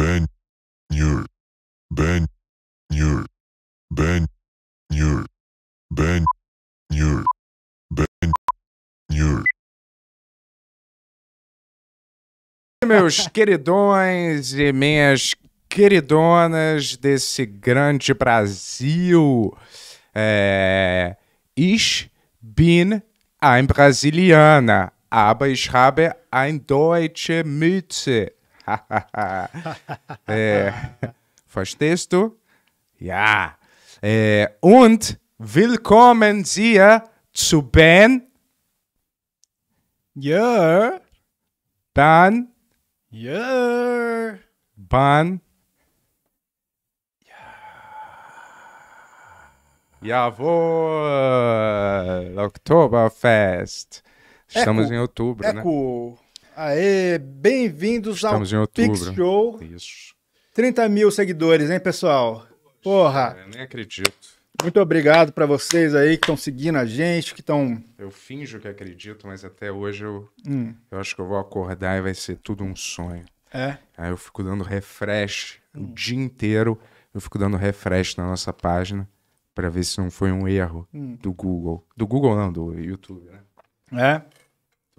Ben Nur Ben Nur Ben Nur Ben Nur Ben Nur meus queridões e minhas queridonas desse grande Brasil. É, ich bin ein Brasiliana, aber ich habe ein deutsche Mütze. äh, verstehst du? Ja. Äh, und willkommen Sie zu Ben. Ja. Dann. Ja. Bahn. Jawohl! Oktoberfest! Estamos eco, em outubro, eco. né? Aê, bem-vindos ao Pix Show. Isso. 30 mil seguidores, hein, pessoal? Porra! Eu é, nem acredito. Muito obrigado para vocês aí que estão seguindo a gente, que estão. Eu finjo que acredito, mas até hoje eu, hum. eu acho que eu vou acordar e vai ser tudo um sonho. É. Aí eu fico dando refresh hum. o dia inteiro, eu fico dando refresh na nossa página para ver se não foi um erro hum. do Google. Do Google não, do YouTube, né? É.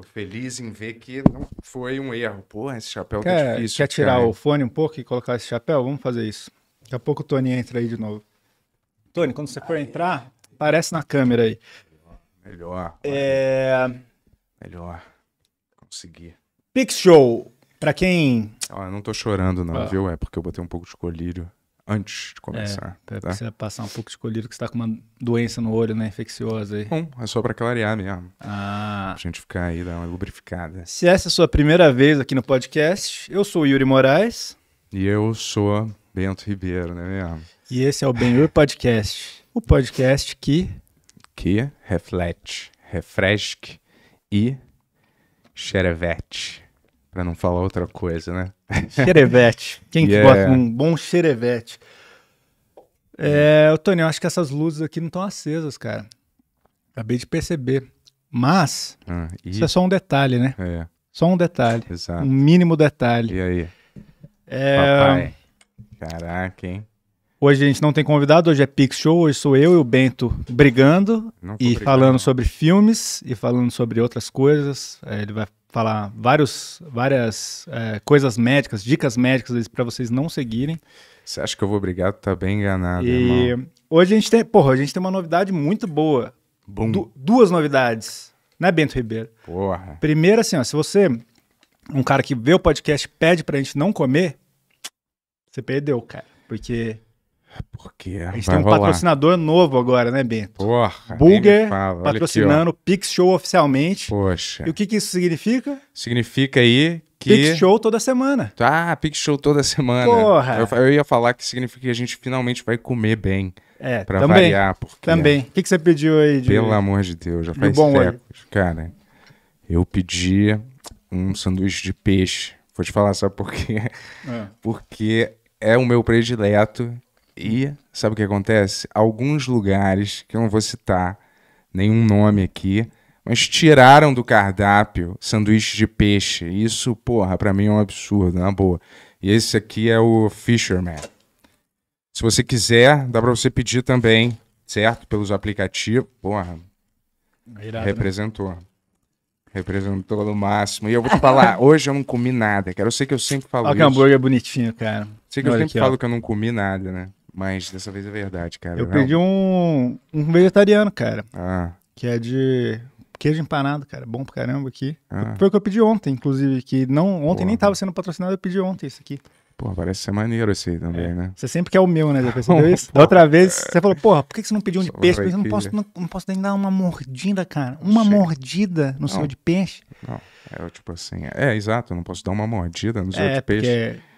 Tô feliz em ver que não foi um erro. Porra, esse chapéu tá quer, tá difícil. Quer tirar cara. o fone um pouco e colocar esse chapéu? Vamos fazer isso. Daqui a pouco o Tony entra aí de novo. Tony, quando você for entrar, aparece na câmera aí. Melhor. É... Melhor. Consegui. Pix Show. Pra quem. Ah, eu não tô chorando, não, ah. viu? É porque eu botei um pouco de colírio antes de é, começar. É, tá? você passar um pouco de colírio, que você está com uma doença no olho, né? Infecciosa aí. Bom, é só para clarear mesmo. Ah. Pra gente ficar aí, dar uma lubrificada. Se essa é a sua primeira vez aqui no podcast, eu sou o Yuri Moraes. E eu sou Bento Ribeiro, né mesmo? E esse é o Benhur Podcast. o podcast que... Que reflete, refresque e xerevete para não falar outra coisa, né? Xerevete. Quem yeah. gosta de um bom xerevete? É, Tony, eu acho que essas luzes aqui não estão acesas, cara. Acabei de perceber. Mas, ah, e... isso é só um detalhe, né? É. Só um detalhe. Exato. Um mínimo detalhe. E aí? É... Papai. Caraca, hein? Hoje a gente não tem convidado, hoje é Pix Show, hoje sou eu e o Bento brigando e brigando, falando sobre filmes e falando sobre outras coisas. É, ele vai falar vários, várias é, coisas médicas, dicas médicas para vocês não seguirem. Você acha que eu vou obrigado? Tá bem enganado, e irmão. Hoje a gente tem, porra, a gente tem uma novidade muito boa. Du duas novidades, né, Bento Ribeiro? Porra. Primeiro, assim, ó, se você, um cara que vê o podcast, pede pra gente não comer, você perdeu, cara. Porque porque a gente tem um rolar. patrocinador novo agora, né, Bento? Porra, Bulger patrocinando o Pix Show oficialmente. Poxa. E o que, que isso significa? Significa aí que... Pix Show toda semana. Ah, Pix Show toda semana. Porra. Eu, eu, ia falar que significa que a gente finalmente vai comer bem. É, pra também. variar. Porque, também. O que, que você pediu aí? De... Pelo amor de Deus, já de faz bom séculos. Cara, eu pedi um sanduíche de peixe. Vou te falar, só por quê? É. Porque é o meu predileto e sabe o que acontece? Alguns lugares, que eu não vou citar nenhum nome aqui, mas tiraram do cardápio sanduíche de peixe. Isso, porra, para mim é um absurdo, na boa. E esse aqui é o Fisherman. Se você quiser, dá para você pedir também, certo? Pelos aplicativos. Porra. É irado, né? representou. Né? Representou no máximo. E eu vou te falar, hoje eu não comi nada, cara. Eu sei que eu sempre falo Olha isso. Olha que hambúrguer bonitinho, cara. Sei que Olha eu sempre aqui, falo ó. que eu não comi nada, né? Mas dessa vez é verdade, cara. Eu não. pedi um, um vegetariano, cara. Ah. Que é de queijo empanado, cara. Bom pra caramba aqui. Ah. Foi o que eu pedi ontem, inclusive. Que não, ontem Porra. nem tava sendo patrocinado, eu pedi ontem isso aqui. Pô, parece ser maneiro esse também, é. né? Você sempre quer o meu, né? Depois percebeu isso. Da outra vez, você falou, porra, por que você não pediu um de peixe? Eu não posso, não, não posso nem dar uma mordida, cara. Uma Chega. mordida no não. seu de peixe. Não, é tipo assim. É, é, exato, eu não posso dar uma mordida no seu é, de peixe. Porque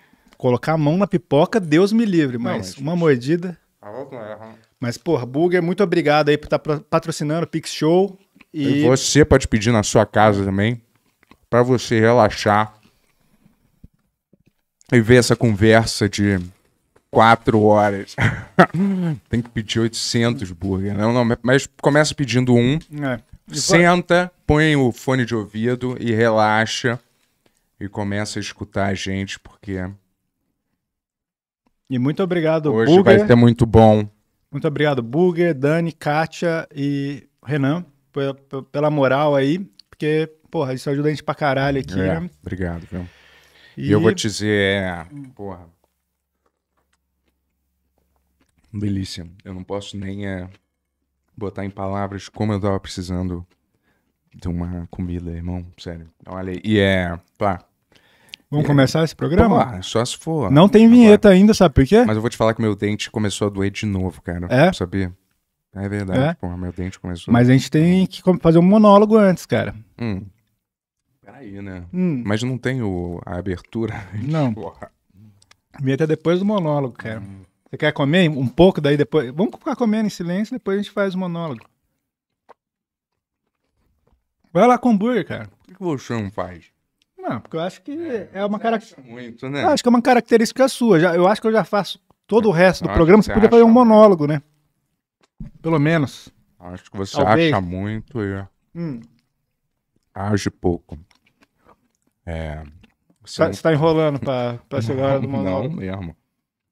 colocar a mão na pipoca, Deus me livre, mas não, uma mordida. Tá né? Mas, porra, Burger, muito obrigado aí por estar tá patrocinando o Pix Show. e você pode pedir na sua casa também, para você relaxar e ver essa conversa de quatro horas. Tem que pedir 800 burger. Não, né? não, mas começa pedindo um, é. senta, põe o fone de ouvido e relaxa e começa a escutar a gente, porque e muito obrigado, Hoje vai ser muito bom. Muito obrigado, Burger, Dani, Kátia e Renan, pela, moral aí, porque, porra, isso ajuda a gente pra caralho aqui, é, né? Obrigado, viu? E eu vou te dizer, é, porra, delícia. Eu não posso nem é, botar em palavras como eu tava precisando de uma comida, irmão, sério. Então, olha, e é, pá, Vamos é. começar esse programa? Pô, só se for. Não tem vinheta Agora. ainda, sabe por quê? Mas eu vou te falar que meu dente começou a doer de novo, cara. É? Sabia? É verdade, é? meu dente começou. Mas a gente tem que fazer um monólogo antes, cara. Hum. Peraí, né? Hum. Mas não tem o, a abertura. Não. Vinheta é depois do monólogo, cara. Hum. Você quer comer um pouco daí depois? Vamos ficar comendo em silêncio, depois a gente faz o monólogo. Vai lá com o burger, cara. O que, que o chão faz? Não, porque eu acho que é, é uma característica. Muito, né? Eu acho que é uma característica sua. Já, eu acho que eu já faço todo o é, resto do programa. Você podia fazer um monólogo, né? Pelo menos. Acho que você Talvez. acha muito e é. hum. age pouco. É, você tá, não... Tá enrolando para chegar no monólogo. Não mesmo.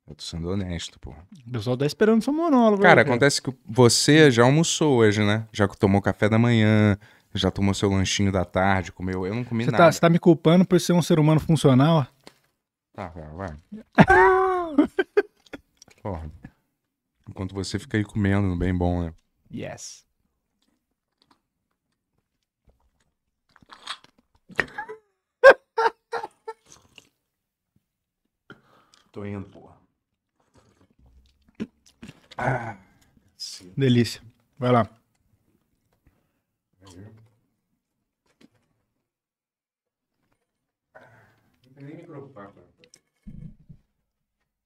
Eu tô sendo honesto, pô. O pessoal tá esperando seu monólogo. Cara, né, acontece que você já almoçou hoje, né? Já tomou café da manhã, já tomou seu lanchinho da tarde, comeu. Eu não comi cê tá- nada. Tá, você tá me culpando por ser um ser humano funcional? Tá, vai, vai. Porra. Enquanto você fica aí comendo, bem bom, né? Yes. Tô indo, porra. Ah, delícia. Vai lá.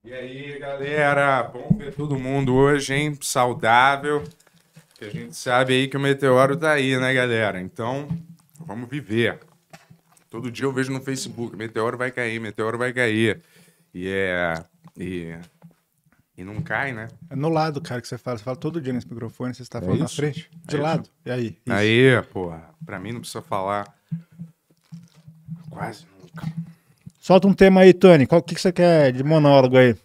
E aí, galera, bom ver todo mundo hoje, hein? Saudável. Que a gente sabe aí que o meteoro tá aí, né, galera? Então, vamos viver. Todo dia eu vejo no Facebook, meteoro vai cair, meteoro vai cair. E é e e não cai, né? É no lado, cara, que você fala. Você fala todo dia nesse microfone, você está é falando isso? na frente. É De é lado. Isso? E aí? Isso. Aí, porra. Pra mim não precisa falar. Quase nunca. Solta um tema aí, Tony. O que, que você quer de monólogo aí?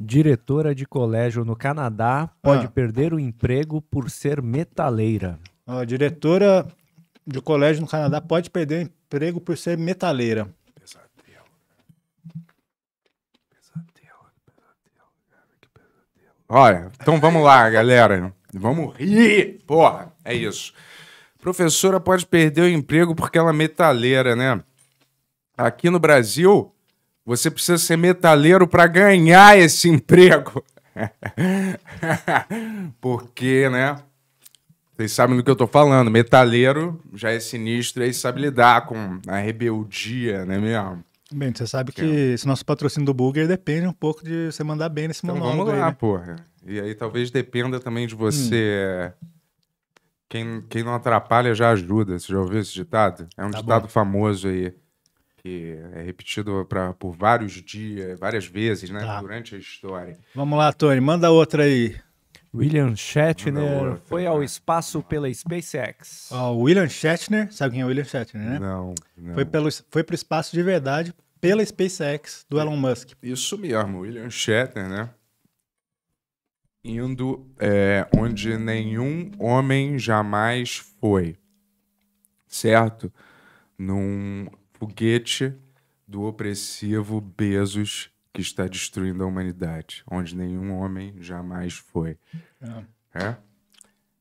Diretora de colégio no Canadá pode ah. perder o emprego por ser metaleira. diretora de colégio no Canadá pode perder o emprego por ser metaleira. Olha, então vamos lá, galera. Vamos rir! Porra, é isso. Professora pode perder o emprego porque ela é metaleira, né? Aqui no Brasil, você precisa ser metaleiro para ganhar esse emprego. Porque, né? Vocês sabem do que eu tô falando. Metaleiro já é sinistro e sabe lidar com a rebeldia, né mesmo? Bem, você sabe que, esse nosso patrocínio do Burger depende um pouco de você mandar bem nesse então, Vamos lá, aí, né? porra. E aí talvez dependa também de você. Hum. Quem, quem não atrapalha já ajuda. Você já ouviu esse ditado? É um tá ditado bom. famoso aí que é repetido pra, por vários dias, várias vezes, né? Tá. Durante a história. Vamos lá, Tony, manda outra aí. William Shatner outra, foi ao espaço pela SpaceX. O oh, William Shatner, sabe quem é o William Shatner, né? Não, não. Foi, pelo, foi o espaço de verdade pela SpaceX do Elon Musk. Isso mesmo, William Shatner, né? Indo é, onde nenhum homem jamais foi, certo? Num foguete do opressivo Bezos que está destruindo a humanidade, onde nenhum homem jamais foi. É? é?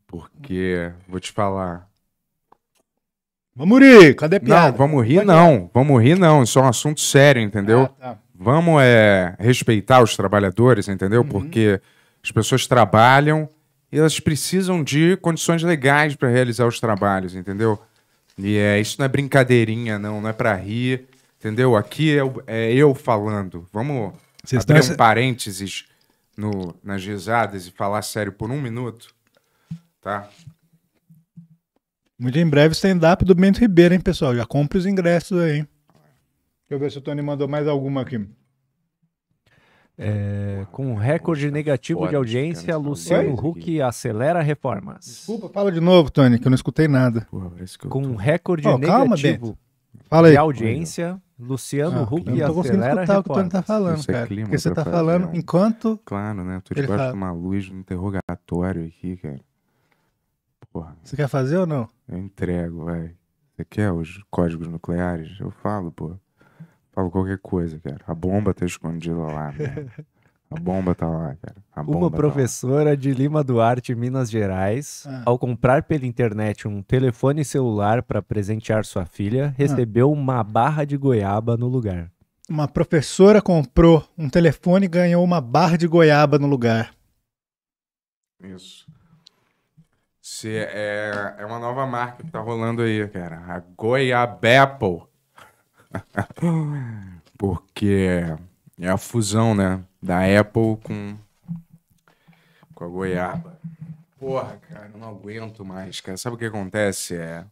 Porque, vou te falar. Vamos rir, cadê a piada? Não, vamos rir não, vamos rir não, isso é um assunto sério, entendeu? Ah, tá. Vamos é, respeitar os trabalhadores, entendeu? Uhum. Porque as pessoas trabalham e elas precisam de condições legais para realizar os trabalhos, entendeu? E é, isso não é brincadeirinha, não, não é para rir, entendeu? Aqui é, é eu falando. Vamos Vocês abrir estão... um parênteses no, nas risadas e falar sério por um minuto, tá? Muito em breve, stand-up do Bento Ribeiro, hein, pessoal? Já compre os ingressos aí. Hein? Deixa eu ver se o Tony mandou mais alguma aqui. É, com recorde negativo de audiência, Luciano Huck acelera reformas. Desculpa, fala de novo, Tony, que eu não escutei nada. com recorde oh, negativo de audiência, Luciano ah, Huck acelera reformas. Eu não tô escutar o que o Tony tá falando, é cara. porque você tá fazer, falando é enquanto... Claro, né? Eu tô debaixo de uma luz no interrogatório aqui, cara. Porra. Você quer fazer ou não? Eu entrego, vai. Você quer os códigos nucleares? Eu falo, pô. Falava qualquer coisa, cara. A bomba tá escondida lá, né? A bomba tá lá, cara. Uma tá professora tá de Lima Duarte, Minas Gerais, ah. ao comprar pela internet um telefone celular para presentear sua filha, ah. recebeu ah. uma barra de goiaba no lugar. Uma professora comprou um telefone e ganhou uma barra de goiaba no lugar. Isso. Se é, é uma nova marca que tá rolando aí, cara. A Goiaba Apple. Porque é a fusão, né? Da Apple com, com a goiaba. Porra, cara, não aguento mais, cara. Sabe o que acontece? É.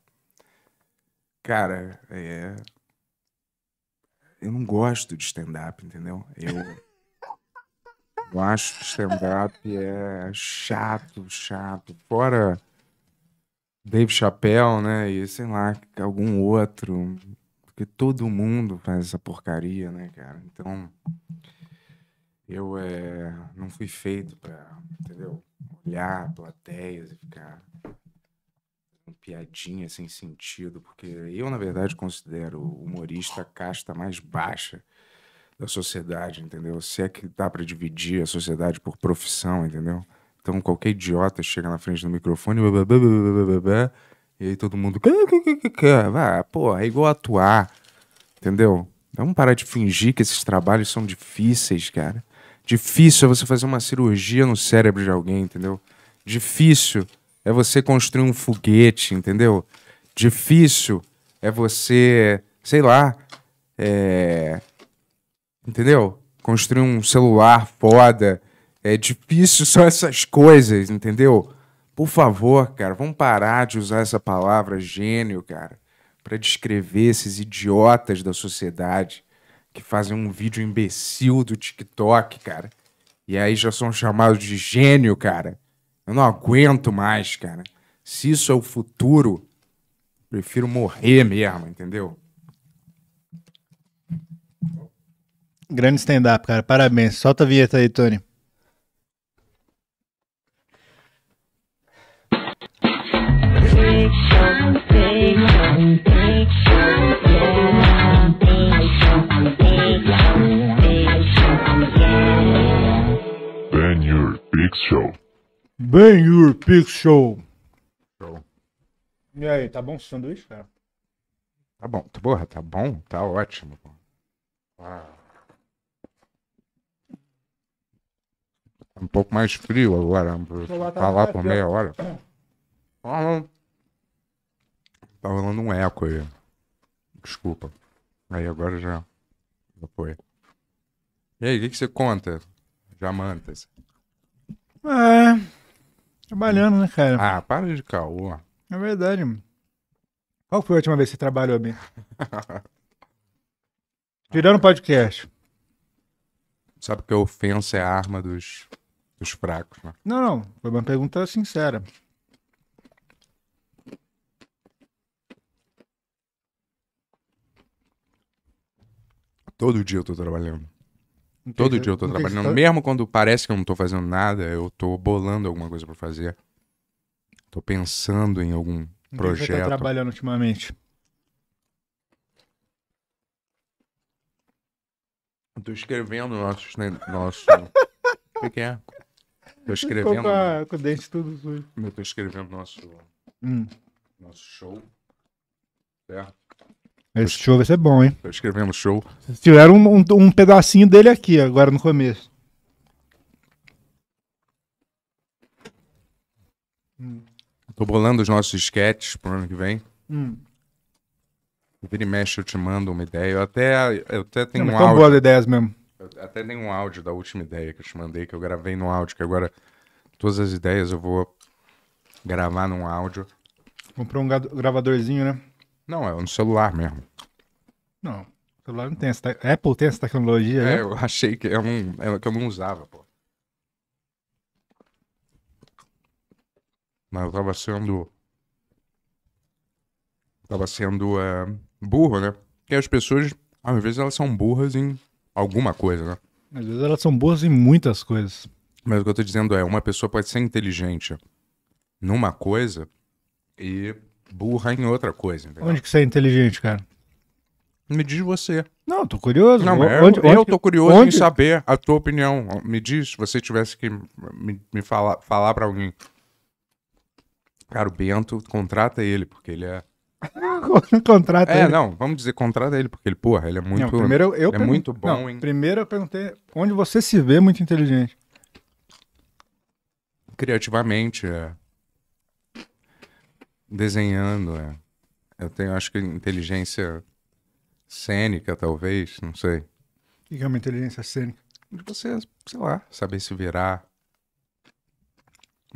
Cara, é. Eu não gosto de stand-up, entendeu? Eu. Eu acho que stand-up é chato, chato. Fora Dave Chappelle, né? E sei lá, algum outro porque todo mundo faz essa porcaria, né, cara? Então, eu é, não fui feito para, entendeu? Olhar plateias e ficar piadinha sem sentido, porque eu, na verdade, considero o humorista a casta mais baixa da sociedade, entendeu? Se é que dá para dividir a sociedade por profissão, entendeu? Então, qualquer idiota chega na frente do microfone, blá, blá, blá, blá, blá, blá, blá, e aí todo mundo. Ah, pô, é igual atuar. Entendeu? Vamos parar de fingir que esses trabalhos são difíceis, cara. Difícil é você fazer uma cirurgia no cérebro de alguém, entendeu? Difícil é você construir um foguete, entendeu? Difícil é você, sei lá, é... entendeu? Construir um celular foda. É difícil só essas coisas, entendeu? Por favor, cara, vamos parar de usar essa palavra gênio, cara, para descrever esses idiotas da sociedade que fazem um vídeo imbecil do TikTok, cara. E aí já são chamados de gênio, cara. Eu não aguento mais, cara. Se isso é o futuro, prefiro morrer mesmo, entendeu? Grande stand-up, cara. Parabéns. Solta a vinheta aí, Tony. Ben Your Pix Show. E aí, tá bom o sanduíche, cara? Tá bom, tá, porra, tá bom, tá ótimo. Ah. Tá um pouco mais frio agora, tá falar tá por meia hora. Ah. Tá rolando um eco aí. Desculpa. Aí agora já. Já foi. E aí, o que, que você conta? Jamantas. É. Trabalhando, né, cara? Ah, para de caô. É verdade, mano. Qual foi a última vez que você trabalhou bem? Tirando podcast. Sabe que a ofensa é a arma dos, dos fracos, né? Não, não. Foi uma pergunta sincera. Todo dia eu tô trabalhando. Entendi. Todo dia eu tô trabalhando. Tá- Mesmo quando parece que eu não tô fazendo nada, eu tô bolando alguma coisa para fazer. Tô pensando em algum projeto. Você tá trabalhando ultimamente? Eu tô escrevendo nosso. nosso... o que, que é? Tô escrevendo. Com, a, com o dente tudo sujo. Eu tô escrevendo nosso. Hum. Nosso show. Certo? Esse show vai ser bom, hein? Tá Escrevemos show. Tiveram um, um, um pedacinho dele aqui, agora no começo. Hum. Tô bolando os nossos sketches pro ano que vem. Hum. Vira e mexe, eu te mando uma ideia. Eu até, eu até tenho Não, um áudio. boas ideias mesmo. Eu até tenho um áudio da última ideia que eu te mandei, que eu gravei no áudio, que agora todas as ideias eu vou gravar num áudio. Comprou um gravadorzinho, né? Não, é no celular mesmo. Não, o celular não tem essa. Te... Apple tem essa tecnologia? Né? É, né? eu achei que eu é não, é que eu não usava, pô. Mas eu tava sendo. Tava sendo é, burro, né? Porque as pessoas, às vezes, elas são burras em alguma coisa, né? Às vezes elas são burras em muitas coisas. Mas o que eu tô dizendo é, uma pessoa pode ser inteligente numa coisa e burra em outra coisa. Entendeu? Onde que você é inteligente, cara? Me diz você. Não, tô curioso. Não, é, onde, eu, onde, eu tô curioso onde? em saber a tua opinião. Me diz, se você tivesse que me, me falar, falar pra alguém. Cara, o Bento, contrata ele, porque ele é. contrata é, ele. É, não, vamos dizer, contrata ele, porque ele, porra, ele é muito. Não, primeiro eu, eu é pergun... muito bom, não, hein? Primeiro eu perguntei onde você se vê muito inteligente. Criativamente, é. Desenhando, é. Eu tenho, acho que inteligência cênica, talvez, não sei. O que é uma inteligência cênica? De você, sei lá, saber se virar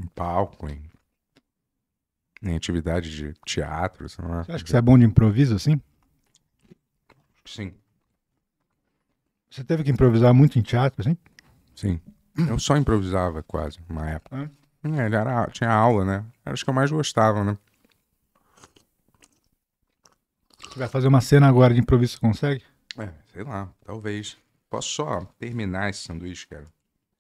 em palco, em, em atividade de teatro, sei lá. Você acha que você é bom de improviso, assim? Sim. Você teve que improvisar muito em teatro, assim? Sim. Eu só improvisava quase, uma época. Ah. É, era, tinha aula, né? Era que eu mais gostava, né? Vai fazer uma cena agora de improviso, consegue? É, sei lá, talvez. Posso só terminar esse sanduíche, cara?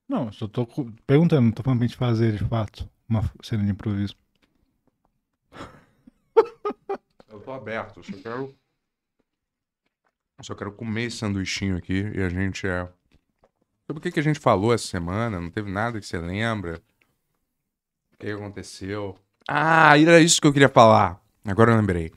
Não, só tô perguntando, não tô falando pra gente fazer de fato uma cena de improviso. Eu tô aberto, só quero. Só quero comer esse sanduichinho aqui e a gente é. Sobre o que, que a gente falou essa semana? Não teve nada que você lembra? O que aconteceu? Ah, era isso que eu queria falar. Agora eu lembrei.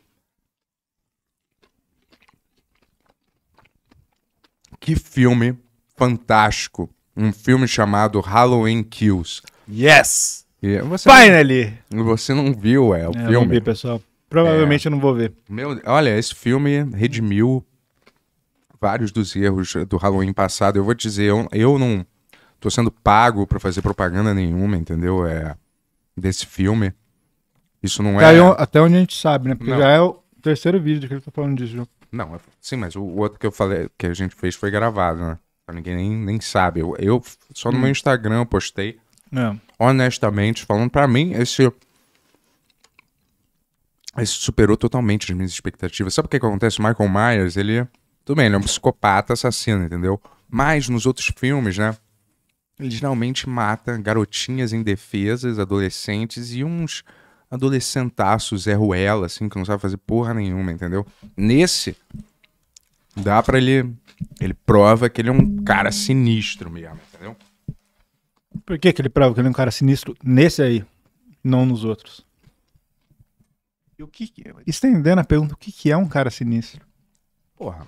que filme fantástico. Um filme chamado Halloween Kills. Yes! E você Finally! Não, você não viu, é, o é, filme. Eu não vi, pessoal. Provavelmente é, eu não vou ver. Meu, olha, esse filme redimiu vários dos erros do Halloween passado. Eu vou te dizer, eu, eu não tô sendo pago para fazer propaganda nenhuma, entendeu? É desse filme. Isso não até é. Eu, até onde a gente sabe, né? Porque não. já é o terceiro vídeo que ele tá falando disso, João. Não, sim, mas o outro que eu falei, que a gente fez foi gravado, né? Então, ninguém nem, nem sabe. Eu, eu só no hum. meu Instagram eu postei. É. Honestamente, falando para mim, esse. Esse superou totalmente as minhas expectativas. Sabe o que, que acontece? O Michael Myers, ele. Tudo bem, ele é um psicopata assassino, entendeu? Mas nos outros filmes, né? Ele geralmente mata garotinhas indefesas, adolescentes e uns adolescentaço, Zé Ruela, assim, que não sabe fazer porra nenhuma, entendeu? Nesse, dá pra ele. Ele prova que ele é um cara sinistro mesmo, entendeu? Por que, que ele prova que ele é um cara sinistro nesse aí, não nos outros? o que. É? Estendendo a pergunta, o que, que é um cara sinistro? Porra,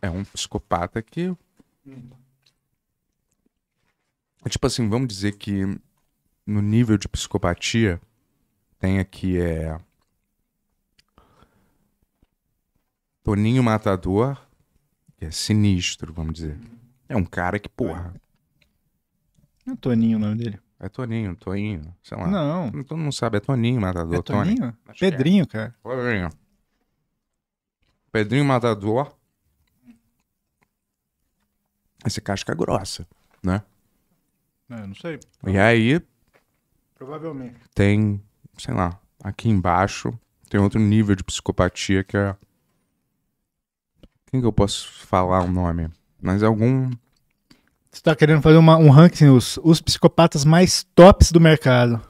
é um psicopata que. É tipo assim, vamos dizer que no nível de psicopatia tem aqui é. Toninho Matador, que é sinistro, vamos dizer. É um cara que, porra. É o Toninho o nome dele. É Toninho, Toninho, sei lá. Não. Todo mundo sabe, é Toninho Matador. É Toninho? Tony. É. Pedrinho, é. cara. Pedrinho. Pedrinho Matador. Esse casca grossa, né? É, não sei. E aí. Provavelmente. Tem sei lá, aqui embaixo tem outro nível de psicopatia que é. Quem que eu posso falar o nome? Mas algum. Você tá querendo fazer uma, um ranking, os, os psicopatas mais tops do mercado.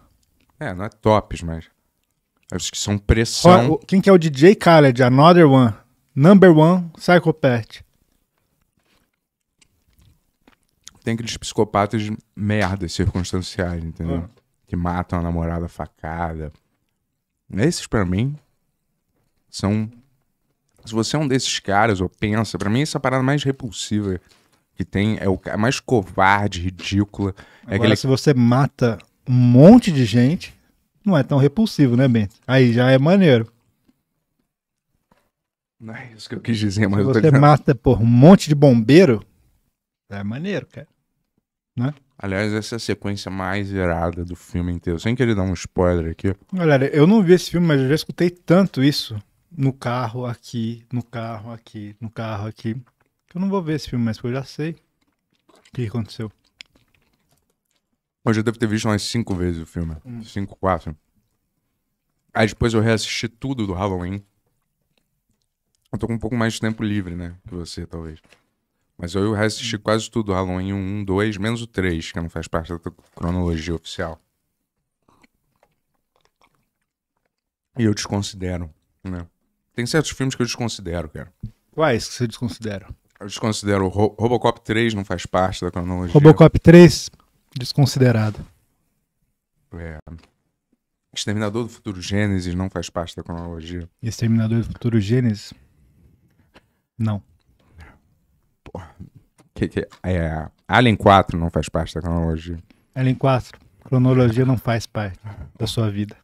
É, não é tops, mas. É os que são pressão. Ó, quem que é o DJ Khaled? Another One. Number One Psychopath. Tem aqueles psicopatas de merda circunstanciais, entendeu? Ah que matam a namorada facada. Esses, para mim, são. Se você é um desses caras ou pensa, para mim, essa é parada mais repulsiva que tem é o é mais covarde, ridícula. É Agora, aquele... se você mata um monte de gente, não é tão repulsivo, né, Bento? Aí já é maneiro. Não é isso que eu quis dizer, mas se você mata por um monte de bombeiro, é maneiro, cara. Né? Aliás, essa é a sequência mais irada do filme inteiro. Sem querer dar um spoiler aqui. Galera, eu não vi esse filme, mas eu já escutei tanto isso no carro aqui, no carro aqui, no carro aqui. Eu não vou ver esse filme, mas eu já sei o que aconteceu. Hoje eu devo ter visto umas cinco vezes o filme. Hum. Cinco, quatro. Aí depois eu reassisti tudo do Halloween. Eu tô com um pouco mais de tempo livre, né? Que você, talvez. Mas eu assisti quase tudo, Halloween 1, 2, menos o 3, que não faz parte da cronologia oficial. E eu desconsidero, né? Tem certos filmes que eu desconsidero, cara. Quais que você desconsidera? Eu desconsidero. Robocop 3 não faz parte da cronologia. Robocop 3, desconsiderado. É. Exterminador do Futuro Gênesis não faz parte da cronologia. Exterminador do Futuro Gênesis? Não. Que, que, é, Alien 4 não faz parte da cronologia. Alien 4. Cronologia não faz parte da sua vida.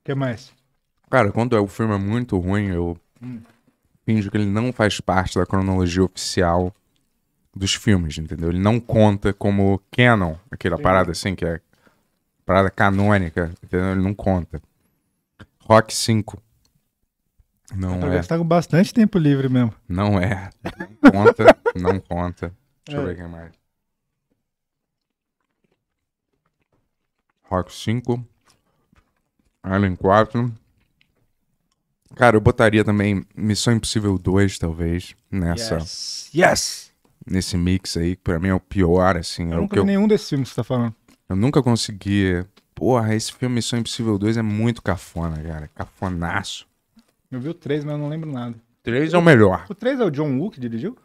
O que mais? Cara, quando o filme é muito ruim, eu hum. finjo que ele não faz parte da cronologia oficial dos filmes, entendeu? Ele não conta como canon, aquela Sim. parada assim, que é parada canônica, entendeu? Ele não conta. Rock 5 não é. Pra com bastante tempo livre mesmo. Não é. Não conta, não conta. Deixa é. eu ver quem mais. Rock 5. Alien 4. Cara, eu botaria também Missão Impossível 2, talvez, nessa. Yes! yes! Nesse mix aí, que pra mim é o pior, assim. É eu é nunca vi eu... nenhum desses filmes que você tá falando. Eu nunca consegui. Porra, esse filme Missão Impossível 2 é muito cafona, cara. Cafonaço. Eu vi o 3, mas eu não lembro nada. 3 é o melhor. O 3 é o John Woo que dirigiu?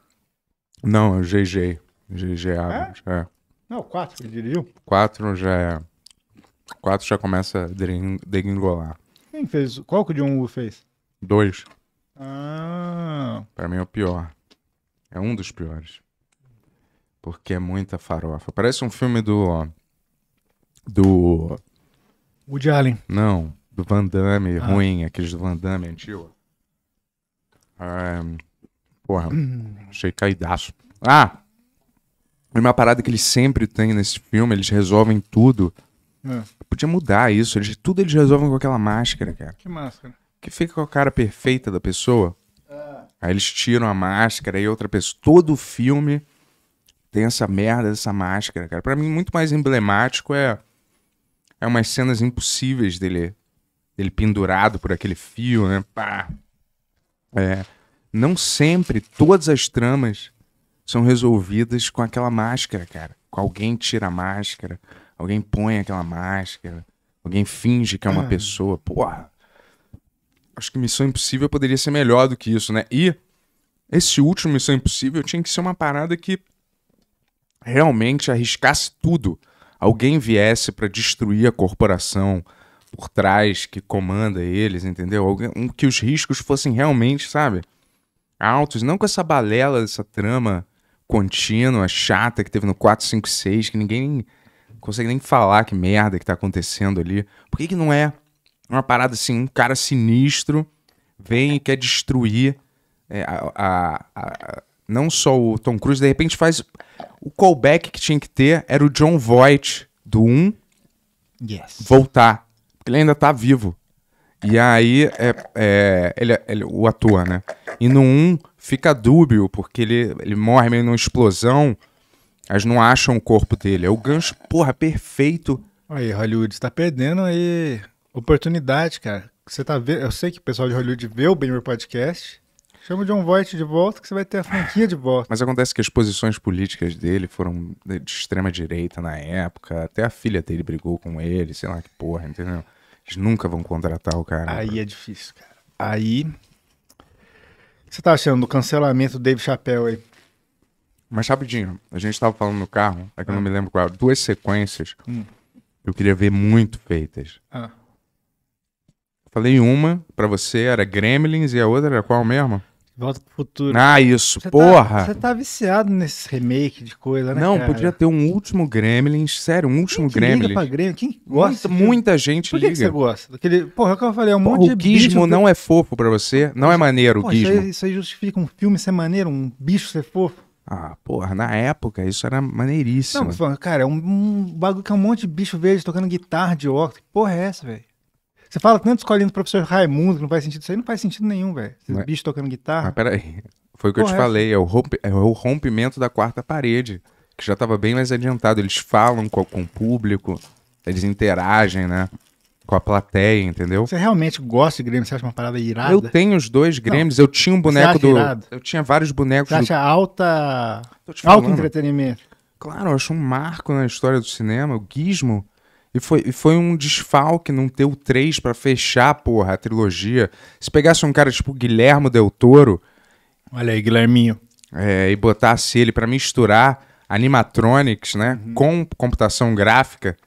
Não, é o GG. GG É? é? Não, o 4 que dirigiu? 4 já é. 4 já começa a degringolar. Quem fez? Qual que o John Woo fez? 2. Ah. Pra mim é o pior. É um dos piores. Porque é muita farofa. Parece um filme do. Do. Woody Allen. Não do Van Damme, ah. ruim, aqueles do Van Damme antigo. Um, porra, hum. achei caidaço. Ah! Uma parada que eles sempre têm nesse filme, eles resolvem tudo. É. Podia mudar isso. Eles, tudo eles resolvem com aquela máscara, cara. Que máscara? Que fica com a cara perfeita da pessoa. É. Aí eles tiram a máscara e outra pessoa. Todo filme tem essa merda dessa máscara, cara. Pra mim, muito mais emblemático é, é umas cenas impossíveis dele ele pendurado por aquele fio, né? Pá. É, não sempre todas as tramas são resolvidas com aquela máscara, cara. Com alguém tira a máscara, alguém põe aquela máscara, alguém finge que é uma é. pessoa. Porra, acho que Missão Impossível poderia ser melhor do que isso, né? E esse último Missão Impossível tinha que ser uma parada que realmente arriscasse tudo. Alguém viesse para destruir a corporação, por trás que comanda eles, entendeu? um, que os riscos fossem realmente, sabe? Altos, não com essa balela, essa trama contínua, chata que teve no 456, que ninguém consegue nem falar que merda que tá acontecendo ali. Por que, que não é uma parada assim, um cara sinistro vem e quer destruir é, a, a, a, não só o Tom Cruise, de repente faz. O callback que tinha que ter era o John Voight do 1 yes. voltar. Ele ainda tá vivo. E aí é, é ele, ele, o ator, né? E no 1 um, fica dúbio, porque ele, ele morre meio numa explosão, mas não acham o corpo dele. É o gancho, porra, perfeito. Aí, Hollywood, você tá perdendo aí oportunidade, cara. Você tá vendo, eu sei que o pessoal de Hollywood vê o Bamer Podcast. Chama o John Voight de volta que você vai ter a franquia de volta. Mas acontece que as posições políticas dele foram de extrema direita na época, até a filha dele brigou com ele, sei lá que porra, entendeu? Eles nunca vão contratar o cara. Aí cara. é difícil, cara. Aí. O que você tá achando do cancelamento do Dave Chappelle aí? Mas rapidinho, a gente tava falando no carro, é que ah. eu não ah. me lembro qual. Duas sequências hum. eu queria ver muito feitas. Ah. Falei uma para você, era Gremlins, e a outra era qual mesmo? Volta pro futuro. Ah, isso, tá- porra. você tá viciado nesse remake de coisa, né? Não, cara? podia ter um último Gremlins, sério, um último Quem Gremlins. Liga pra Gremlins? Quem gosta? Muita, muita gente Por que liga. Por que você gosta? Daquele, porra, é o que eu falei, é um porra, monte de bicho. O gizmo não é fofo pra você? Não é maneiro porra, o gizmo? Isso aí, isso aí justifica um filme ser maneiro, um bicho ser fofo? Ah, porra, na época isso era maneiríssimo. Não, cara, é um, um bagulho que é um monte de bicho verde tocando guitarra de óculos. Que porra é essa, velho? Você fala tanto escolhendo o professor Raimundo, que não faz sentido. Isso aí não faz sentido nenhum, velho. Bicho tocando guitarra. Mas peraí. Foi o que eu te é falei, é o, é o rompimento da quarta parede, que já estava bem mais adiantado. Eles falam com, com o público, eles interagem, né? com a plateia, entendeu? Você realmente gosta de Grêmio? Você acha uma parada irada? Eu tenho os dois Grêmios. Eu tinha um boneco do. Irado? Eu tinha vários bonecos. Você acha do... alta. Alto entretenimento. Claro, eu acho um marco na história do cinema. O Gizmo e foi, e foi um desfalque não ter o 3 para fechar, porra, a trilogia. Se pegasse um cara tipo Guilhermo Del Toro. Olha aí, Guilherminho. É, e botasse ele para misturar animatronics, né? Uhum. Com computação gráfica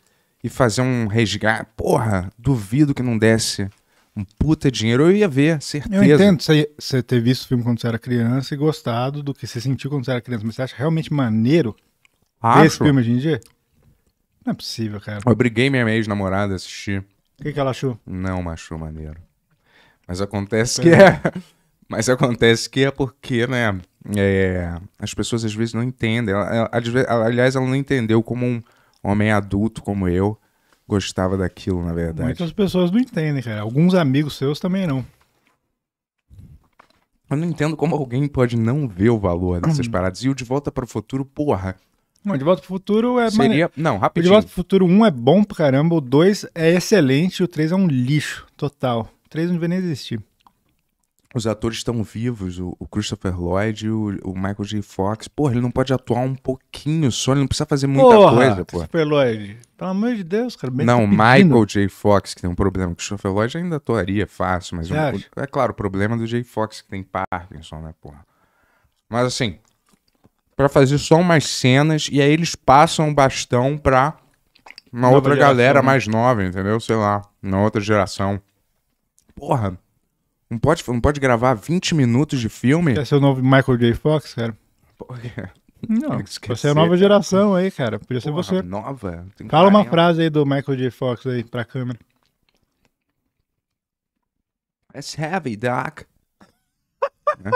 e fazer um resgate. Porra, duvido que não desse um puta dinheiro. Eu ia ver, certeza. Eu entendo você ter visto o filme quando você era criança e gostado do que você sentiu quando você era criança, mas você acha realmente maneiro Acho. esse filme hoje em dia? Não é possível, cara. Eu briguei minha ex-namorada a assistir. O que, que ela achou? Não achou maneiro. Mas acontece que é. Mas acontece que é porque, né? É, as pessoas às vezes não entendem. Ela, ela, aliás, ela não entendeu como um homem adulto como eu gostava daquilo, na verdade. Muitas pessoas não entendem, cara. Alguns amigos seus também não. Eu não entendo como alguém pode não ver o valor dessas hum. paradas. E o De Volta para o Futuro, porra, de Volta pro Futuro é Seria... mane- Não, rapidinho. De Volta pro Futuro 1 é bom pra caramba, o 2 é excelente, o 3 é um lixo total. O 3 não devia nem existir. Os atores estão vivos, o, Christopher Lloyd e o, Michael J. Fox. Porra, ele não pode atuar um pouquinho só, ele não precisa fazer muita coisa, pô. Christopher Lloyd. Pelo amor de Deus, cara. bem Não, Michael J. Fox que tem um problema. O Christopher Lloyd ainda atuaria fácil, mas um- é claro, o problema do J. Fox que tem Parkinson, né, porra. Mas assim, para fazer só umas cenas e aí eles passam o bastão pra uma Nova outra geração, galera né? mais nova, entendeu? Sei lá, uma outra geração. Porra, não pode, não pode gravar 20 minutos de filme? Quer ser o novo Michael J. Fox, cara? Por quê? Não, Esqueci. você é a nova geração aí, cara. Podia ser Porra, você. Nova? Tem Fala uma frase aí do Michael J. Fox aí pra câmera. It's heavy, Doc. é.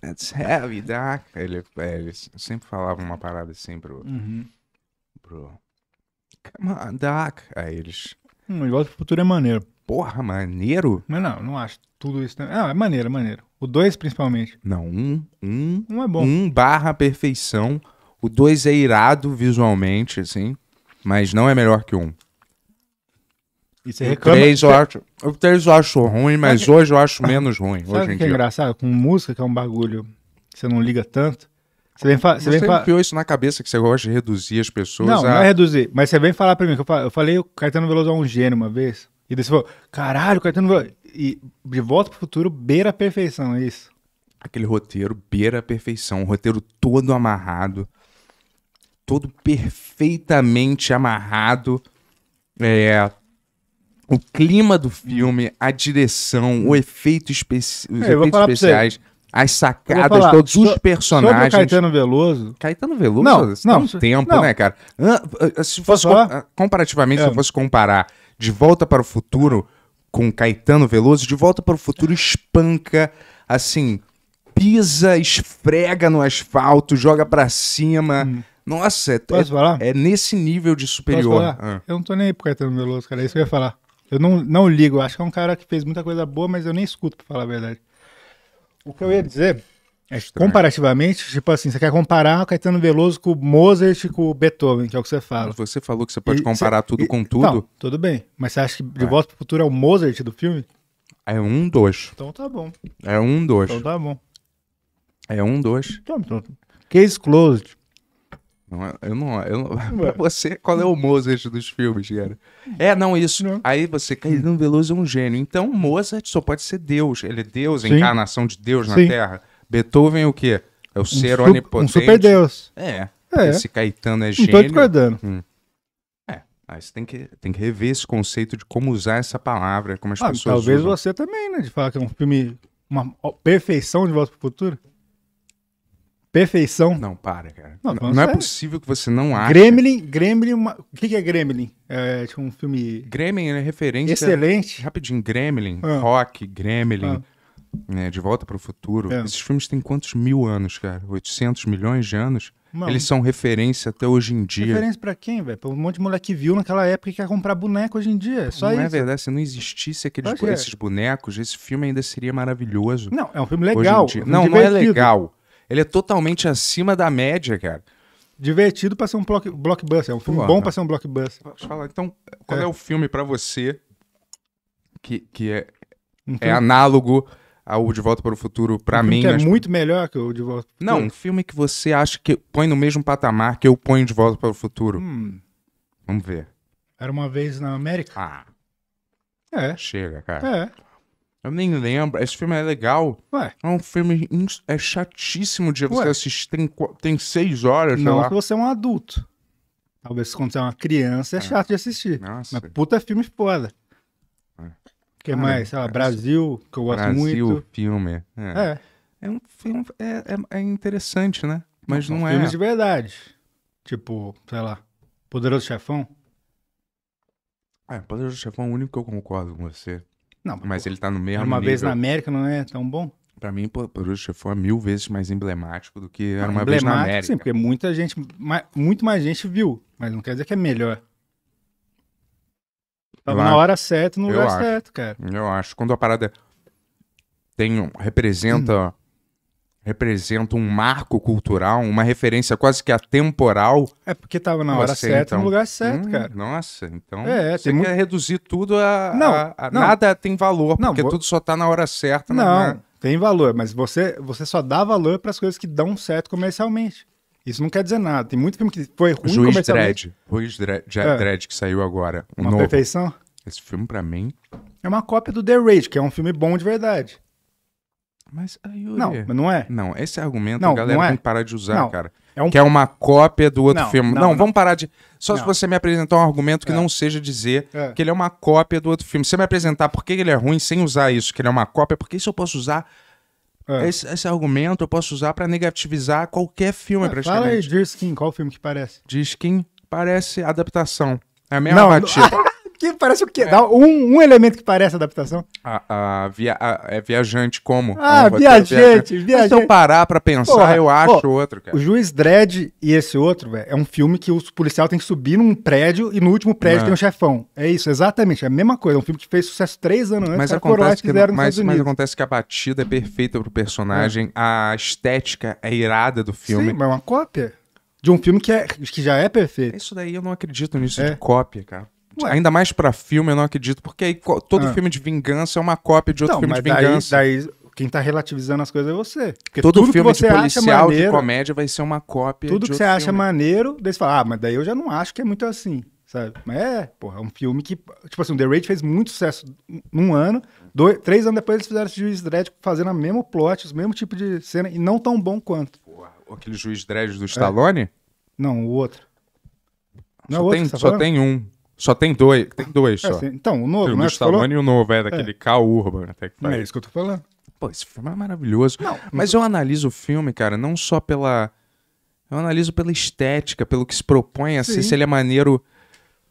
That's heavy, doc. Ele, é, ele sempre falava uma parada assim pro. Uhum. pro Come on, doc. Aí eles. O igual do futuro é maneiro. Porra, maneiro? Mas não, não acho tudo isso. Não, né? ah, é maneiro, é maneiro. O 2 principalmente. Não, um, um. Um é bom. Um barra perfeição. O 2 é irado visualmente, assim. Mas não é melhor que um. E você reclama. O eu acho, o eu acho ruim, mas que... hoje eu acho menos ruim. Sabe hoje que, é engraçado? Com música, que é um bagulho que você não liga tanto. Você vem falar. Você, você enfiou isso na cabeça que você gosta de reduzir as pessoas. Não, a... não é reduzir. Mas você vem falar pra mim. Que eu, falei, eu falei o Caetano Veloso é um gênio uma vez. E daí você falou, caralho, o Caetano Veloso. E de volta pro futuro, beira a perfeição, é isso. Aquele roteiro beira a perfeição. Um roteiro todo amarrado. Todo perfeitamente amarrado. É, o clima do filme, a direção, o efeito especi os é, efeitos especiais, as sacadas, falar, todos os personagens. Sobre Caetano Veloso. Caetano Veloso? Não, não. Um tempo, não. né, cara? Se fosse com, comparativamente, é. se eu fosse comparar De Volta para o Futuro com Caetano Veloso, De Volta para o Futuro espanca, assim, pisa, esfrega no asfalto, joga para cima. Hum. Nossa, é, é, é, nesse nível de superior. Ah. Eu não tô nem aí pro Caetano Veloso, cara, é isso que eu ia falar. Eu não, não ligo, acho que é um cara que fez muita coisa boa, mas eu nem escuto, pra falar a verdade. O que eu ia dizer é que, comparativamente, tipo assim, você quer comparar o Caetano Veloso com o Mozart e com o Beethoven, que é o que você fala. Você falou que você pode e, comparar tudo e, com então, tudo? Não, tudo bem. Mas você acha que De é. Volta pro Futuro é o Mozart do filme? É um, dois. Então tá bom. É um, dois. Então tá bom. É um, dois. Então, então. Case closed. É? Eu não, eu pra é. você, qual é o Mozart dos filmes, cara? É, não, isso. Não. Aí você, Caetano Veloso é um gênio. Então, Mozart só pode ser Deus. Ele é Deus, Sim. encarnação de Deus Sim. na Terra. Beethoven é o quê? É o um ser onipotente. Um super Deus. É. é. Esse Caetano é gênio. Não tô discordando. Hum. É. Aí você tem que, tem que rever esse conceito de como usar essa palavra, como as ah, pessoas Talvez usam. você também, né? De falar que é um filme, uma perfeição de volta pro futuro. Perfeição. Não, para, cara. Não, não, então não é possível que você não ache. Gremlin, Gremlin, uma... o que, é Gremlin? É tipo um filme. Gremlin é referência. Excelente. Rapidinho, Gremlin, ah. Rock, Gremlin, ah. né, De Volta para o Futuro. É. Esses filmes têm quantos mil anos, cara? 800 milhões de anos? Mano, Eles são referência até hoje em dia. Referência para quem, velho? Pra um monte de moleque viu naquela época que quer comprar boneco hoje em dia. Só não é isso. é verdade, se não existisse aqueles, é. esses bonecos, esse filme ainda seria maravilhoso. Não, é um filme legal. um filme não, divertido. não é legal. Ele é totalmente acima da média, cara. Divertido para ser um block, blockbuster. É um filme Pô, bom para ser um blockbuster. Deixa eu falar, então, qual é, é o filme para você que, que é, é análogo ao De Volta para o Futuro, para um mim. é acho... muito melhor que o De Volta para o Futuro. Não, um filme que você acha que põe no mesmo patamar que eu ponho De Volta para o Futuro. Hum. Vamos ver. Era uma vez na América? Ah. É. Chega, cara. É. Eu nem lembro. Esse filme é legal. Ué. É um filme. Ins... É chatíssimo de você Ué. assistir. Tem, tem seis horas. Não, se você é um adulto. Talvez quando você é uma criança é, é. chato de assistir. Nossa. Mas puta é filme foda. É. O é. que mais? Sei lá, Brasil, que eu gosto Brasil, muito. Brasil, filme. É. é. é. um filme. É, é, interessante, né? Mas não, não é. Filmes de verdade. Tipo, sei lá. Poderoso Chefão. É, Poderoso Chefão é o único que eu concordo com você. Não, mas ele tá no mesmo Uma nível. vez na América não é tão bom? Pra mim, Porucho foi mil vezes mais emblemático do que era uma vez na América. Sim, porque muita gente, muito mais gente viu, mas não quer dizer que é melhor. Tava na hora certa, no lugar acho. certo, cara. Eu acho. Quando a parada tem, representa hum representa um marco cultural, uma referência quase que atemporal. É porque estava na hora você, certa, então... no lugar certo, hum, cara. Nossa, então é, você quer muito... reduzir tudo a, não, a, a não. nada tem valor, não, porque vou... tudo só está na hora certa. Não, na... tem valor, mas você, você só dá valor para as coisas que dão certo comercialmente. Isso não quer dizer nada. Tem muito filme que foi ruim Juiz comercialmente. Juiz Dredd. Juiz é. Dredd, é. que saiu agora. Um uma novo. perfeição? Esse filme, para mim... É uma cópia do The Raid, que é um filme bom de verdade. Mas aí ah, Não, não é. Não, esse argumento Não, a galera não é. tem que parar de usar, Não. cara. É um- Que é uma cópia do outro Não, filme. não, Não, não. vamos parar de. Só se você me apresentar um argumento que É. não seja dizer É. que ele é uma cópia do outro filme. Se você me apresentar por que ele é ruim sem usar isso, que ele é uma cópia, porque isso eu posso usar. É. Esse, esse argumento eu posso usar pra negativizar qualquer filme, praticamente é, Fala aí, praticamente. Deer Skin, qual o filme que parece? Diz Skin parece adaptação. É a mesma Não, batida. que parece o quê? É. Dá um, um elemento que parece adaptação. A, a, via, a, é viajante como? Ah, viajante, viajante, viajante. se eu parar pra pensar, Porra, eu acho ó, outro, cara. O Juiz Dredd e esse outro, velho, é um filme que o policial tem que subir num prédio e no último prédio não. É. tem um chefão. É isso, exatamente. É a mesma coisa. É um filme que fez sucesso três anos antes. Mas, acontece que, que mas, mas acontece que a batida é perfeita pro personagem, é. a estética é irada do filme. Sim, mas é uma cópia de um filme que, é, que já é perfeito. Isso daí eu não acredito nisso é. de cópia, cara. Ué. Ainda mais pra filme, eu não acredito, porque aí todo ah. filme de vingança é uma cópia de outro não, filme de vingança. Daí, quem tá relativizando as coisas é você. Porque todo filme de é policial, maneiro, de comédia, vai ser uma cópia Tudo que você acha é filme. maneiro, daí você fala, ah, mas daí eu já não acho que é muito assim, sabe? Mas é, porra, é um filme que, tipo assim, o The Raid fez muito sucesso num ano, dois, três anos depois eles fizeram esse Juiz Dredd fazendo o mesmo plot, o mesmo tipo de cena, e não tão bom quanto. Porra, aquele Juiz Dredd do é. Stallone? É. Não, o outro. Não só, outro tem, tá só tem um. Só tem dois, tem dois é, só. Assim, então, o novo, né? O Stallone e o novo, é daquele é. K. Urban. Até que é faz. É isso que eu tô falando. Pô, esse filme é maravilhoso. Não, mas eu analiso o filme, cara, não só pela... Eu analiso pela estética, pelo que se propõe, assim, se ele é maneiro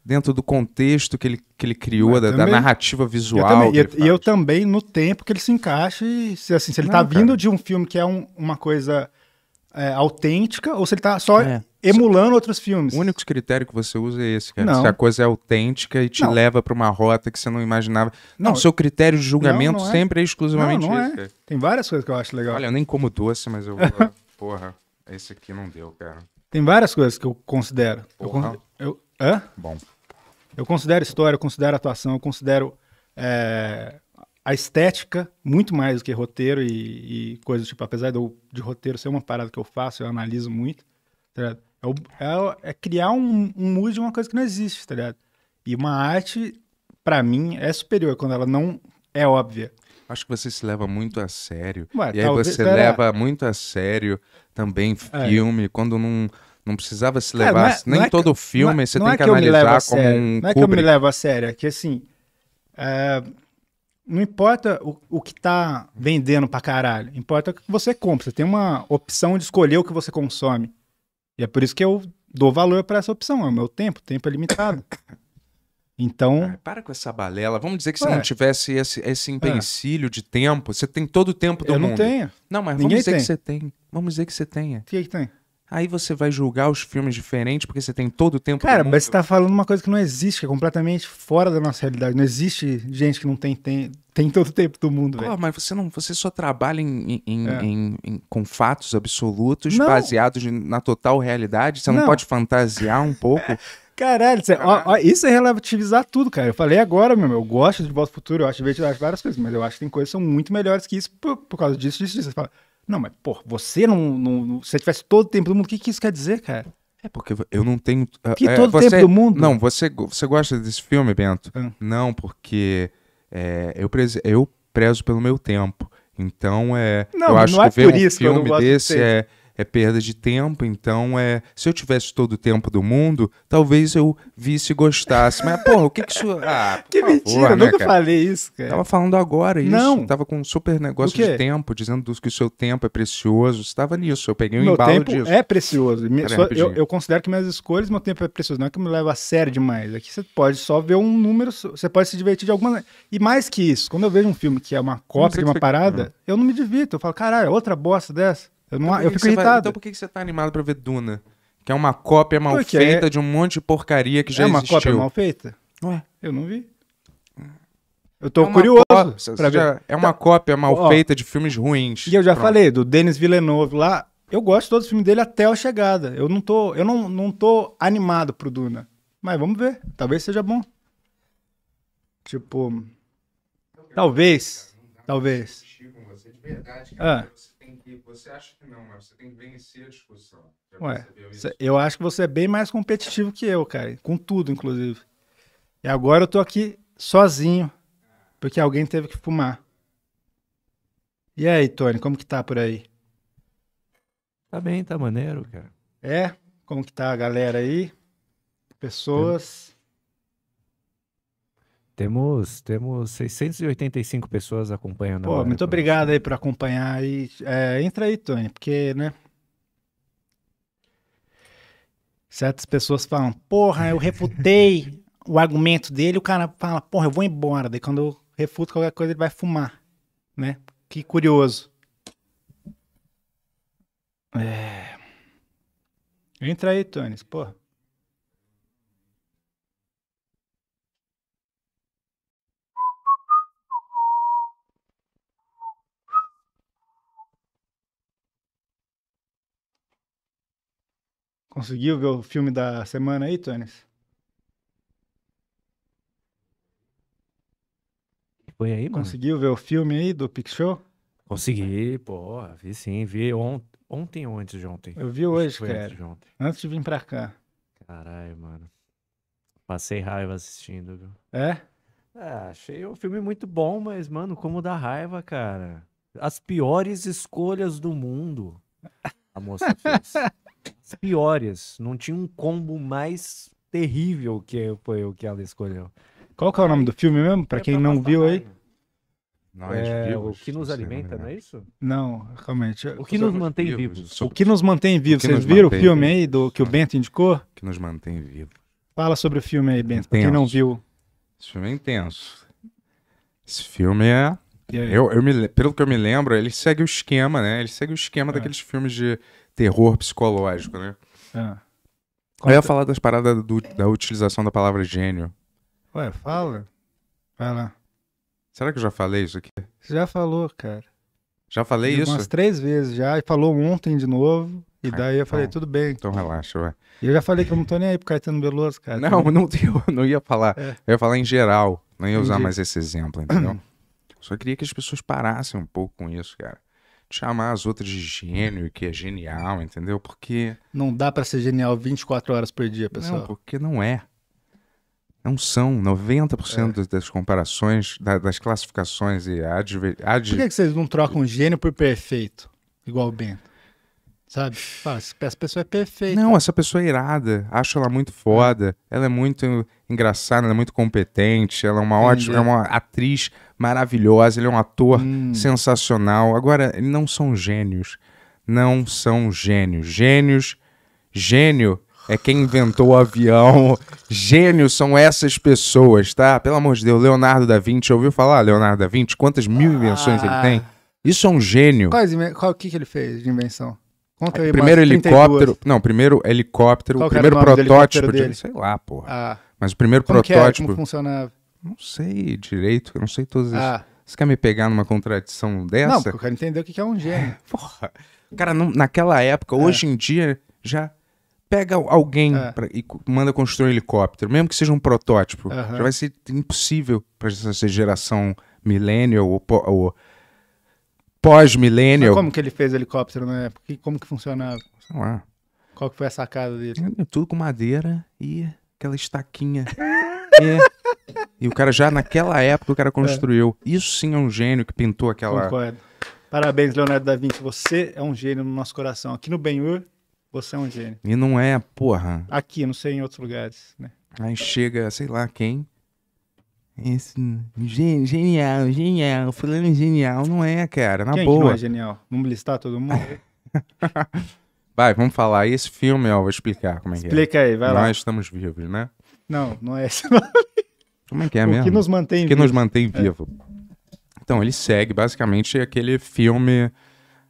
dentro do contexto que ele, que ele criou, da, também, da, narrativa visual. Eu também, e, eu, eu também no tempo que ele se encaixa, e, se, assim, se ele não, tá cara. vindo de um filme que é um, uma coisa é, autêntica, ou se ele tá só é emulando outros filmes. O único critério que você usa é esse, cara. Não. Se a coisa é autêntica e te não. leva para uma rota que você não imaginava. Não, não seu critério de julgamento é. sempre é exclusivamente não, esse. É. Tem várias coisas que eu acho legal. Olha, eu nem como doce, mas eu. porra, esse aqui não deu, cara. Tem várias coisas que eu considero. Porra. Eu, eu, hã? Bom. Eu considero história, eu considero atuação, eu considero é, a estética muito mais do que roteiro e, e coisas tipo. Apesar de, eu, de roteiro ser uma parada que eu faço, eu analiso muito. Tá ligado? É, o, é, é criar um, um muse de uma coisa que não existe, tá ligado? E uma arte, para mim, é superior quando ela não é óbvia. Acho que você se leva muito a sério. Ué, e aí você era... leva muito a sério também é. filme, é. quando não, não precisava se é, levar. É, é, nem todo que, filme não, é- você não tem que, que analisar como um. Não é que eu me levo a sério, é que assim. não importa o, o que tá vendendo pra caralho, importa o que você compra. Você tem uma opção de escolher o que você consome. E é por isso que eu dou valor para essa opção, é o meu tempo, o tempo é limitado. Então. Ai, para com essa balela. Vamos dizer que se não tivesse esse, esse empecilho é. de tempo, você tem todo o tempo do eu mundo. Eu não tenho. Não, mas Ninguém vamos dizer tem. que você tem. Vamos dizer que você tenha. O que, é que tem? Aí você vai julgar os filmes diferentes porque você tem todo o tempo. Cara, mas você tá falando uma coisa que não existe, que é completamente fora da nossa realidade. Não existe gente que não tem, tem, tem todo o tempo do mundo, velho. Ah, mas você não, você só trabalha em, em, é. em, em com fatos absolutos, não. baseados na total realidade. Você não, não pode fantasiar um pouco. Caralho, isso é, ó, ó, isso é relativizar tudo, cara. Eu falei agora, meu, eu gosto de Volta Futuro, eu acho divertido várias coisas, mas eu acho que tem coisas que são muito melhores que isso por, por causa disso, disso, disso. Você fala, não, mas, pô, você não. não se tivesse todo o tempo do mundo, o que, que isso quer dizer, cara? É porque eu não tenho. Ah, que é, todo o tempo do mundo? Não, você, você gosta desse filme, Bento? Ah. Não, porque é, eu, prezo, eu prezo pelo meu tempo. Então, é. Não, eu acho não é que é ver um filme desse de é é perda de tempo. Então, é, se eu tivesse todo o tempo do mundo, talvez eu visse e gostasse. Mas, porra, o que que isso. Ah, que favor, mentira, né, nunca cara? falei isso, cara. Tava falando agora isso. Não. Tava com um super negócio de tempo, dizendo que o seu tempo é precioso. Estava nisso. Eu peguei um meu embalo tempo disso. É precioso. só, eu, eu, considero que minhas escolhas, meu tempo é precioso. Não é que eu me levo a sério demais. Aqui é você pode só ver um número, você pode se divertir de alguma. E mais que isso, quando eu vejo um filme que é uma cópia é de uma parada, hum. eu não me divirto. Eu falo, caralho, outra bosta dessa. Eu, não, então, eu fico irritado. Vai, então por que você tá animado pra ver Duna? Que é uma cópia mal Porque feita é... de um monte de porcaria que já existiu. É uma existiu. cópia mal feita? Ué. Eu não vi. É eu tô é curioso para pra ver. Já, é uma tá. cópia mal Ó, feita de filmes ruins. E eu já Pronto. falei, do Denis Villeneuve lá, eu gosto de todos os filmes dele até a chegada. Eu não tô, eu não, não tô animado pro Duna. Mas vamos ver. Talvez seja bom. Tipo. Talvez. Talvez. Ah você acha que não, mas você tem que vencer a discussão. Ué, eu acho que você é bem mais competitivo que eu, cara. Com tudo, inclusive. E agora eu tô aqui sozinho, porque alguém teve que fumar. E aí, Tony, como que tá por aí? Tá bem, tá maneiro, cara. É? Como que tá a galera aí? Pessoas? Temos, temos 685 pessoas acompanhando. Pô, muito obrigado aí por acompanhar. E, é, entra aí, Tony, porque, né? Certas pessoas falam, porra, eu refutei o argumento dele, o cara fala, porra, eu vou embora. Daí quando eu refuto qualquer coisa, ele vai fumar, né? Que curioso. É... Entra aí, Tony, porra. Conseguiu ver o filme da semana aí, Tones? Foi aí, mano? Conseguiu ver o filme aí do Pix Show? Consegui, pô, vi sim, vi on ontem ou antes de ontem? Eu vi hoje, cara. Antes de, antes de vir pra cá. Caralho, mano. Passei raiva assistindo, viu? É? É, achei o filme muito bom, mas, mano, como dá raiva, cara. As piores escolhas do mundo. A moça fez. piores. Não tinha um combo mais terrível que foi o que ela escolheu. Qual que é o nome do filme mesmo? Para quem não viu aí. é, vivos, o que nos alimenta, é. não é isso? Não, realmente. O que nos mantém vivos. vivos. O que nos mantém vivos. Vocês viram o filme vivos. aí do que o Bento indicou? O que nos mantém vivos. Fala sobre o filme aí, Bento, pra quem não viu. Esse filme é intenso. Esse filme é. Eu, eu me, pelo que eu me lembro, ele segue o esquema, né? Ele segue o esquema é. daqueles filmes de terror psicológico, né? Ah. É. Conta... Eu ia falar das paradas do, da utilização da palavra gênio. Ué, fala. Vai lá. Será que eu já falei isso aqui? Você já falou, cara. Já falei e isso? Umas três vezes já. E falou ontem de novo. E ah, daí eu falei, então- tudo bem. Então relaxa, ué. E eu já falei que eu não tô nem aí pro Caetano Veloso, cara. Não, não, eu não ia falar. É. Eu ia falar em geral. Não ia Entendi. usar mais esse exemplo, entendeu? Só queria que as pessoas parassem um pouco com isso, cara chamar as outras de gênio, que é genial, entendeu? Porque. Não dá para ser genial 24 horas por dia, pessoal. Não, porque não é. Não são. 90% é. das comparações, das classificações e adver... Ad... Por que, é que vocês não trocam gênio por perfeito? Igual o Bento. Sabe? Fala, essa pessoa é perfeita. Não, essa pessoa é irada. Acho ela muito foda. Ela é muito engraçada, ela é muito competente. Ela é uma Entendi. ótima, é uma atriz maravilhosa, ele é um ator hum. sensacional. Agora, não são gênios. Não são gênios. Gênios, gênio é quem inventou o avião. Gênios são essas pessoas, tá? Pelo amor de Deus, Leonardo da Vinci, ouviu falar Leonardo da Vinci? Quantas mil invenções ah. ele tem? Isso é um gênio. Qual, que, que ele fez de invenção? Conta aí, primeiro helicóptero. 32. Não, primeiro helicóptero. Qual o primeiro protótipo dele? Sei lá, porra. Ah. Mas o primeiro como protótipo. Que é? Como funcionava? Não sei direito, eu não sei todas as. Ah. Você quer me pegar numa contradição dessa? Não, porque eu quero entender o que é um gênio. Porra. Cara, não, naquela época, é. hoje em dia, já pega alguém é. pra, e manda construir um helicóptero, mesmo que seja um protótipo. Uhum. Já vai ser impossível para essa geração millennial ou, ou pós-millennial. Como que ele fez helicóptero na época? como que funcionava? Sei lá. Qual que foi a sacada dele? Tudo com madeira e aquela estaquinha. é. E o cara já naquela época o cara é. construiu. É. Isso sim é um gênio que pintou aquela. Concordo. Parabéns, Leonardo da Vinci. Você é um gênio no nosso coração. Aqui no Benhur, você é um gênio. E não é, porra. Aqui, não sei em outros lugares, né? Aí chega, sei lá quem. Esse, Gen genial, genial, fulano é genial, não é, cara, na quem boa. Quem não é genial? Vamos listar todo mundo? vai, vamos falar. Esse filme, ó, vou explicar como é Explica que é. Explica aí, vai Nós lá. Nós estamos vivos, né? Não, não é esse nome. Como é que é o mesmo? que nos mantém que nos mantém vivo. É. Então, ele segue basicamente aquele filme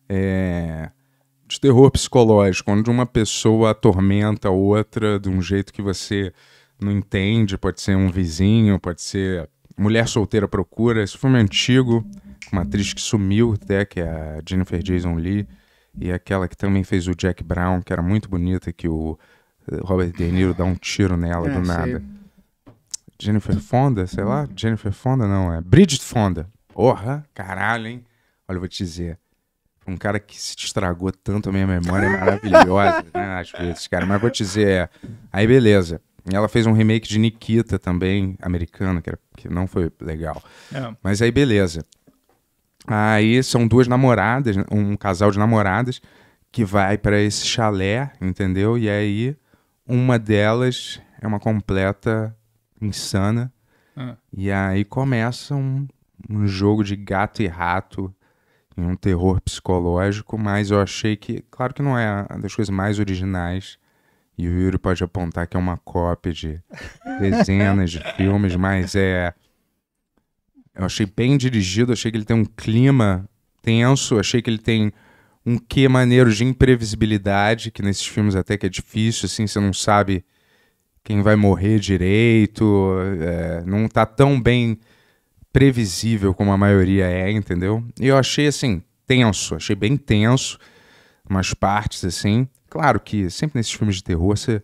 é, de terror psicológico, onde uma pessoa atormenta a outra de um jeito que você não entende. Pode ser um vizinho, pode ser Mulher Solteira Procura. Esse filme é antigo, uma atriz que sumiu até, que é a Jennifer Jason Lee, e aquela que também fez o Jack Brown, que era muito bonita, que o eh, Robert De Niro dá um tiro nela é, do nada. Sei. Jennifer Fonda, sei lá. Jennifer Fonda não, é Bridget Fonda. Porra, caralho, hein? Olha, eu vou te dizer. Um cara que se estragou tanto a minha memória é maravilhosa, né? Às vezes, cara. Mas vou te dizer, é... aí beleza. Ela fez um remake de Nikita também, americano, que, era... que não foi legal. É. Mas aí beleza. Aí são duas namoradas, um casal de namoradas que vai para esse chalé, entendeu? E aí uma delas é uma completa insana. Ah. E aí começa um, um jogo de gato e rato em um terror psicológico, mas eu achei que, claro que não é uma das coisas mais originais. E o Yuri pode apontar que é uma cópia de dezenas de filmes, mas é. Eu achei bem dirigido, achei que ele tem um clima tenso, achei que ele tem um quê maneiro de imprevisibilidade, que nesses filmes até que é difícil, assim, você não sabe quem vai morrer direito, é, não está tão bem previsível como a maioria é, entendeu? E eu achei assim, tenso, achei bem tenso, umas partes assim. Claro que sempre nesses filmes de terror você,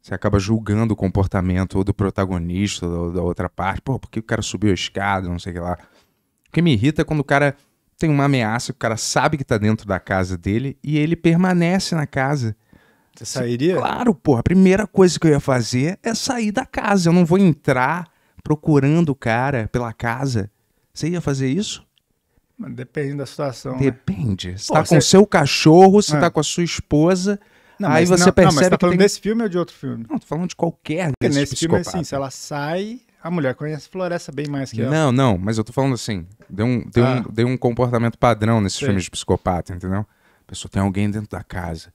você acaba julgando o comportamento ou do protagonista ou da outra parte. Pô, por que o cara subiu a escada, não sei o que lá. O que me irrita é quando o cara tem uma ameaça, o cara sabe que tá dentro da casa dele e ele permanece na casa. Você sairia? Claro, porra. A primeira coisa que eu ia fazer é sair da casa. Eu não vou entrar procurando o cara pela casa. Você ia fazer isso? Depende da situação. Né? Depende. Né? Você tá você... com seu cachorro, você está ah. tá com a sua esposa. Não, aí você não, percebe. Não, mas você tá falando tem... desse filme ou de outro filme? Não, tô falando de qualquer Porque desse Nesse psicopata. filme, assim, se ela sai, a mulher conhece floresta bem mais que ela. Não, não, mas eu tô falando assim. Deu um, deu ah. um, deu um comportamento padrão nesses Sei. filmes de psicopata, entendeu? A pessoa tem alguém dentro da casa.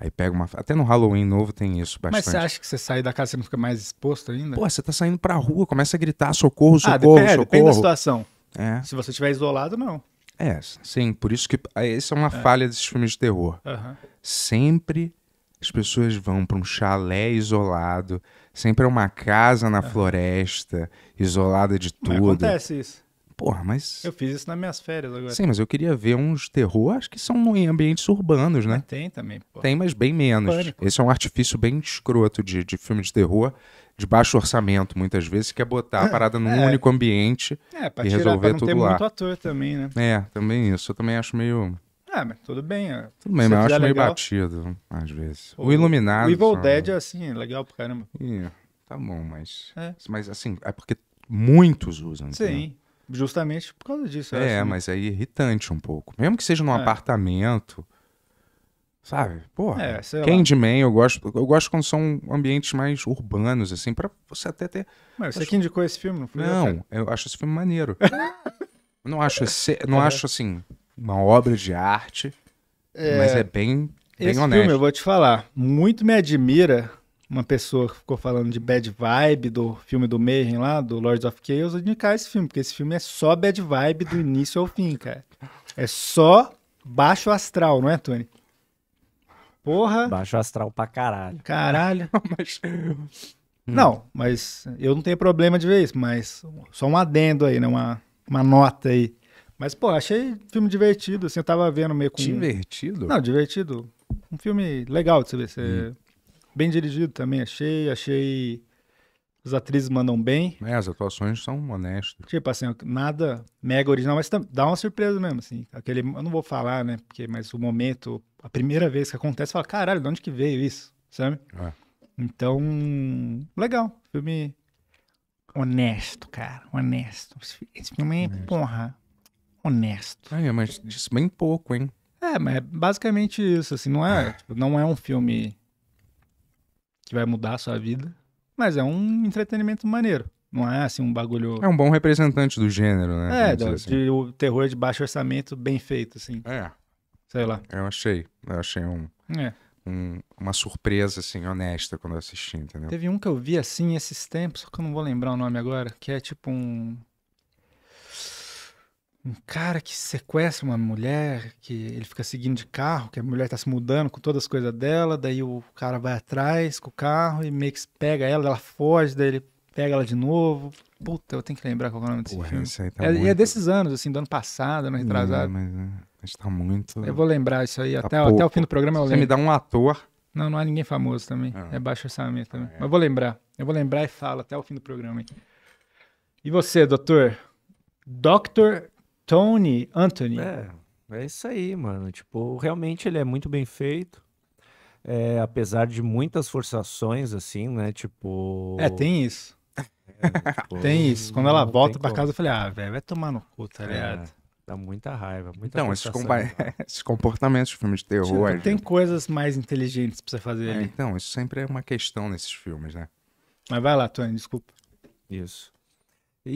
Aí pega uma. Até no Halloween novo tem isso bastante. Mas você acha que você sair da casa você não fica mais exposto ainda? Pô, você tá saindo pra rua, começa a gritar: socorro, socorro, ah, depende, socorro. Depende da situação. É. Se você estiver isolado, não. É, sim. Por isso que. Ah, essa é uma é. falha desses filmes de terror. Uhum. Sempre as pessoas vão para um chalé isolado, sempre é uma casa na uhum. floresta, isolada de tudo. Mas acontece isso porra, mas. Eu fiz isso nas minhas férias agora. Sim, mas eu queria ver uns terror, acho que são em ambientes urbanos, né? tem também, pô. Tem, mas bem menos. Pânico. Esse é um artifício bem escroto de, de filme de terror, de baixo orçamento, muitas vezes, que é botar a parada num é. único ambiente é, pra e tirar, resolver pra não tudo ter lá. muito ator também, né? É, também isso. Eu também acho meio. Ah, mas tudo bem. Tudo bem, mas eu acho legal. meio batido, às vezes. O, o Iluminado. O Evil só... Dead é assim, legal pra caramba. tá bom, mas. É. Mas assim, é porque muitos usam. Sim. Justamente por causa disso. É, né? mas é irritante um pouco. Mesmo que seja num é. apartamento, sabe? Porra, é, Candyman, eu gosto, eu gosto quando são ambientes mais urbanos, assim, para você até ter... Mas você que indicou esse filme, não foi? Não, eu, eu acho esse filme maneiro. não acho, esse, não é. acho, assim, uma obra de arte, é, mas é bem, bem esse honesto. Esse filme, eu vou te falar, muito me admira uma pessoa que ficou falando de bad vibe do filme do Mayhem lá, do Lords of Chaos, eu indicar esse filme, porque esse filme é só bad vibe do início ao fim, cara. É só baixo astral, não é, Tony? Porra. Baixo astral pra caralho. Caralho. mas... Não, mas eu não tenho problema de ver isso, mas só um adendo aí, né? Uma, uma nota aí. Mas, pô, achei filme divertido, assim, eu tava vendo meio com... Divertido? Não, divertido. Um filme legal de você ver. Você... Hum Bem dirigido também, achei. Achei. As atrizes mandam bem. É, as atuações são honestas. Tipo assim, nada mega original, mas dá uma surpresa mesmo, assim. Aquele, eu não vou falar, né? Porque, mas o momento, a primeira vez que acontece, fala, caralho, de onde que veio isso? Sabe? É. Então, legal. Filme honesto, cara. Honesto. Esse filme é, porra, honesto. É, mas diz bem pouco, hein? É, mas é basicamente isso, assim, não é, é. Tipo, não é um filme que vai mudar a sua vida. Mas é um entretenimento maneiro. Não é assim um bagulho. É um bom representante do gênero, né? É, do, assim. de, o terror de baixo orçamento bem feito, assim. É. Sei lá. Eu achei. Eu achei um. É. Um, uma surpresa, assim, honesta quando eu assisti, entendeu? Teve um que eu vi assim esses tempos, só que eu não vou lembrar o nome agora, que é tipo um um cara que sequestra uma mulher, que ele fica seguindo de carro, que a mulher tá se mudando com todas as coisas dela, daí o cara vai atrás com o carro e meio que pega ela, ela foge, daí ele pega ela de novo. Puta, eu tenho que lembrar qual é o nome desse Porra, filme. Esse aí tá é, é muito... é desses anos, assim, do ano passado, ano retrasado. É, mas, né, mas tá muito... Eu vou lembrar isso aí, tá até, até o fim do programa eu lembro. Você me dá um ator... Não, não há ninguém famoso também, ah. é baixo orçamento também. Ah, é. Mas eu vou lembrar, eu vou lembrar e falo até o fim do programa. Hein? E você, doutor? Dr. Tony Anthony. É, é isso aí, mano. Tipo, realmente ele é muito bem feito. É, apesar de muitas forçações, assim, né? Tipo. É, tem isso. É, tipo, tem isso. Quando ela volta pra como. casa, eu falei, ah, velho, vai tomar no cu, tá é, ligado? Dá muita raiva. Muita então, esses, compa... esses, comportamentos de filmes de terror. Tipo, tem gente... coisas mais inteligentes pra você fazer é, ali. Então, isso sempre é uma questão nesses filmes, né? Mas vai lá, Tony, desculpa. Isso.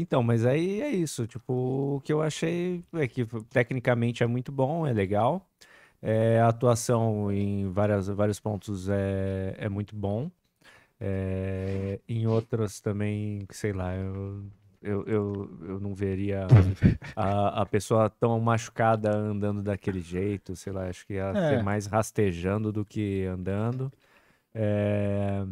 Então, mas aí é isso. Tipo, o que eu achei é que tipo, tecnicamente é muito bom, é legal. É, a atuação em várias, vários pontos é, é muito bom. É, em outras também, sei lá, eu, eu, eu, eu não veria a, a pessoa tão machucada andando daquele jeito, sei lá, acho que ia é. ser mais rastejando do que andando. É,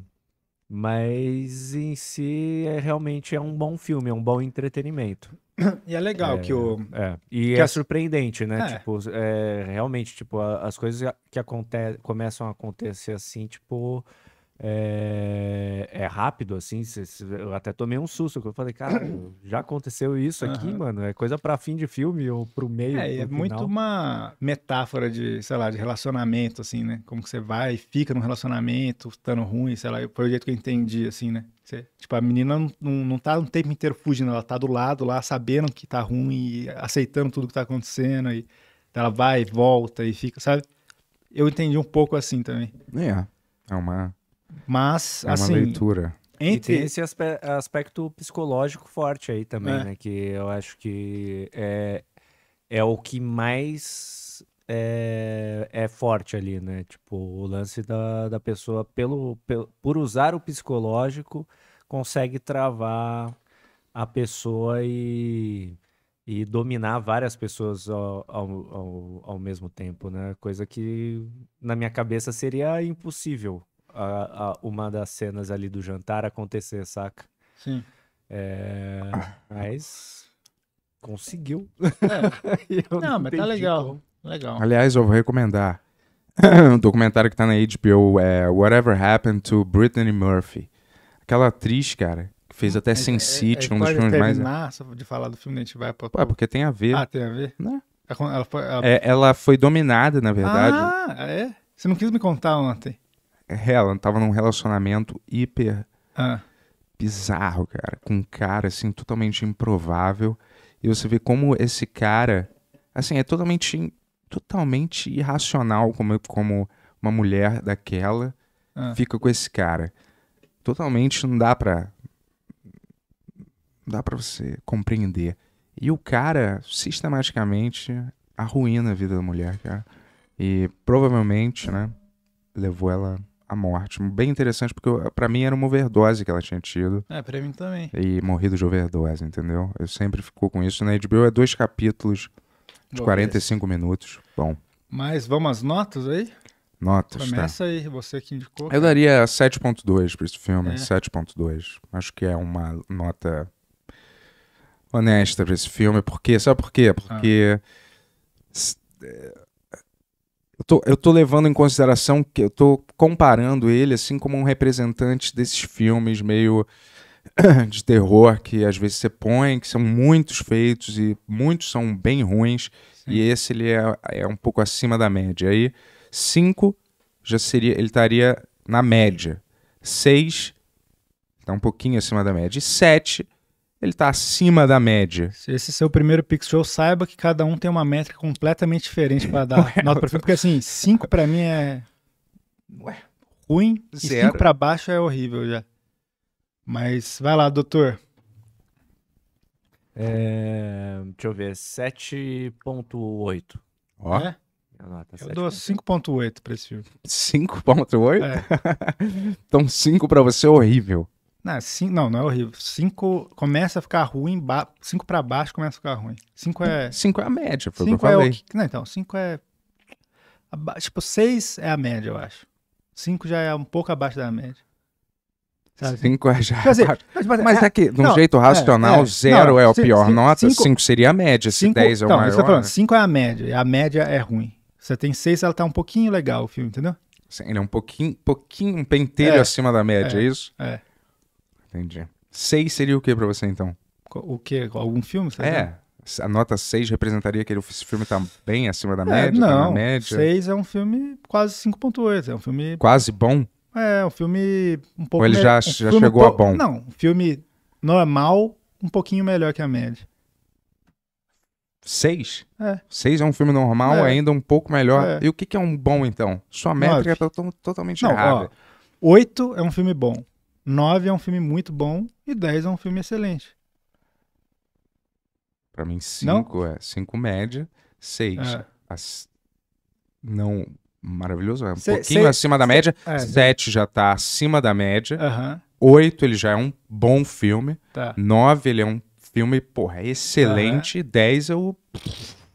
mas em si é, realmente é um bom filme, é um bom entretenimento. E é legal é, que o. É, é. E que é a... surpreendente, né? É. Tipo, é, realmente, tipo, as coisas que aconte... começam a acontecer assim, tipo, é, é, rápido, assim. eu até tomei um susto, eu falei, cara, já aconteceu isso aqui, uhum. mano. É coisa para fim de filme ou pro meio. É, pro é muito uma metáfora de, sei lá, de relacionamento, assim, né? Como que você vai e fica num relacionamento, estando ruim, sei lá. Foi o jeito que eu entendi, assim, né? Você, tipo, a menina não, não tá o um tempo inteiro fugindo, ela tá do lado lá, sabendo que tá ruim e aceitando tudo que tá acontecendo. E ela vai, volta e fica, sabe? Eu entendi um pouco assim também. É, é uma mas, é assim... uma leitura. Entre... E tem esse aspe aspecto psicológico forte aí também, é. né? Que eu acho que é, é o que mais é, é forte ali, né? Tipo, o lance da, da pessoa, pelo, pelo, por usar o psicológico, consegue travar a pessoa e, e dominar várias pessoas ao, ao, ao, ao mesmo tempo, né? Coisa que na minha cabeça seria impossível a, a, uma das cenas ali do jantar acontecer, saca? Sim. É, mas conseguiu. É. não, não mas tá legal. Como. Legal. Aliás, eu vou recomendar um documentário que tá na HBO é Whatever Happened to Brittany Murphy. Aquela atriz, cara, que fez até é, Sin é, City, é, um dos filmes mais. Massa de falar do filme, né? a gente vai pra. Ué, porque tem a ver. Ah, tem a ver? Né? É ela foi, ela... É, ela foi dominada, na verdade. Ah, é? Você não quis me contar ontem ela tava num relacionamento hiper ah. bizarro, cara, com um cara assim totalmente improvável. E você vê como esse cara, assim, é totalmente totalmente irracional como como uma mulher daquela ah. fica com esse cara. Totalmente não dá pra. Não dá pra você compreender. E o cara, sistematicamente, arruína a vida da mulher, cara. E provavelmente, né, levou ela a morte. Bem interessante, porque para mim era uma overdose que ela tinha tido. É, pra mim também. E morrido de overdose, entendeu? Eu sempre ficou com isso. Na HBO é dois capítulos de Vou 45 ver. minutos. Bom. Mas vamos às notas aí? Notas, tá. Começa tá. aí, você que indicou. Eu daria 7.2 pra esse filme, é. 7.2. Acho que é uma nota honesta pra esse filme. Por quê? Sabe por quê? Porque... Ah é, tô, eu tô levando em consideração que eu tô comparando ele assim como um representante desses filmes meio de terror que às vezes você põe, que são muitos feitos e muitos são bem ruins. Sim. E esse ele é, é um pouco acima da média. Aí 5 já seria, ele estaria na média. 6 tá um pouquinho acima da média. E 7 ele está acima da média. Se esse seu primeiro Pix Show, saiba que cada um tem uma métrica completamente diferente para dar Ué, nota para porque assim, 5 para mim é Ué, ruim, zero. e 5 para baixo é horrível já. Mas vai lá, doutor. É, deixa eu ver, 7.8. Ó. É? eu dou 5.8 para esse filme. 5.8? É. então 5 para você é horrível. Não, cinco, não, não é horrível. Cinco começa a ficar ruim, ba... cinco para baixo começa a ficar ruim. Cinco é. Cinco é a média, foi cinco o que eu é falei. Não, então, cinco é. Aba... Tipo, seis é a média, eu acho. Cinco já é um pouco abaixo da média. 5 assim? Cinco é já. Dizer, tipo assim, mas, mas, é, é, que, de um não, jeito é, racional, é, zero é a pior cinco, nota, cinco, seria a média, se cinco, é o então, maior. Tá falando, é a média, a média é ruim. Você tem seis, ela tá um pouquinho legal o filme, entendeu? Sim, ele é um pouquinho, pouquinho um pentelho acima da média, é isso? É. Entendi. 6 seria o que pra você, então? O que? Algum filme? Sabe? É. é? A nota 6 representaria que esse filme tá bem acima da é, média? Tá não, tá média. 6 é um filme quase 5.8. É um filme. Quase bom? É, um filme um pouco. Ou ele já, um já chegou a bom? Não, um filme normal, um pouquinho melhor que a média. 6? É. 6 é um filme normal, é. ainda um pouco melhor. É. E o que, que é um bom, então? Sua métrica tá totalmente não, errada. Ó, 8 é um filme bom. 9 é um filme muito bom e 10 é um filme excelente. Pra mim, 5 é 5 média, 6 é. as... não maravilhoso, é um se, pouquinho se, acima se, da média, 7 é, já tá acima da média, uhum. 8 ele já é um bom filme, tá. 9 ele é um filme, porra, é excelente, uhum. 10 é o...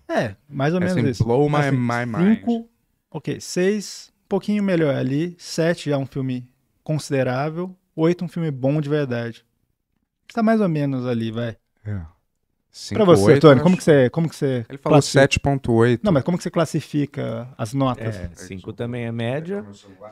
É, mais ou é menos assim, isso. Blow my, assim, my mind. 5, ok, 6, um pouquinho melhor ali, 7 já é um filme considerável, 8 um filme bom de verdade. Está mais ou menos ali, vai. É. pra você, 8, Tony, como que você, como que você Ele falou 7.8. Não, mas como que você classifica as notas? É, 5 também é média,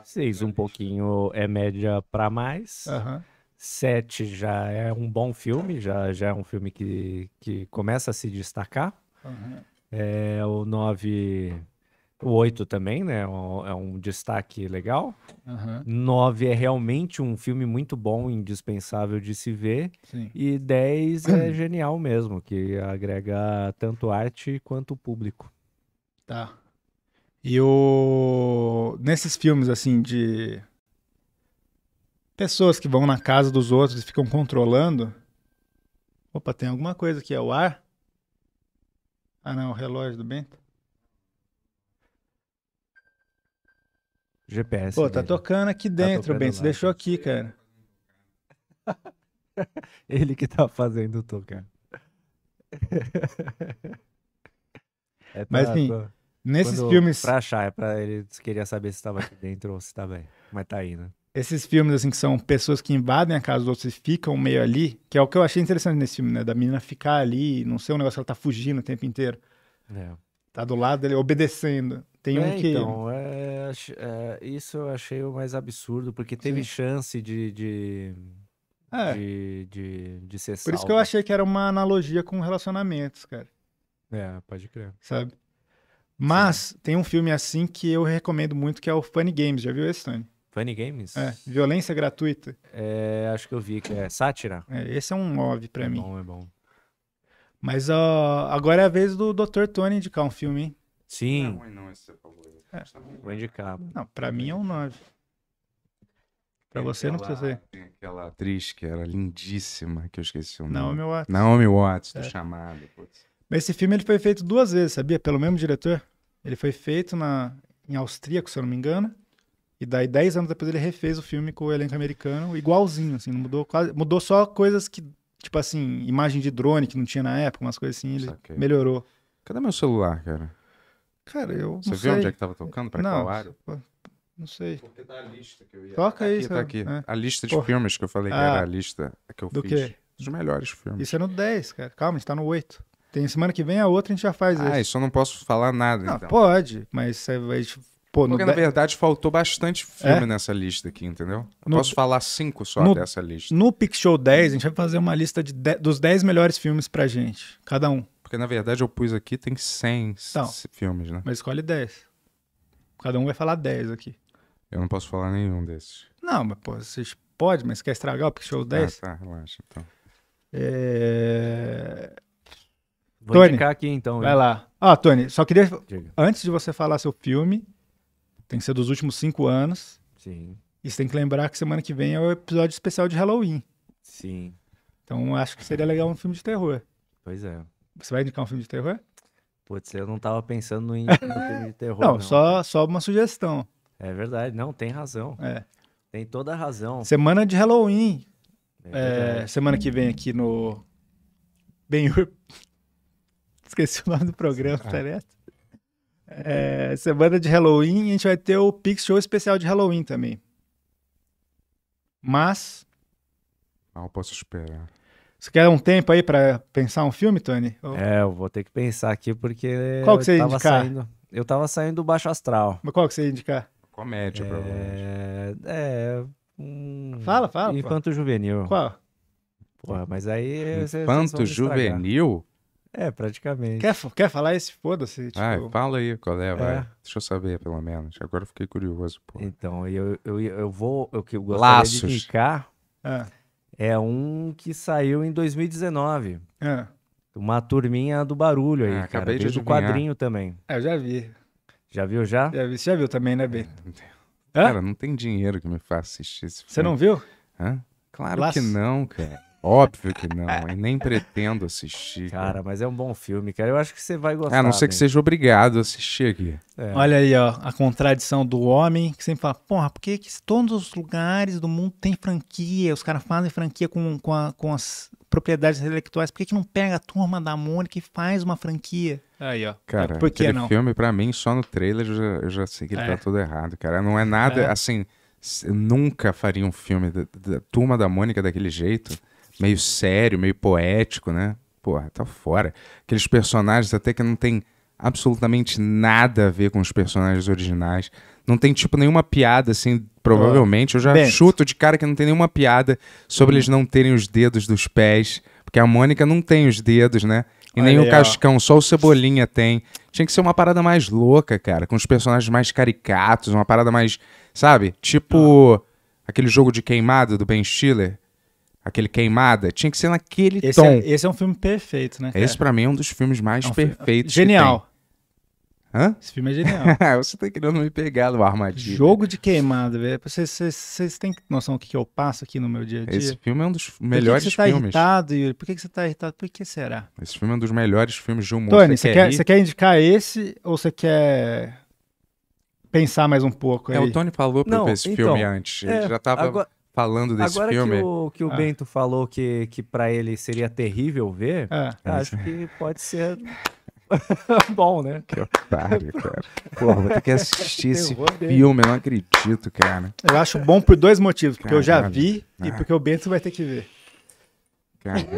6 um pouquinho é média pra mais. Aham. Uhum. 7 já é um bom filme, já, já é um filme que, que começa a se destacar. Uhum. É, o 9 o 8 também, né? É um é destaque legal. Uhum. 9 é realmente um filme muito bom, indispensável de se ver. Sim. E 10 é genial mesmo, que agrega tanto arte quanto público. Tá. E o. Nesses filmes, assim, de. Pessoas que vão na casa dos outros e ficam controlando. Opa, tem alguma coisa aqui, é o ar? Ah não, é o relógio do Bento. GPS. Pô, tá tocando aqui tá dentro, tá Ben. Você deixou aqui, cara. Ele que tá fazendo tocar. É pra, tá, Mas assim, pra, nesses quando, filmes. Pra achar, é pra ele queria saber se tava aqui dentro ou se tava tá bem. Mas tá aí, né? Esses filmes, assim, que são pessoas que invadem a casa dos outros e ficam meio ali, que é o que eu achei interessante nesse filme, né? Da menina ficar ali, não ser um negócio que ela tá fugindo o tempo inteiro. É. Tá do lado dele, obedecendo. Tem é, um que. Então, é ach... é, eh, isso eu achei o mais absurdo, porque teve Sim. chance de, de... É. De, de, de ser Por isso que eu achei que era uma analogia com relacionamentos, cara. É, pode crer. Sabe? Mas Sim. tem um filme assim que eu recomendo muito, que é o Funny Games. Já viu esse, Tony? Funny Games? É, violência gratuita. É, acho que eu vi, que é sátira. É, esse é um nove pra é mim. É bom, é bom. Mas agora é a vez do Dr. Tony indicar um filme, hein? Sim. Não é não esse você falou. É. Vou indicar. Não, pra mim é um 9. Pra tem você aquela, não precisa ser. Aquela atriz que era lindíssima, que eu esqueci o nome. Naomi Watts. Naomi Watts, do é. chamado. Mas esse filme ele foi feito duas vezes, sabia? Pelo mesmo diretor. Ele foi feito na, em austríaco, se eu não me engano. E daí, dez anos depois, ele refez o filme com o elenco americano, igualzinho, assim, não mudou quase. Mudou só coisas que, tipo assim, imagem de drone que não tinha na época, umas coisas assim, ele Saquei. melhorou. Cadê meu celular, cara? Cara, eu Você não sei. Você viu onde é que tava tocando? Pra não, qual área? Não sei. Porque tá lista que eu ia... Toca aqui, aí, tá aqui. É. A lista de Porra. filmes que eu falei que era ah, a lista que eu do fiz. Quê? Dos melhores filmes. Isso é no 10, cara. Calma, a tá no 8. Tem semana que vem a outra a gente já faz isso. ah, isso eu não posso falar nada, não, então. Pode, mas você vai. Tipo, pô, Porque, na verdade, faltou bastante filme é? nessa lista aqui, entendeu? Eu no... posso falar cinco só no... dessa lista. No Pix Show 10, a gente vai fazer uma lista de de... dos 10 melhores filmes pra gente, cada um porque na verdade eu pus aqui, tem 100 então, filmes, né? Mas escolhe 10. Cada um vai falar 10 aqui. Eu não posso falar nenhum desses. Não, mas pô, vocês podem, mas quer estragar o show 10? Ah, tá, relaxa então. É... Vou Tony, indicar aqui então. Vai eu. lá. Ah, Tony, só queria. Diga. Antes de você falar seu filme, tem que ser dos últimos cinco anos. Sim. E você tem que lembrar que semana que vem é o episódio especial de Halloween. Sim. Então acho que seria legal um filme de terror. Pois é. Você vai indicar um filme de terror? Putz, eu não estava pensando em filme de terror. não, não, Só, só uma sugestão. É verdade, não, tem razão. É. Tem toda a razão. Semana de Halloween. É é, semana que vem aqui no. bem Esqueci o nome do programa, ah. tá ligado? É, semana de Halloween, a gente vai ter o Pix Show especial de Halloween também. Mas. Mal ah, posso esperar. Você quer um tempo aí para pensar um filme, Tony? Ou... É, eu vou ter que pensar aqui porque. Qual que você ia indicar? Saindo, eu tava saindo do Baixo Astral. Mas qual que você ia indicar? Comédia, é... provavelmente. É. Fala, fala. Infanto pô. Juvenil. Qual? Porra, mas aí. Infanto Juvenil? É, praticamente. Quer, quer falar esse? Foda-se. Tipo... Ah, fala aí, qual é, vai. É. Deixa eu saber, pelo menos. Agora eu fiquei curioso, pô. Então, eu, eu, eu vou. Eu, eu gostaria Laços. de indicar. Ah é um que saiu em 2019. É. Uma turminha do barulho aí, ah, cara. Acabei Desde de o quadrinho também. É, eu já vi. Já viu já? Já vi. Você já viu também, né, B? É, cara, não tem dinheiro que me faça assistir esse filme. Você não viu? Hã? Claro que não, cara. Óbvio que não, eu nem pretendo assistir. Cara, mas é um bom filme, cara. Eu acho que você vai gostar. Ah, a não ser que seja obrigado a assistir aqui. É. Olha aí, ó, a contradição do homem que sempre fala: porra, por que todos os lugares do mundo tem franquia? Os caras fazem franquia com, com, a, com as propriedades intelectuais. Por que, que não pega a turma da Mônica e faz uma franquia? Aí, ó. Cara, por que aquele O filme, pra mim, só no trailer eu já, eu já sei que ele tá é. tá todo errado, cara. Não é nada é. assim. Nunca faria um filme da, da Turma da Mônica daquele jeito meio sério, meio poético, né? Porra, tá fora. Aqueles personagens até que não tem absolutamente nada a ver com os personagens originais. Não tem, tipo, nenhuma piada, assim, provavelmente. Eu já Bento. chuto de cara que não tem nenhuma piada sobre hum. eles não terem os dedos dos pés. Porque a Mônica não tem os dedos, né? E Olha nem aí, o Cascão, ó. só o Cebolinha tem. Tinha que ser uma parada mais louca, cara. Com os personagens mais caricatos, uma parada mais. Sabe? Tipo. Ah. Aquele jogo de queimado do Ben Stiller aquele queimada, tinha que ser naquele esse tom. É, esse é um filme perfeito, né? Cara? Esse para mim é um dos filmes mais é um perfeitos. Genial. Hã? Esse filme é genial. você tá querendo me pegar do armadilha. Jogo de queimada, velho. Vocês têm noção do que, que eu passo aqui no meu dia a dia? Esse filme é um dos melhores filmes. Por que, que você tá filmes. tá irritado, Yuri? Por que, que você tá irritado? Por que será? Esse filme é um dos melhores filmes do mundo. Tony, você quer, você quer, indicar esse ou você quer pensar mais um pouco aí? É, o Tony falou pra Não, eu ver esse então, filme antes. Ele é, já tava... Agora falando desse Agora filme. Agora que o, que o ah. Bento falou que, que para ele seria terrível ver, é. acho que pode ser bom, né? Que otário, cara. Pô, vou ter que assistir esse filme, eu não acredito, cara. Eu acho bom por dois motivos, porque Caramba. eu já vi ah. e porque o Bento vai ter que ver. Caramba.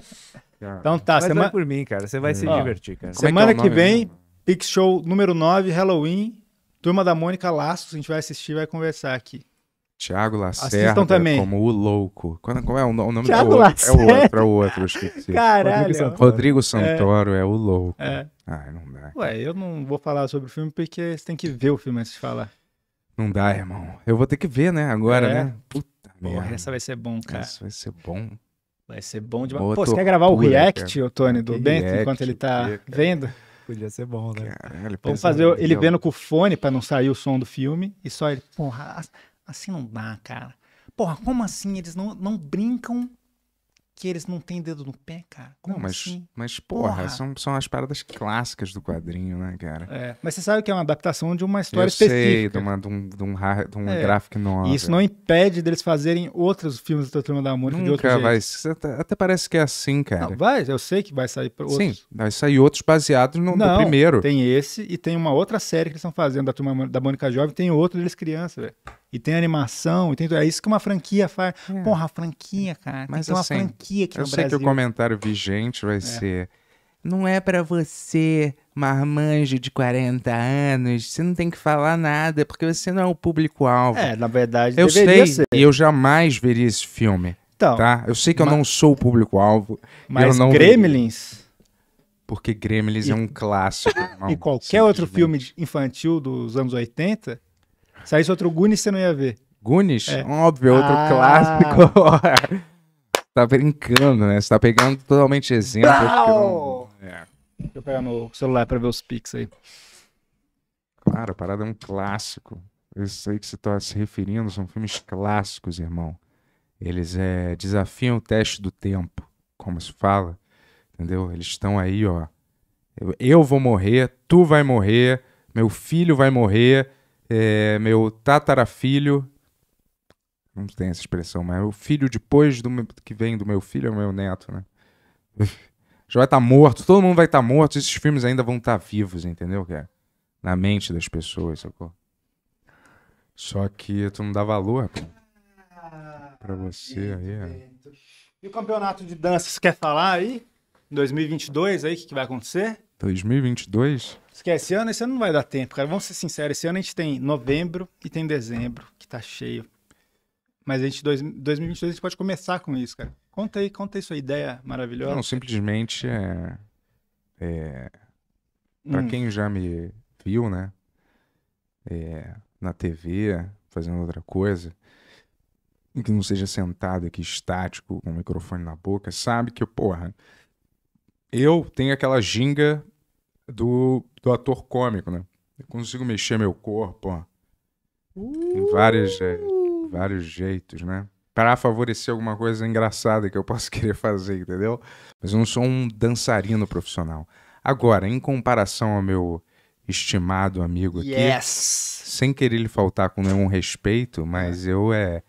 Então tá, Mas semana... por mim, cara. Você vai é. se divertir, cara. semana é que, é que vem, Pix Show número 9, Halloween, Turma da Mônica Laços, a gente vai assistir, vai conversar aqui. Tiago Lacerda Assistam também. como o louco. Qual, qual é o, nome Thiago do outro? Lacerda. É o outro, é o é outro, eu esqueci. Caralho. Rodrigo Santoro, é. é. o louco. É. Ai, não dá. Ué, eu não vou falar sobre o filme porque você tem que ver o filme antes de falar. Não dá, irmão. Eu vou ter que ver, né? Agora, é. né? Puta Porra, merda. essa vai ser bom, cara. Essa vai ser bom. Vai ser bom demais. Boa Pô, você quer gravar o react, o Tony, do Bento, enquanto ele tá que, vendo? Podia ser bom, né? Caralho, Vamos fazer ele vendo com o fone pra não sair o som do filme e só ele. Porra, Assim não dá, cara. Porra, como assim? Eles não, não brincam que eles não têm dedo no pé, cara? Como não, mas, assim? mas porra, porra, São, são as paradas clássicas do quadrinho, né, cara? É, mas você sabe que é uma adaptação de uma história Eu específica. Sei, de, uma, de um, de um, de um é. gráfico novo. E isso não impede deles fazerem outros filmes da Turma da Mônica Nunca de outro jeito. Até, até, parece que é assim, cara. Não, vai, eu sei que vai sair outros. Sim, vai sair outros baseados no, não, no primeiro. Tem esse e tem uma outra série que eles estão fazendo da Turma da Mônica Jovem, tem outro deles criança, velho e tem animação, e tem É isso que uma franquia faz. É. Porra, franquia, cara. Mas é assim, uma franquia aqui Eu sei Brasil. que o comentário vigente vai é. ser. Não é para você, marmanjo de 40 anos, você não tem que falar nada, porque você não é o público-alvo. É, na verdade, eu sei, ser. e eu jamais veria esse filme. Então, tá? Eu sei que mas... eu não sou o público-alvo. Mas não... Gremlins? Porque Gremlins e... é um clássico. e qualquer outro filme infantil dos anos 80 Saísse outro Gunis, você não ia ver. Gunis? É. Óbvio, outro ah. clássico. tá brincando, né? Você tá pegando totalmente exemplo. Não... É. Deixa eu pegar meu celular pra ver os pics aí. Claro, a parada é um clássico. Isso aí que você tá se referindo são filmes clássicos, irmão. Eles é, desafiam o teste do tempo, como se fala. Entendeu? Eles estão aí, ó. Eu vou morrer, tu vai morrer, meu filho vai morrer, é, meu tatarafilho, não tem essa expressão, mas é o filho depois do meu, que vem do meu filho é o meu neto, né? Já vai estar tá morto, todo mundo vai estar tá morto, esses filmes ainda vão estar tá vivos, entendeu, cara? Na mente das pessoas, sacou? Só que tu não dá valor para pra você aí. É. E o campeonato de dança quer falar aí? 2022, aí, o que, que vai acontecer? 2022? Esquece, esse ano, esse ano não vai dar tempo, cara. Vamos ser sinceros, esse ano a gente tem novembro e tem dezembro, que tá cheio. Mas a gente, 2022, a gente pode começar com isso, cara. Conta aí, conta aí sua ideia maravilhosa. Não, simplesmente é... é pra hum. quem já me viu, né? É, na TV, fazendo outra coisa, que não seja sentado aqui estático, com o microfone na boca, sabe que, porra, eu tenho aquela ginga do, do ator cômico, né? Eu consigo mexer meu corpo uh! em várias, é, vários jeitos, né? Para favorecer alguma coisa engraçada que eu possa querer fazer, entendeu? Mas eu não sou um dançarino profissional. Agora, em comparação ao meu estimado amigo aqui, yes! sem querer lhe faltar com nenhum respeito, mas é. eu é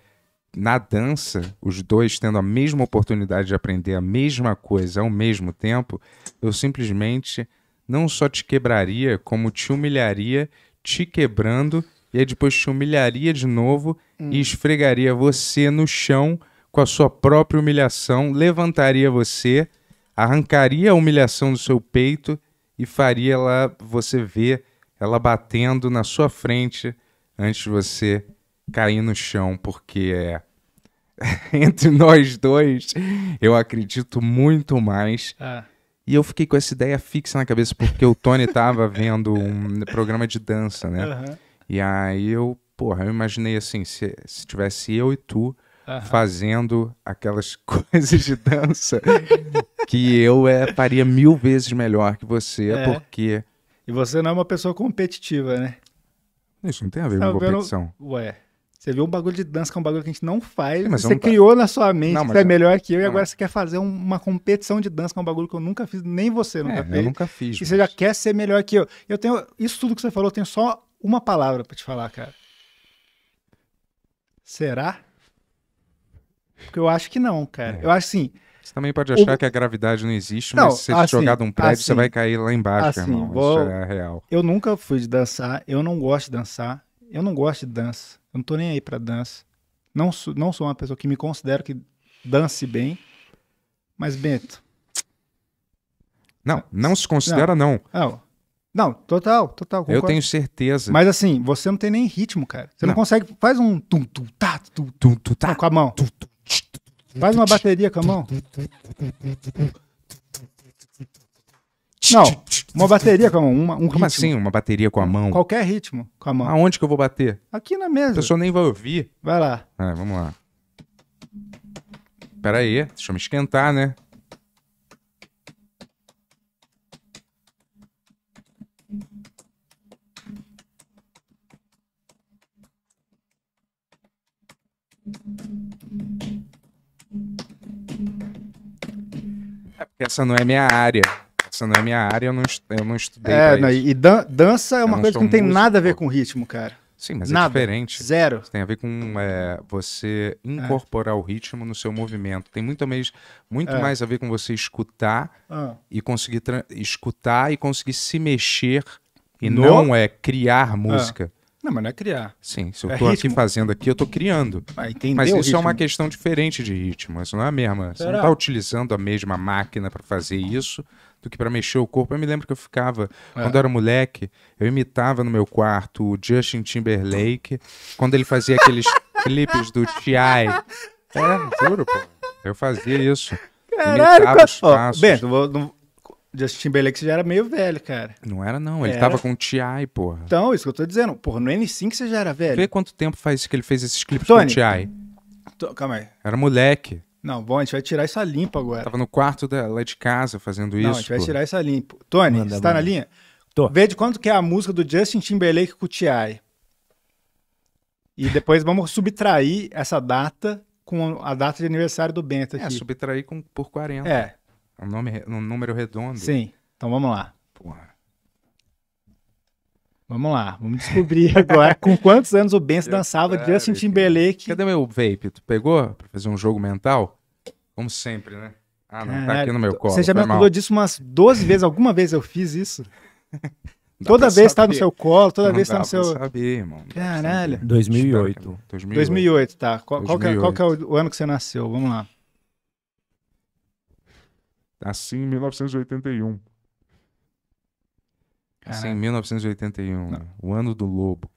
na dança, os dois tendo a mesma oportunidade de aprender a mesma coisa ao mesmo tempo, eu simplesmente não só te quebraria, como te humilharia, te quebrando, e aí depois te humilharia de novo hum. e esfregaria você no chão com a sua própria humilhação, levantaria você, arrancaria a humilhação do seu peito e faria ela, você ver ela batendo na sua frente antes de você cair no chão, porque é entre nós dois, eu acredito muito mais. Ah. E eu fiquei com essa ideia fixa na cabeça, porque o Tony tava vendo um programa de dança, né? Uhum. E aí eu, porra, eu imaginei assim, se, se tivesse eu e tu uhum. fazendo aquelas coisas de dança, que eu é, faria mil vezes melhor que você, é. porque... E você não é uma pessoa competitiva, né? Isso não tem a ver tá com competição. Não... Ué... Você viu um bagulho de dança, que é um bagulho que a gente não faz, mas você não criou tá... na sua mente não, que você é, é melhor que eu, não. e agora você quer fazer uma competição de dança, que é um bagulho que eu nunca fiz, nem você nunca é, fez. Eu nunca fiz. E mas... você já quer ser melhor que eu. Eu tenho. Isso tudo que você falou, eu tenho só uma palavra para te falar, cara. Será? Porque eu acho que não, cara. É. Eu acho assim. Você também pode achar o... que a gravidade não existe, não, mas se você assim, jogar de um prédio, assim, você vai cair lá embaixo, assim, irmão. Vou... Isso é real. Eu nunca fui de dançar, eu não gosto de dançar, eu não gosto de dança. Eu não tô nem aí para dança. Não sou, não sou uma pessoa que me considero que dance bem. Mas, Bento. Não, não se considera, não. Não, não. total, total. Concordo. Eu tenho certeza. Mas assim, você não tem nem ritmo, cara. Você não, não consegue. Faz um tum, tum, tá, tum, tá, com a mão. Faz uma bateria com a mão. Não, uma bateria com a mão. Uma, um Como ritmo. assim uma bateria com a mão? Qualquer ritmo com a mão. Aonde que eu vou bater? Aqui na mesa. A pessoa nem vai ouvir. Vai lá. É, vamos lá. Pera aí, deixa eu me esquentar, né? É porque essa não é minha área dança não é minha área, eu não, eu não estudei. É, não, e dan dança é uma coisa que não tem músico, nada a ver com ritmo, cara. Sim, mas é nada. é diferente. Zero. Isso tem a ver com é, você incorporar é. o ritmo no seu movimento. Tem muito mais, muito é. mais a ver com você escutar ah. e conseguir escutar e conseguir se mexer. E no? não é criar ah. música. Ah. Não, mas não é criar. Sim, se eu estou é aqui fazendo aqui, eu estou criando. Ah, mas isso é uma questão diferente de ritmo. Isso não é a mesma. Será? Você não está utilizando a mesma máquina para fazer isso do que para mexer o corpo. Eu me lembro que eu ficava, é. quando eu era moleque, eu imitava no meu quarto o Justin Timberlake, quando ele fazia aqueles clipes do T.I. É, juro, pô. Eu fazia isso. Caralho, imitava os é passos. vou, não, Justin Timberlake você já era meio velho, cara. Não era, não. Ele era. tava com o T.I., porra. Então, isso que eu tô dizendo. Porra, no N5 você já era velho. Vê quanto tempo faz que ele fez esses clipes Tony, com o T.I. Calma aí. Era moleque. Não, bom, a gente vai tirar essa limpa agora. Tava no quarto dela, lá de casa, fazendo isso. Não, a gente pô. vai tirar essa limpa. Tony, Manda, você tá mano. na linha? Tô. Vê de quanto que é a música do Justin Timberlake com o T.I. E depois vamos subtrair essa data com a data de aniversário do Bento é, aqui. É, subtrair com, por 40. É. é. Um, nome, um número redondo. Sim. Então vamos lá. Porra. Vamos lá, vamos descobrir agora com quantos anos o Benz dançava claro, Justin Timberlake. Cadê meu vape? Tu pegou pra fazer um jogo mental? Como sempre, né? Ah, não, tá Caralho, tá aqui no meu colo. Você já me acusou disso umas 12 vezes, alguma vez eu fiz isso. toda vez saber. tá no seu colo, toda não vez tá no seu. Saber, irmão. Caralho. 2008. 2008, 2008 tá. Qual, 2008. Qual, que é, qual, que é, o ano que você nasceu? Vamos lá. Assim, em 1981. Assim, em 1981, não. o ano do lobo.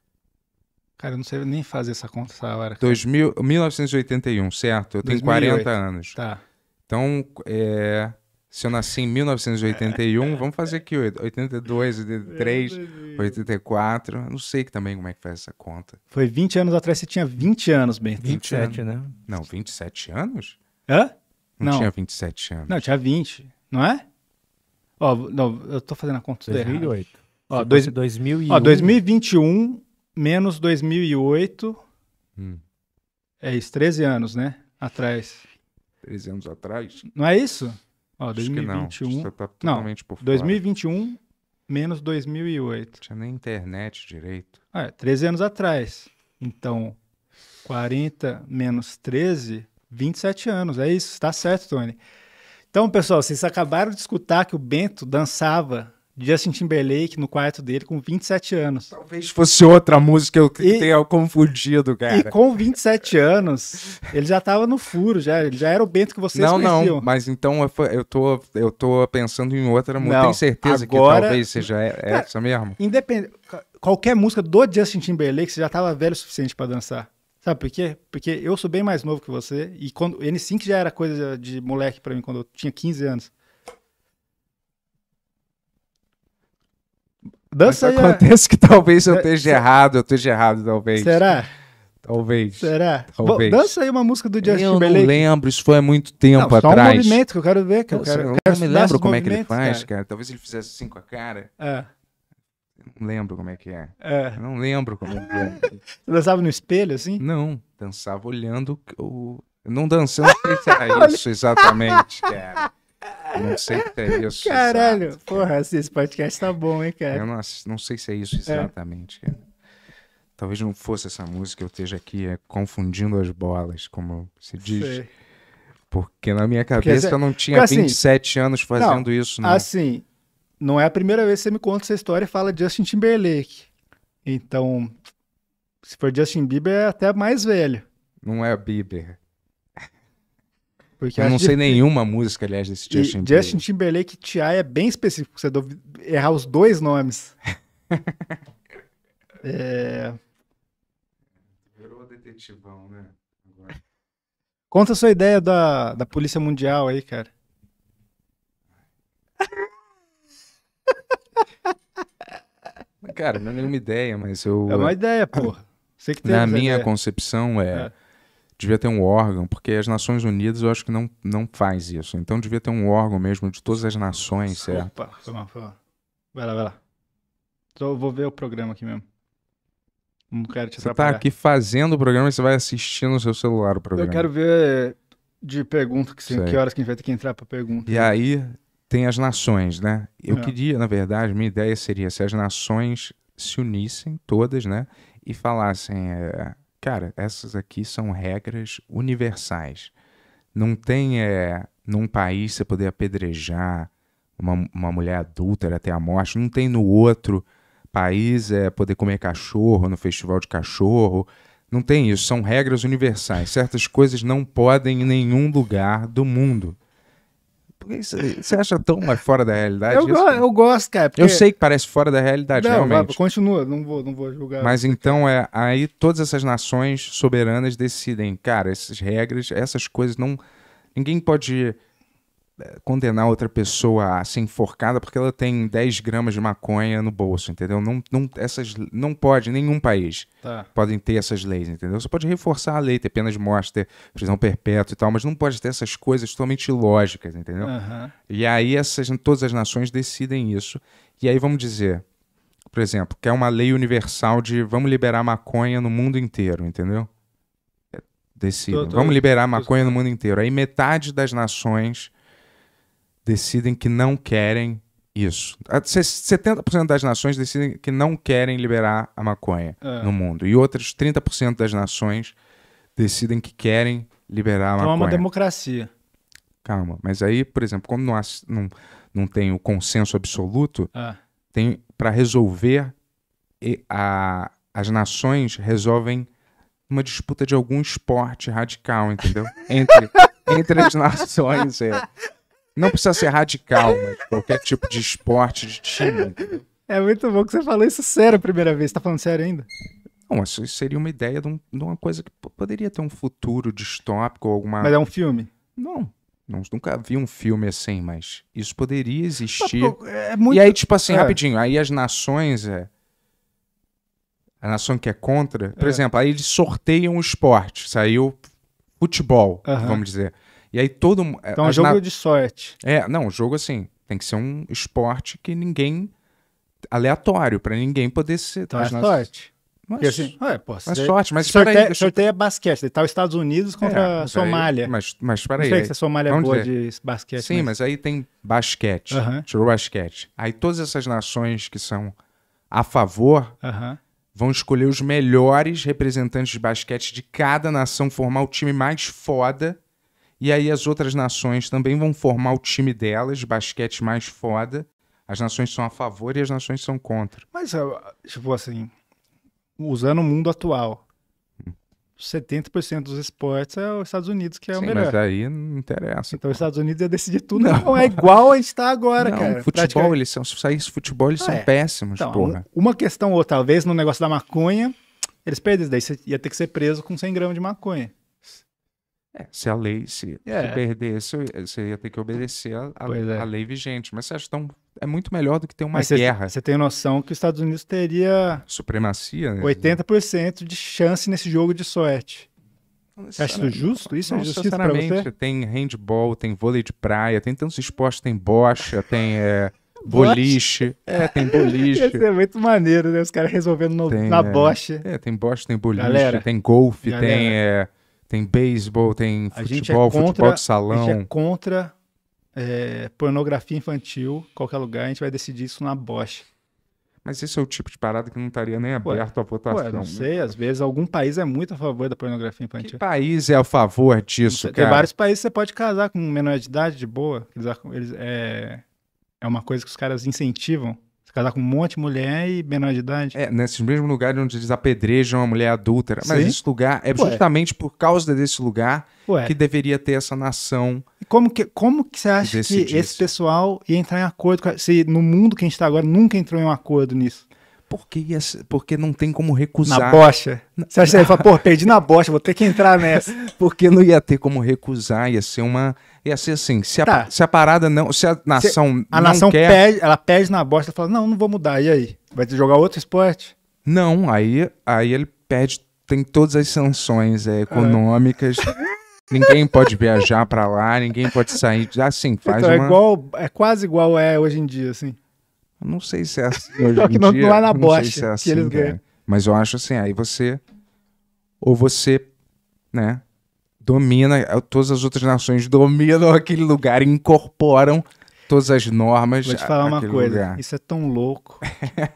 Cara, eu não sei nem fazer essa conta essa hora. 2000, 1981, certo? Eu tenho 2008. 40 anos. Tá. Então, é, se eu nasci em 1981, vamos fazer aqui 82, 83, 84. Eu não sei também como é que faz essa conta. Foi 20 anos atrás, você tinha 20 anos, Bento. 27, anos. né? Não, 27 anos? Hã? Não, não tinha 27 anos. Não, tinha 20, não é? Ó, não, eu tô fazendo a conta 2008. Ó, dois, 2001. Ó, 2021 menos 2008. Hum. É isso, 13 anos, né? Atrás. 13 anos atrás? Não é isso? Ó, 2021. não, você tá totalmente não, por fora. 2021 menos 2008. Tinha nem internet direito. Ah, é, 13 anos atrás. Então, 40 menos 13, 27 anos. É isso, está certo, Tony. Então, pessoal, vocês acabaram de escutar que o Bento dançava Justin Timberlake no quarto dele com 27 anos. Talvez fosse outra música eu e, tenha confundido, cara. E com 27 anos, ele já tava no furo, já, ele já era o Bento que vocês não, conheciam. Não, não, mas então eu, eu, tô, eu tô pensando em outra música. Tenho certeza agora... que talvez seja essa cara, mesmo? Independente. Qualquer música do Justin Timberlake, você já tava velho o suficiente para dançar. Sabe por quê? Porque eu sou bem mais novo que você e quando N5 já era coisa de moleque para mim quando eu tinha 15 anos. Dança aí. acontece que talvez eu é, esteja é... errado, eu esteja errado, talvez. Será? Talvez. Será? Talvez. Bom, dança aí uma música do Justin Timberlake. Eu não lembro, isso foi há muito tempo não, só atrás. Só um movimento que eu quero ver, que eu, eu quero, eu quero me lembro como é que ele faz, cara. cara. Talvez ele fizesse assim com a cara. É. Não lembro como é que é. é. Não lembro como é que é. Você dançava no espelho, assim? Não, dançava olhando o... Não dançando, não sei se era isso exatamente, cara. Não sei se é isso. Caralho, exato, cara. porra, esse podcast tá bom, hein, cara? Eu não, não sei se é isso é. exatamente, é. cara. Talvez não fosse essa música, eu esteja aqui é, confundindo as bolas, como se diz. Sei. Porque na minha cabeça eu não tinha assim, 27 anos fazendo não, isso, não. Assim, não é a primeira vez que você me conta essa história e fala Justin Timberlake. Então, se for Justin Bieber, é até mais velho. Não é Bieber. Porque eu não sei de... nenhuma música, aliás, desse Justin Timberlake. Justin Timberlake e T.I. é bem específico, você deve errar os dois nomes. é... Virou detetivão, né? Agora. Conta a sua ideia da, da Polícia Mundial aí, cara. Cara, não é nenhuma ideia, mas eu. É uma ideia, porra. que tem Na minha ideia. concepção é, é, devia ter um órgão, porque as Nações Unidas eu acho que não, não faz isso. Então devia ter um órgão mesmo de todas as nações, certo? Opa, foi mal, foi mal. Vai lá, vai lá. Só vou ver o programa aqui mesmo. Não quero te atrapalhar. Você tá aqui fazendo o programa e você vai assistir no seu celular o programa. Eu quero ver de pergunta, que, que horas que a gente vai ter que entrar para pergunta. E né? aí tem as nações, né? Eu é. queria, na verdade, minha ideia seria se as nações se unissem todas, né? E falassem, é, Cara, essas aqui são regras universais. Não tem, é, num país, você poder apedrejar uma, uma mulher adúltera até a morte. Não tem no outro país é, poder comer cachorro no festival de cachorro. Não tem isso. São regras universais. Certas coisas não podem em nenhum lugar do mundo. Você acha tão mais fora da realidade? Eu, eu gosto, cara. Porque... Eu sei que parece fora da realidade, não, realmente. Vai, continua, não vou, não vou julgar. Mas então é aí todas essas nações soberanas decidem, cara, essas regras, essas coisas não. Ninguém pode condenar outra pessoa a ser enforcada porque ela tem 10 gramas de maconha no bolso, entendeu? Não, não, essas, não pode, nenhum país tá. podem ter essas leis, entendeu? Você pode reforçar a lei, ter pena de morte, ter prisão perpétua e tal, mas não pode ter essas coisas totalmente ilógicas, entendeu? Uhum. E aí essas, todas as nações decidem isso. E aí vamos dizer, por exemplo, que é uma lei universal de vamos liberar maconha no mundo inteiro, entendeu? É, decidem. Tô, tô, vamos liberar tô, maconha no mundo inteiro. Aí metade das nações decidem que não querem isso. 70% das nações decidem que não querem liberar a maconha é. no mundo. E outros 30% das nações decidem que querem liberar a então maconha. Então é uma democracia. Calma, mas aí, por exemplo, quando não, há, não, não tem o consenso absoluto, é. tem para resolver, a, as nações resolvem uma disputa de algum esporte radical, entendeu? Entre, entre as nações. É. Não precisa ser radical, mas qualquer tipo de esporte, de time. É muito bom que você falou isso sério a primeira vez. Você tá falando sério ainda? Não, isso seria uma ideia de, um, de uma coisa que poderia ter um futuro distópico ou alguma. Mas é um filme? Não. não. Nunca vi um filme assim, mas isso poderia existir. É muito... E aí, tipo assim, é. rapidinho, aí as nações. É... A nação que é contra, por é. exemplo, aí eles sorteiam o esporte. Saiu futebol, vamos dizer. E aí todo é, Então é um jogo na... de sorte. É, não, jogo assim. Tem que ser um esporte que ninguém. aleatório, para ninguém poder ser. Então é nas... sorte. Mas, Porque, assim, é, pô, mas sorte, mas sorteio, sorteio é basquete, tá os Estados Unidos é, contra é, a Somália. mas, mas peraí. Não sei aí, se a Somália é boa dizer. de basquete. Sim, mas, mas aí tem basquete, tirou basquete. Aí todas essas nações que são a favor vão escolher os melhores representantes de basquete de cada nação, formar o time mais foda e aí as outras nações também vão formar o time delas, de basquete mais foda. As nações são a favor e as nações são contra. Mas, ah, tipo assim, usando o mundo atual, 70% dos esportes é os Estados Unidos, que é Sim, o melhor. Mas aí não interessa. Então, os Estados Unidos ia decidir tudo. Não, não é igual a gente está agora, não, cara. Futebol, eles são, se saísse futebol, eles ah, são é. péssimos, então, porra. Uma questão ou talvez no negócio da maconha, eles perdem. Daí você ia ter que ser preso com 100 gramas de maconha. É, se a lei se, é. se perdesse, você ia ter que obedecer a, a, é. a, lei vigente. Mas você acha tão, é muito melhor do que ter uma Mas guerra. Você tem noção que os Estados Unidos teria supremacia, né? 80% de chance nesse jogo de sorte. Você acha isso justo? Isso é não, é justiça para você? Tem handball, tem vôlei de praia, tem tantos esportes, tem bocha, tem é, boliche. É, tem boliche. Isso é muito maneiro, né? Os caras resolvendo no, tem, na é, bocha. É, tem bocha, tem boliche, Galera. tem golfe, Galera. tem... É, tem beisebol, tem é futebol, é contra, futebol de salão. A gente é contra é, pornografia infantil, qualquer lugar, a gente vai decidir isso na bocha. Mas esse é o tipo de parada que não estaria nem aberto ué, à votação. Ué, não né? sei, às vezes algum país é muito a favor da pornografia infantil. Que país é a favor disso, sei, cara? Tem vários países que você pode casar com menor de idade de boa. Eles, eles, é, é uma coisa que os caras incentivam. Se casar com um monte de mulher e menor de idade. É, nesses mesmos lugares onde eles apedrejam a mulher adúltera. Mas esse lugar é Ué. justamente por causa desse lugar Ué. que deveria ter essa nação. E como que, como que você acha que, que esse pessoal ia entrar em acordo? Se no mundo que a gente está agora nunca entrou em um acordo nisso. Porque, ia, porque não tem como recusar. Na bocha. Você acha que ele fala, pô, perdi na bocha, vou ter que entrar nessa. porque não ia ter como recusar, ia ser uma. Ia ser assim, se a, tá. se a parada não. Se a nação. Se a nação quer, pede, ela pede na bocha, ela fala, não, não vou mudar. E aí? Vai jogar outro esporte? Não, aí, aí ele pede tem todas as sanções é, econômicas. É. Ninguém pode viajar para lá, ninguém pode sair. Assim, faz então, é uma... é igual, é quase igual é hoje em dia, assim. Não sei se é assim hoje em que não, dia. Não é na Bosch é assim, que eles assim, é. ganham. Né? Mas eu acho assim, aí você... Ou você, né? Domina, é, todas as outras nações dominam aquele lugar, e incorporam todas as normas. Vou te falar uma coisa, lugar. isso é tão louco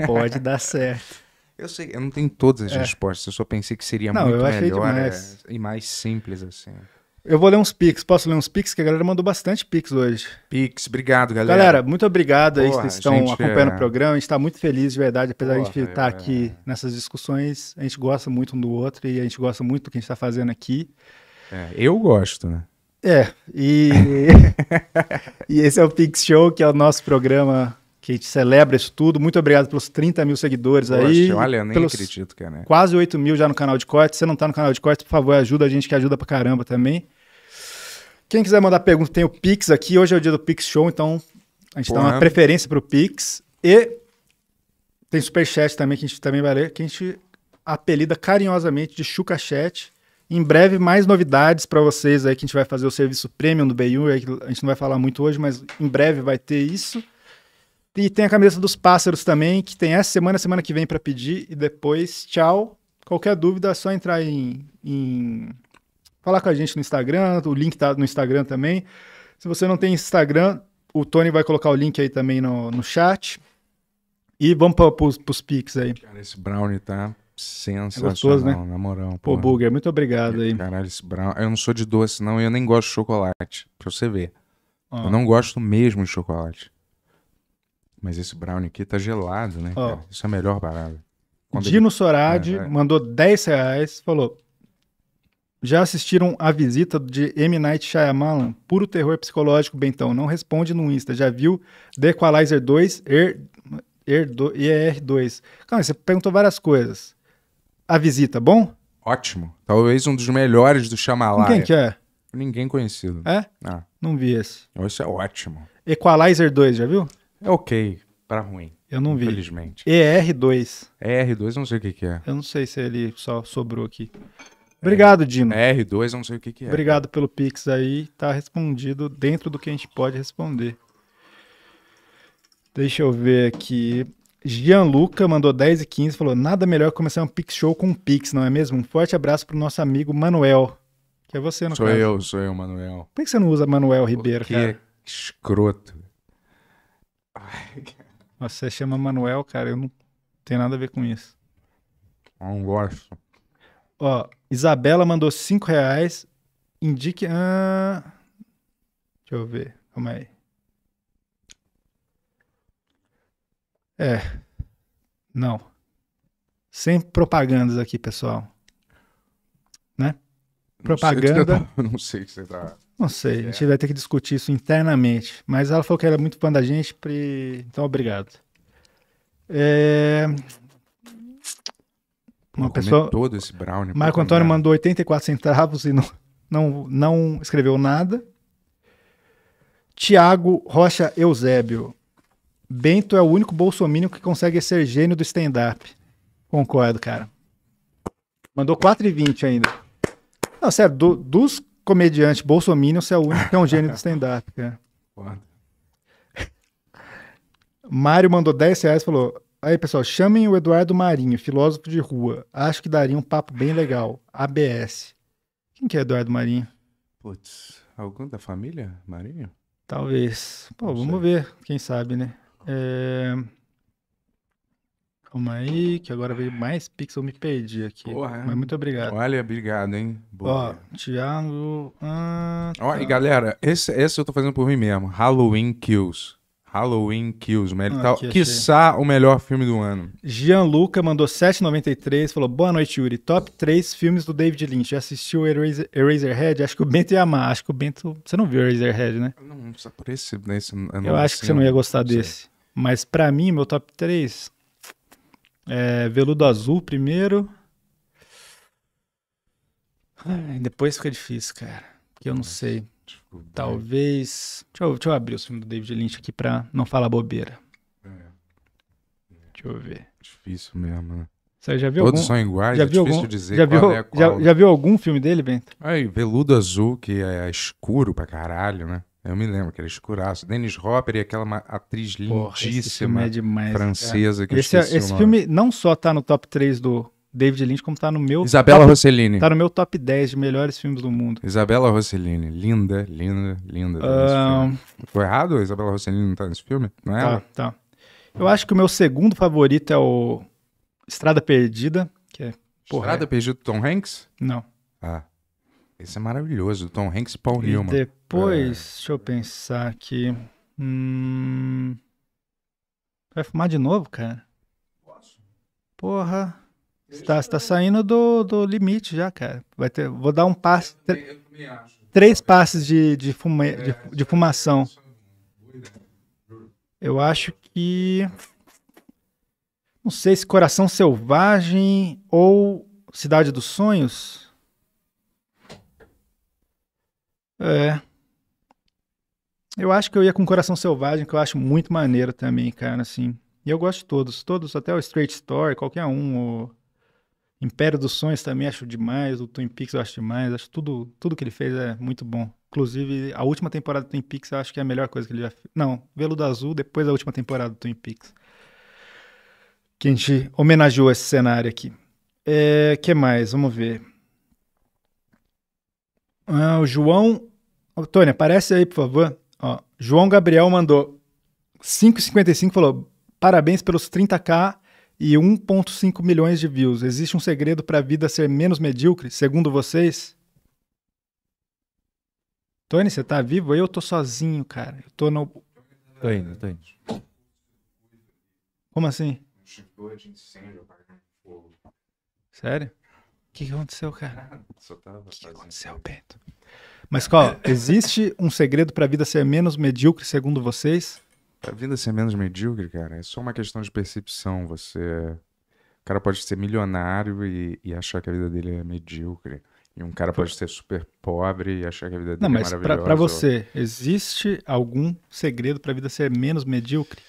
pode dar certo. Eu sei, eu não tenho todas as é. respostas, eu só pensei que seria não, muito melhor é, e mais simples assim. Eu vou ler uns Pix. Posso ler uns Pix? Que a galera mandou bastante Pix hoje. Pix, obrigado, galera. Galera, muito obrigado Porra, aí que estão gente, acompanhando é... o programa. A gente está muito feliz, de verdade. Apesar Porra, de a gente tá estar é... aqui nessas discussões, a gente gosta muito um do outro e a gente gosta muito do que a gente está fazendo aqui. É, eu gosto, né? É, e... e esse é o Pix Show, que é o nosso programa que celebra isso tudo. Muito obrigado pelos 30 mil seguidores Poxa, aí. Olha, eu nem pelos acredito, é, Né? Quase 8 mil já no canal de corte. Se você não tá no canal de corte, por favor, ajuda a gente que ajuda pra caramba também. Quem quiser mandar pergunta, tem o Pix aqui. Hoje é o dia do Pix Show, então a gente Porra. dá uma preferência pro Pix. E tem Superchat também, que a gente também vai ler, que a gente apelida carinhosamente de Chuca Chat. Em breve, mais novidades para vocês aí, que a gente vai fazer o serviço premium do BU, a gente não vai falar muito hoje, mas em breve vai ter isso. E tem a camisa dos pássaros também, que tem essa semana, semana que vem para pedir. E depois, tchau. Qualquer dúvida é só entrar em, em, falar com a gente no Instagram, o link tá no Instagram também. Se você não tem Instagram, o Tony vai colocar o link aí também no, no chat. E vamos para os pics aí. Cara, esse brownie tá sensacional, é gostoso, né? na moral. Pô, Burger, muito obrigado aí. Caralho, esse brownie... Eu não sou de doce, não. Eu nem gosto de chocolate, pra você ver. Ah. Eu não gosto mesmo de chocolate. Mas esse brownie aqui tá gelado, né? Isso é a melhor parada. Quando Dino ele... Sorade é, é. mandou 10 reais, falou: já assistiram A Visita de M. Night Shyamalan? Puro terror psicológico, Bentão. Não responde no Insta. Já viu The Equalizer 2, ER, ER, ER 2? Calma, você perguntou várias coisas. A Visita, bom? Ótimo. Talvez um dos melhores do Shyamalan. Quem que é? Ninguém conhecido. É? Ah. Não vi esse. Isso é ótimo. Equalizer 2, já viu? É ok, para ruim. Eu não vi. Infelizmente. ER2. ER2, não sei o que, que é. Eu não sei se ele só sobrou aqui. Obrigado, Dino. ER2, não sei o que, que é. Obrigado pelo Pix aí. Tá respondido dentro do que a gente pode responder. Deixa eu ver aqui. Gianluca mandou 10 e 15, falou: Nada melhor que começar um Pix Show com um Pix, não é mesmo? Um forte abraço pro nosso amigo Manuel. Que é você, não Sou caso. eu, sou eu, Manuel. Por que você não usa Manuel Ribeiro, que cara? Que escroto. Nossa, você chama Manuel, cara, eu não tenho nada a ver com isso. não gosto. Ó, Isabela mandou 5 reais. Indique. Ah... Deixa eu ver. Calma aí. É. Não. Sem propagandas aqui, pessoal. Né? Propaganda. Não sei o que você tá... Não sei, a é. gente vai ter que discutir isso internamente. Mas ela falou que era muito fã da gente, pre... então obrigado. É... Uma Vou pessoa. Todo esse brownie. Marco Antônio mandou 84 centavos e não, não, não escreveu nada. Tiago Rocha Eusébio. Bento é o único bolsomínio que consegue ser gênio do stand-up. Concordo, cara. Mandou 4,20 ainda. Não, sério, do, dos comediante bolsominion, você é o único que é um gênio do stand-up, Mário mandou 10 reais e falou: Aí, pessoal, chamem o Eduardo Marinho, filósofo de rua. Acho que daria um papo bem legal. ABS. Quem que é Eduardo Marinho? Putz, algum da família Marinho? Talvez. Pô, vamos ver, quem sabe, né? É. Calma aí, que agora veio mais pixel, eu me perdi aqui. Porra, Mas muito obrigado. Olha, obrigado, hein? Boa. Ó, Thiago. Ah, tá. Ó, e tá. galera, esse, esse eu tô fazendo por mim mesmo. Halloween Kills. Halloween Kills, mas ele ah, tá, o melhor filme do ano. Gianluca mandou 7,93, falou, boa noite, Yuri. Top 3 filmes do David Lynch. Já assistiu Eraser, Eraserhead? Acho que o Bento ia amar. Acho que o Bento... Você não viu Eraserhead, né? Não, só por esse... Nesse, eu, acho assim, que você não ia gostar desse. Mas para mim, meu top 3 é, veludo azul primeiro. Ai, depois fica difícil, cara. Que eu não sei. Talvez. Deixa eu, deixa eu, abrir o filme do David Lynch aqui pra não falar bobeira. É. é. Deixa eu ver. Difícil mesmo, né? Você já viu Todos algum... são iguais, já é difícil algum... dizer já viu... é qual. Já, já, viu algum filme dele, Bento? Aí, Veludo Azul, que é escuro pra caralho, né? Eu me lembro, que era escuraço. Dennis Hopper e aquela atriz Porra, é lindíssima é francesa que eu esse, é, filme não só tá no top 3 do David Lynch, como tá no meu... Isabela top, Rossellini. Tá no meu top 10 de melhores filmes do mundo. Isabela Rossellini. Linda, linda, linda. Uh... Foi errado a Isabela Rossellini não tá nesse filme? Não é tá, ela? tá. Eu acho que o meu segundo favorito é o Estrada Perdida, que é... Porra, Estrada é... Perdida do Tom Hanks? Não. Ah. Esse é maravilhoso, Tom Hanks e Paul e Newman. Depois, é. deixa eu pensar aqui. Hum... Vai fumar de novo, cara? Posso. Porra. Você tá, tá, saindo do, do limite já, cara. Vai ter, vou dar um passe. Três passes de, de, fuma, é, de, de fumação. É eu acho que. Não sei se Coração Selvagem ou Cidade dos Sonhos. É. Eu acho que eu ia com Coração Selvagem, que eu acho muito maneiro também, cara, assim. E eu gosto de todos, todos, até o Straight Story, qualquer um, o Império dos Sonhos também acho demais, o Twin Peaks eu acho demais, acho tudo, tudo que ele fez é muito bom. Inclusive, a última temporada do Twin Peaks eu acho que é a melhor coisa que ele já fez. Não, Veludo Azul, depois da última temporada do Twin Peaks. Que a gente homenageou esse cenário aqui. É, que mais? Vamos ver. Ah, o João Ô, Tony, aparece aí, por favor. Ó, João Gabriel mandou 5,55 falou: parabéns pelos 30k e 1,5 milhões de views. Existe um segredo para a vida ser menos medíocre, segundo vocês? Tony, você tá vivo? Eu tô sozinho, cara. Eu tô no. Tô indo, tô indo. Como assim? de incêndio, Sério? O que, que aconteceu, cara? O que, que aconteceu, Bento? Mas qual? Existe um segredo para a vida ser menos medíocre, segundo vocês? A vida ser menos medíocre, cara, é só uma questão de percepção. Você. O cara pode ser milionário e, e achar que a vida dele é medíocre. E um cara pode ser super pobre e achar que a vida dele Não, é maravilhosa. Não, mas para você, existe algum segredo para a vida ser menos medíocre?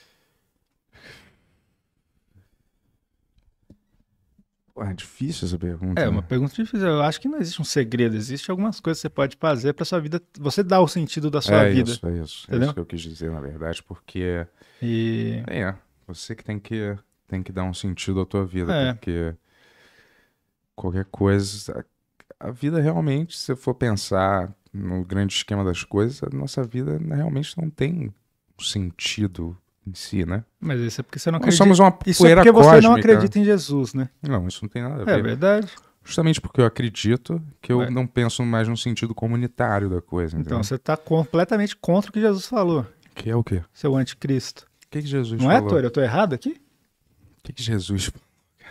é difícil essa pergunta. É, né? uma pergunta difícil. Eu acho que não existe um segredo, existe algumas coisas que você pode fazer para sua vida, você dá o sentido da sua é vida. Isso, é isso. É Entendeu? É isso que eu quis dizer, na verdade, porque e... é, você que tem que tem que dar um sentido à tua vida, é. porque qualquer coisa a, a vida realmente, se for pensar no grande esquema das coisas, a nossa vida realmente não tem sentido em si, né? Mas isso é porque você não acredita. Nós somos uma poeira isso é porque cósmica. você não acredita em Jesus, né? Não, isso não tem nada a é ver. É verdade. Justamente porque eu acredito que eu não penso mais no sentido comunitário da coisa. Então, entendeu? Então você está completamente contra o que Jesus falou. Que é o quê? Seu anticristo. O que, que Jesus não é, falou? Não é, Tori? Eu estou errado aqui? O que, que Jesus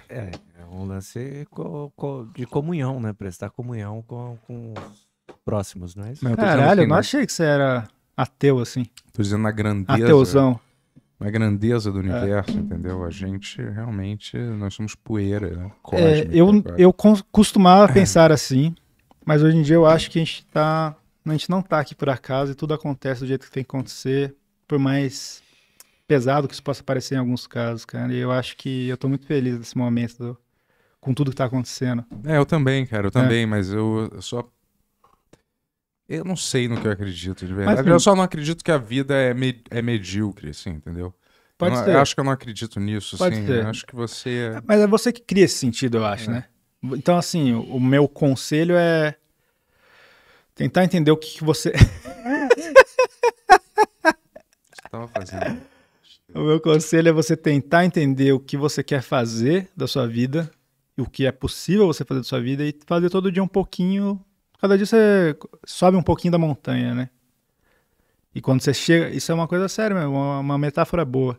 É, é um lance de comunhão, né? Prestar comunhão com, com os próximos, não é isso? Caralho, eu assim, não né? achei que você era ateu assim. Tô dizendo na grandeza. Ateuzão na grandeza do é. universo, é. entendeu? A gente realmente, nós somos poeira né? é, eu, eu costumava pensar assim, mas hoje em dia eu acho que a gente tá, a gente não tá aqui por acaso e tudo acontece do jeito que tem que acontecer, por mais pesado que isso possa parecer em alguns casos, cara. E eu acho que eu tô muito feliz nesse momento do, com tudo que tá acontecendo. É, eu também, cara, eu é. também, é. mas eu, eu só eu não sei no que eu acredito, de verdade. Mas, eu só não acredito que a vida é, me, é medíocre, assim, entendeu? Pode eu, ser. acho que eu não acredito nisso, Pode assim. Ser. acho que você. É ah, mas é você que cria esse sentido, eu acho, é. né? Então, assim, o meu conselho é tentar entender o que, que você. estava fazendo. O meu conselho é você tentar entender o que você quer fazer da sua vida, o que é possível você fazer da sua vida e fazer todo dia um pouquinho cada dia você sobe um pouquinho da montanha, né? E quando você chega, isso é uma coisa séria mesmo, uma, uma metáfora boa.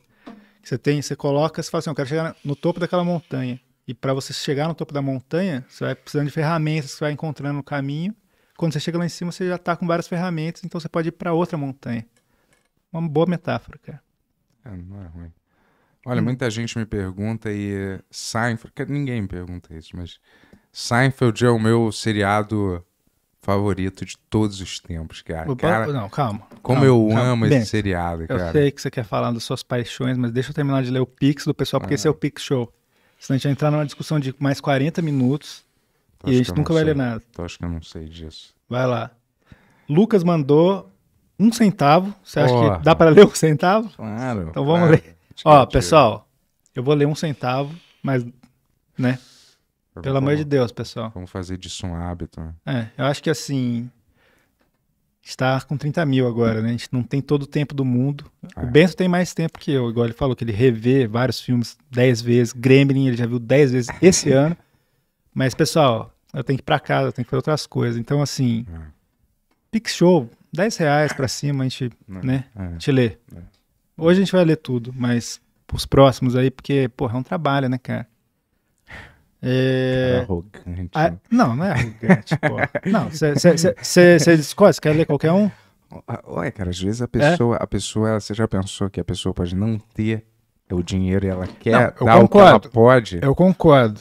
Você tem, você coloca, você fala assim, eu quero chegar no topo daquela montanha. E para você chegar no topo da montanha, você vai precisando de ferramentas que você vai encontrando no caminho. Quando você chega lá em cima, você já está com várias ferramentas, então você pode ir para outra montanha. Uma boa metáfora, cara. É, não é ruim. Olha, hum. muita gente me pergunta e Seinfeld, ninguém me pergunta isso, mas Seinfeld é o meu seriado favorito de todos os tempos, cara. cara não, calma. Como calma, eu calma. amo esse seriado, cara. Eu sei que você quer falar das suas paixões, mas deixa eu terminar de ler o Pix do pessoal, porque ah. esse é o ah. Pix Show. Senão a gente vai entrar numa discussão de mais 40 minutos Tô e a gente nunca vai sei. ler nada. Tô acho que eu não sei disso. Vai lá. Lucas mandou um centavo. Você acha que dá para ler um centavo? Claro. Então vamos claro. ler. Ó, pessoal, eu vou ler um centavo, mas, né? Pelo amor de Deus, pessoal. Vamos fazer disso um hábito. Né? É, eu acho que assim. Está com 30 mil agora, né? A gente não tem todo o tempo do mundo. É. O Benzo tem mais tempo que eu, igual ele falou, que ele revê vários filmes 10 vezes. Gremlin ele já viu 10 vezes esse ano. Mas, pessoal, eu tenho que ir pra casa, eu tenho que fazer outras coisas. Então, assim, é. Pix Show, 10 reais pra cima, a gente, é. né? É. A gente lê. É. Hoje a gente vai ler tudo, mas os próximos aí, porque, porra, é um trabalho, né, cara? É... Arrogante. Ah, não, não é arrogante, pô. Não, você você quer ler qualquer um? Ué, cara, às vezes a pessoa, é? a pessoa, você já pensou que a pessoa pode não ter o dinheiro e ela quer não, dar concordo, o que ela pode? Eu concordo.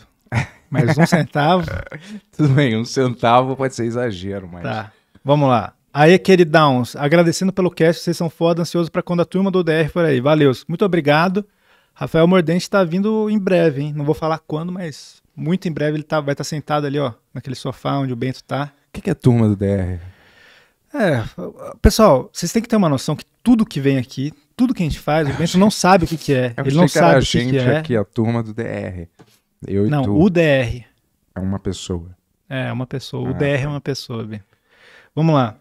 Mas um centavo. Tudo bem, um centavo pode ser exagero, mas. Tá. Vamos lá. Aí, queridãos, agradecendo pelo cast, vocês são foda, ansioso para quando a turma do DR for aí. Valeu, muito obrigado. Rafael Mordente está vindo em breve, hein? Não vou falar quando, mas muito em breve ele tá, vai estar tá sentado ali, ó, naquele sofá onde o Bento tá. O que, que é turma do DR? É, pessoal, vocês têm que ter uma noção que tudo que vem aqui, tudo que a gente faz, o Bento não sabe o que, que é. Eu ele não sabe o que, gente que é. aqui, a turma do DR. Eu não, o DR. É uma pessoa. É, uma pessoa. Ah, o DR é tá. uma pessoa, Bento. Vamos lá.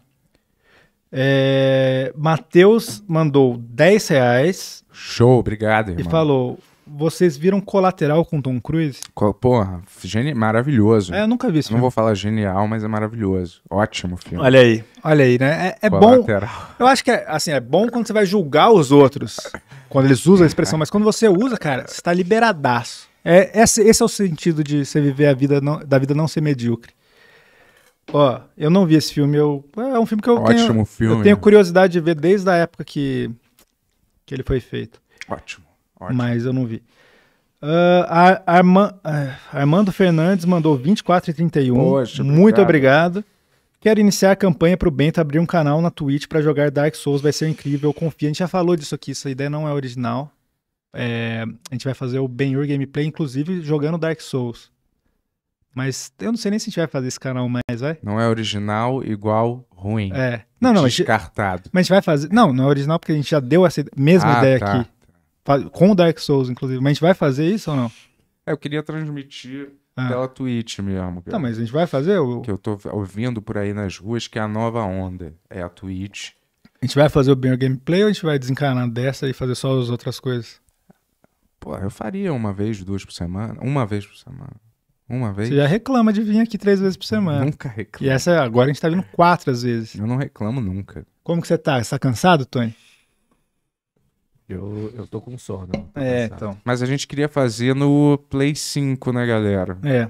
É, Matheus mandou 10 reais. Show, obrigado, irmão. E falou: vocês viram Colateral com Tom Cruise? Porra, geni... maravilhoso. É, eu nunca vi esse filme. Não vou falar genial, mas é maravilhoso. Ótimo filme. Olha aí. Olha aí, né? É, é bom. Eu acho que é, assim, é bom quando você vai julgar os outros, quando eles usam a expressão, mas quando você usa, cara, você tá liberadaço. É, esse, esse é o sentido de você viver a vida não, da vida não ser medíocre. Ó, eu não vi esse filme, eu, é um filme que eu Ótimo tenho, filme. eu tenho curiosidade de ver desde a época que, que ele foi feito. Ótimo. Ótimo. mas eu não vi. Uh, Ar Arma ah, Armando Fernandes mandou 24,31. Poxa, obrigado. Muito obrigado. Quero iniciar a campanha para o Bento abrir um canal na Twitch para jogar Dark Souls, vai ser incrível, confia. A gente já falou disso aqui, essa ideia não é original. É, a gente vai fazer o Ben-Hur Gameplay, inclusive jogando Dark Souls. Mas eu não sei nem se a gente vai fazer esse canal mais, vai? Não é original igual ruim. É. Não, não. Descartado. Gente, mas a gente vai fazer. Não, não é original porque a gente já deu essa mesma ah, ideia tá. aqui com o Dark Souls, inclusive. Mas a gente vai fazer isso ou não? É, eu queria transmitir ah. pela Twitch mesmo. então mas a gente vai fazer? O... Que eu tô ouvindo por aí nas ruas que é a nova onda. É a Twitch. A gente vai fazer o Beer Gameplay ou a gente vai desencarnar dessa e fazer só as outras coisas? Pô, eu faria uma vez, duas por semana. Uma vez por semana. Uma vez. Você já reclama de vir aqui três vezes por semana. Eu nunca reclamo. E essa agora a gente tá vindo quatro às vezes. Eu não reclamo nunca. Como que você tá? Você tá cansado, Tony? Eu, eu tô com sono. É, então. Mas a gente queria fazer no Play 5, né, galera? É.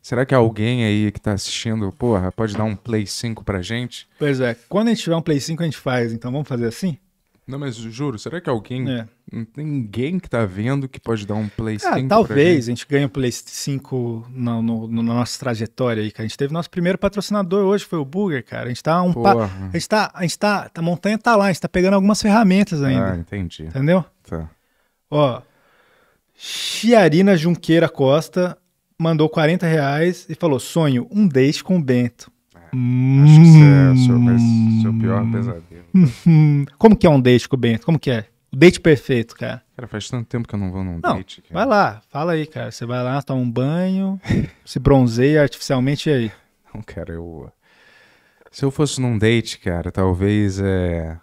Será que alguém aí que tá assistindo, porra, pode dar um Play 5 pra gente? Pois é, quando a gente tiver um Play 5 a gente faz, então vamos fazer assim? Não, mas juro, será que alguém. É. Não tem ninguém que tá vendo que pode dar um Play 5? Ah, talvez a gente ganhe um Play 5 na, no, na nossa trajetória aí, que a gente teve. Nosso primeiro patrocinador hoje foi o Burger, cara. A gente tá um. Pa... A gente tá. A gente tá. A montanha tá lá, a gente tá pegando algumas ferramentas ainda. Ah, entendi. Entendeu? Tá. Ó. Chiarina Junqueira Costa mandou 40 reais e falou: sonho, um date com o Bento. Acho que isso é o seu, hum. seu pior pesadelo. Uhum. Como que é um date com o Bento? Como que é? O date perfeito, cara. Cara, faz tanto tempo que eu não vou num não, date. Cara. Vai lá, fala aí, cara. Você vai lá, toma um banho, se bronzeia artificialmente e aí. Não, cara, eu. Se eu fosse num date, cara, talvez é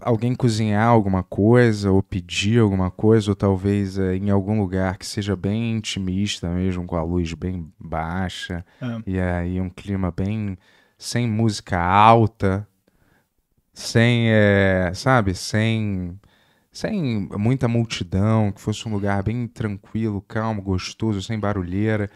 alguém cozinhar alguma coisa, ou pedir alguma coisa, ou talvez é, em algum lugar que seja bem intimista mesmo, com a luz bem baixa, é. e aí um clima bem sem música alta, sem, é, sabe, sem sem muita multidão, que fosse um lugar bem tranquilo, calmo, gostoso, sem barulheira.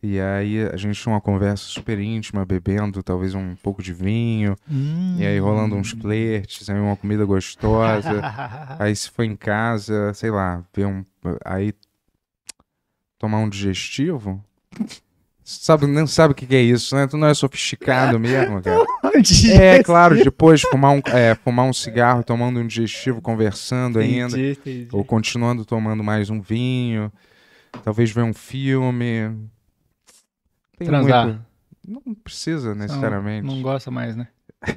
E aí a gente tinha uma conversa super íntima, bebendo talvez um pouco de vinho, hum. e aí rolando uns hum. flertes, aí uma comida gostosa. aí se foi em casa, sei lá, ver um. Aí tomar um digestivo. Sabe, não sabe o que, que, é isso, né? Tu não é sofisticado mesmo, cara. É, é, claro, depois fumar um, é, fumar um cigarro, tomando um digestivo, conversando entendi, ainda. Entendi. Ou continuando tomando mais um vinho. Talvez ver um filme tem Transar. Muito. Não precisa necessariamente. Não, não gosta mais, né?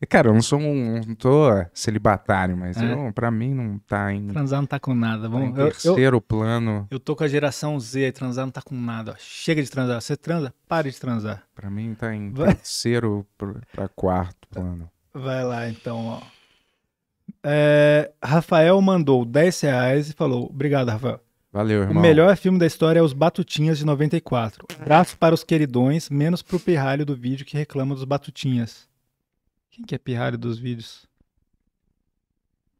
É, cara, eu não sou um. Não tô celibatário, mas é. eu, pra mim não tá em. Transar não tá com nada. Vamos, tá em terceiro eu, plano. Eu tô com a geração Z, transar não tá com nada. Ó. Chega de transar. Você transa? Pare de transar. Pra mim tá em Vai... terceiro pra quarto tá. plano. Vai lá então, ó. É, Rafael mandou 10 reais e falou: Obrigado, Rafael. Valeu, irmão. O melhor filme da história é Os Batutinhas de 94. Abraço para os queridões, menos pro pirralho do vídeo que reclama dos Batutinhas. Quem que é pirralho dos vídeos?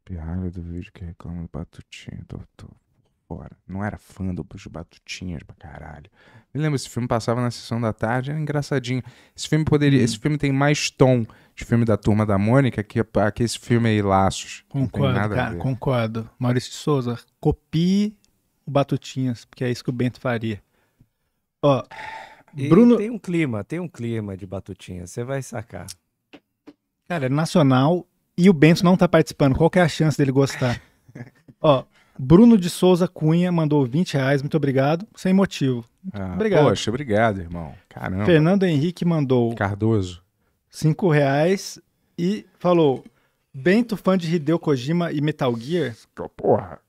Pirralho do vídeo que reclama do Batutinha, tô, tô fora. Não era fã do dos Batutinhas pra caralho. Me lembro, esse filme passava na sessão da tarde, era engraçadinho. Esse filme poderia. Hum. Esse filme tem mais tom de filme da turma da Mônica que, ah, que esse filme aí, Laços. Concordo, cara, concordo. Maurício de Souza, copie Batutinhas, porque é isso que o Bento faria. Ó, e Bruno. Tem um clima, tem um clima de Batutinhas, você vai sacar. Cara, é nacional e o Bento não tá participando. Qual que é a chance dele gostar? Ó, Bruno de Souza Cunha mandou 20 reais, muito obrigado, sem motivo. Ah, obrigado. Poxa, obrigado, irmão. Caramba. Fernando Henrique mandou. Cardoso. 5 reais e falou: Bento, fã de Hideo Kojima e Metal Gear. Porra.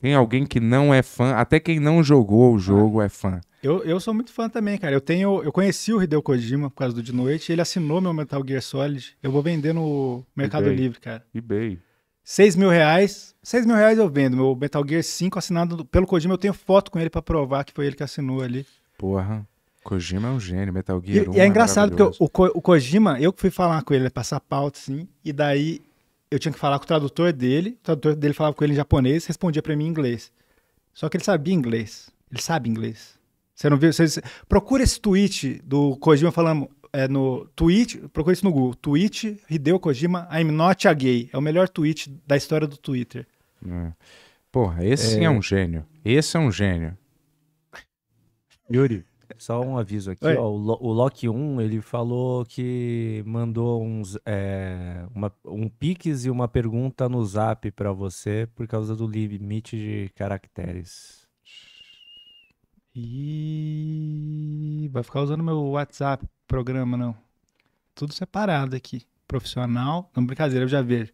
Tem alguém que não é fã, até quem não jogou o jogo é fã. Eu, eu sou muito fã também, cara. Eu tenho, eu conheci o Hideo Kojima por causa do De Noite, ele assinou meu Metal Gear Solid. Eu vou vender no Mercado eBay. Livre, cara. eBay. 6 mil reais. 6 mil reais eu vendo. Meu Metal Gear 5 assinado pelo Kojima. Eu tenho foto com ele para provar que foi ele que assinou ali. Porra. Kojima é um gênio, Metal Gear e, 1 E é, é engraçado porque o, o, Ko, o Kojima, eu que fui falar com ele, passar pauta, assim, e daí eu tinha que falar com o tradutor dele, o tradutor dele falava com ele em japonês, respondia para mim em inglês. Só que ele sabia inglês. Ele sabe inglês. Você não viu? Você, procura esse tweet do Kojima falando é, no tweet, procura isso no Google. Tweet Hideo Kojima, I'm not a gay. É o melhor tweet da história do Twitter. É. Porra, esse é... é um gênio. Esse é um gênio. Yuri, só um aviso aqui, ó, o, o Loki 1, ele falou que mandou uns, é, uma, um pix e uma pergunta no zap para você por causa do limite de caracteres. E vai ficar usando meu WhatsApp programa, não. Tudo separado aqui. Profissional. Não, brincadeira, eu já vejo.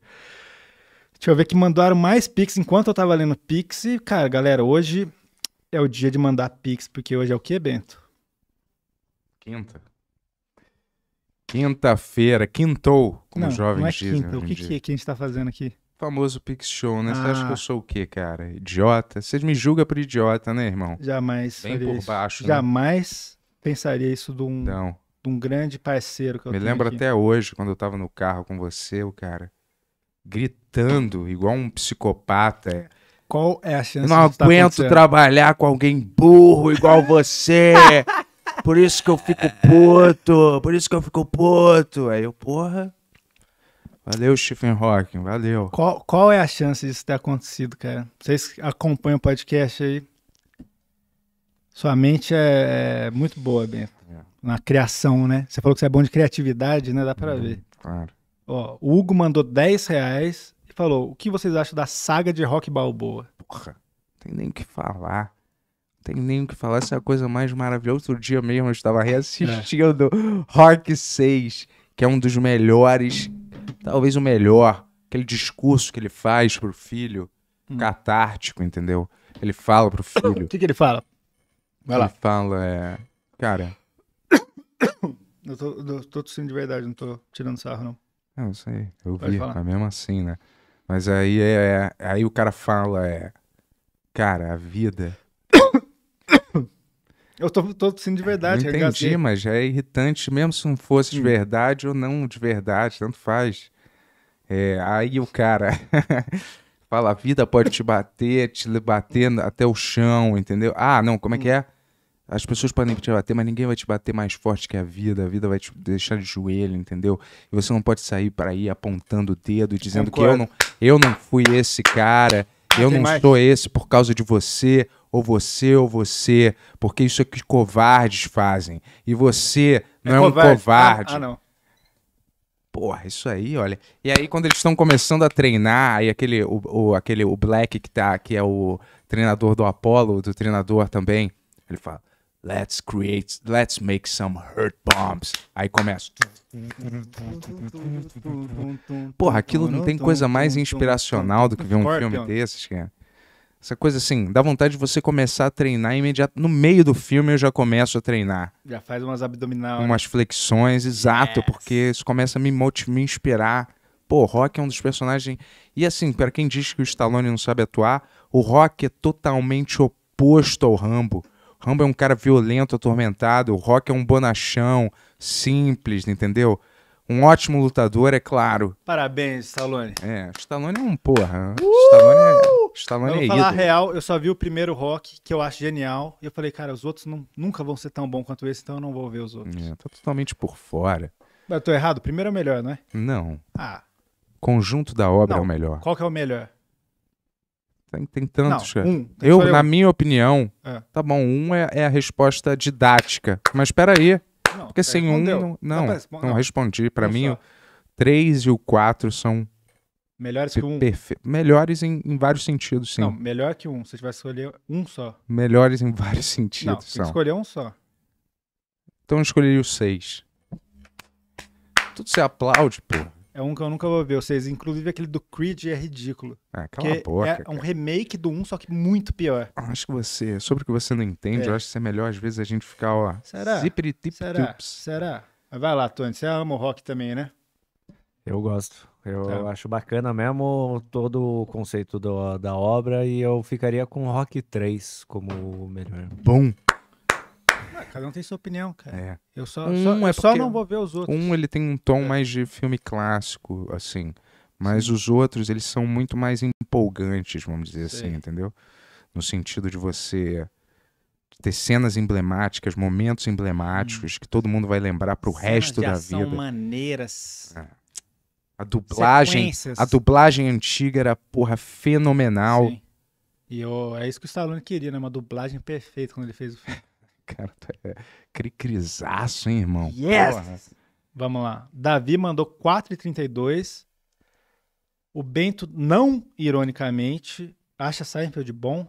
Deixa eu ver que mandaram mais Pix enquanto eu tava lendo Pix. Cara, galera, hoje é o dia de mandar Pix, porque hoje é o que, Bento? Quinta. Quinta-feira, quintou, como não, jovem jovens não é dizem. Quinta. O que, que, é que a gente tá fazendo aqui? famoso Pix Show, né? Você acha que eu ah. sou o quê, cara? Idiota? Vocês me julgam por idiota, né, irmão? Jamais. Bem por isso. baixo. Né? Jamais né? pensaria isso de um, Não. de um grande parceiro que eu Me lembro aqui. até hoje, quando eu tava no carro com você, o cara gritando igual um psicopata. É. Qual é a chance Não tá aguento tá trabalhar com alguém burro igual você. Por isso que eu fico puto, por isso que eu fico puto. Aí eu, porra. Valeu, Stephen Hawking, valeu. Qual, qual é a chance disso ter acontecido, cara? Vocês acompanham o podcast aí? Sua mente é, é muito boa, Bento. É. Na criação, né? Você falou que você é bom de criatividade, né? Dá pra uhum, ver. Claro. Ó, o Hugo mandou 10 reais e falou: o que vocês acham da saga de Rock Balboa? Porra, não tem nem o que falar tem nem o que falar, essa é a coisa mais maravilhosa. Outro dia mesmo eu estava é. reassistindo é. Rock 6, que é um dos melhores, talvez o melhor, aquele discurso que ele faz pro filho, hum. catártico, entendeu? Ele fala pro filho. O que, que ele fala? Vai ele lá. Ele fala, é. Cara. Eu tô, eu tô tossindo de verdade, não tô tirando sarro, não. Não, sei. Eu Pode vi, falar. mas mesmo assim, né? Mas aí é. Aí o cara fala, é. Cara, a vida eu tô, tô de verdade. Eu entendi, mas é irritante, mesmo se não fosse hum. de verdade ou não de verdade, tanto faz. É, aí o cara fala, a vida pode te bater, te bater até o chão, entendeu? Ah, não, como é que hum. é? As pessoas podem te bater, mas ninguém vai te bater mais forte que a vida. A vida vai te deixar de joelho, entendeu? E você não pode sair para aí apontando o dedo e dizendo Concordo. que eu não, eu não fui esse cara, ah, eu Tem não mais. sou esse por causa de você ou você ou você, porque isso é que covardes fazem. E você é não é, é covarde. um covarde. Ah, ah, não. Porra, isso aí, olha. E aí, quando eles estão começando a treinar, aí aquele o, o, aquele, o Black que tá, que é o treinador do Apollo, do treinador também, ele fala: Let's create, let's make some hurt bombs. Aí começa. Porra, aquilo não tem coisa mais inspiracional do que ver um filme desses, cara. Essa coisa assim, dá vontade de você começar a treinar imediato. No meio do filme eu já começo a treinar. Já faz umas abdominais. Né? Umas flexões, exato, yes. porque isso começa a me, motivar, me inspirar. Pô, o Rock é um dos personagens. E assim, para quem diz que o Stallone não sabe atuar, o Rock é totalmente oposto ao Rambo. O Rambo é um cara violento, atormentado. O Rock é um bonachão, simples, entendeu? Um ótimo lutador, é claro. Parabéns, Stallone. É, Stallone é um porra. Uh! Stallone é Está maneiro. Eu vou falar a real, eu só vi o primeiro rock, que eu acho genial. E eu falei, cara, os outros não, nunca vão ser tão bom quanto esse, então eu não vou ver os outros. É, tá totalmente por fora. Mas eu tô errado? O primeiro é o melhor, não é? Não. Ah. Conjunto da obra é não. é o melhor. Qual que é o melhor? Tem, tem tantos, não, Um. Tem eu, na um. minha opinião, é. tá bom, um é, é, a resposta didática. Mas peraí. Não, porque sem um. Não, não, não, respondi. Para mim, o 3 e o 4 são Melhores que um. Perfe... Melhores em, em, vários sentidos, sim. Não, melhor que um. Se você tivesse escolher um só. Melhores em vários sentidos. Não, são. escolher um só. Então eu escolheria o seis. Tudo você aplaude, pô. É um que eu nunca vou ver. O seis, inclusive é aquele do Creed é ridículo. Ah, cala a boca. É cara. um remake do um, só que muito pior. Ah, acho que você. Sobre o que você não entende, é. eu acho que é melhor às vezes a gente ficar, ó. Será? Será? Será? Vai lá, Tony. Você ama o rock também, né? Eu gosto. Eu é. acho bacana mesmo todo o conceito do, da obra e eu ficaria com Rock 3 como melhor. Bom! Ah, cada um tem sua opinião, cara. É. Eu só, um só, é eu é só não vou ver os outros. Um ele tem um tom é. mais de filme clássico, assim. Mas Sim. os outros, eles são muito mais empolgantes, vamos dizer Sei. assim, entendeu? No sentido de você ter cenas emblemáticas, momentos emblemáticos hum. que todo mundo vai lembrar pro cenas resto da vida. São maneiras. É. A dublagem, a dublagem antiga era, porra, fenomenal. Sim. E eu, é isso que o Stallone queria, né? Uma dublagem perfeita quando ele fez o filme. Cara, tu é cricrisaço, hein, irmão? Yes! Porra. Vamos lá. Davi mandou 4,32. O Bento, não ironicamente, acha Seinfeld bom?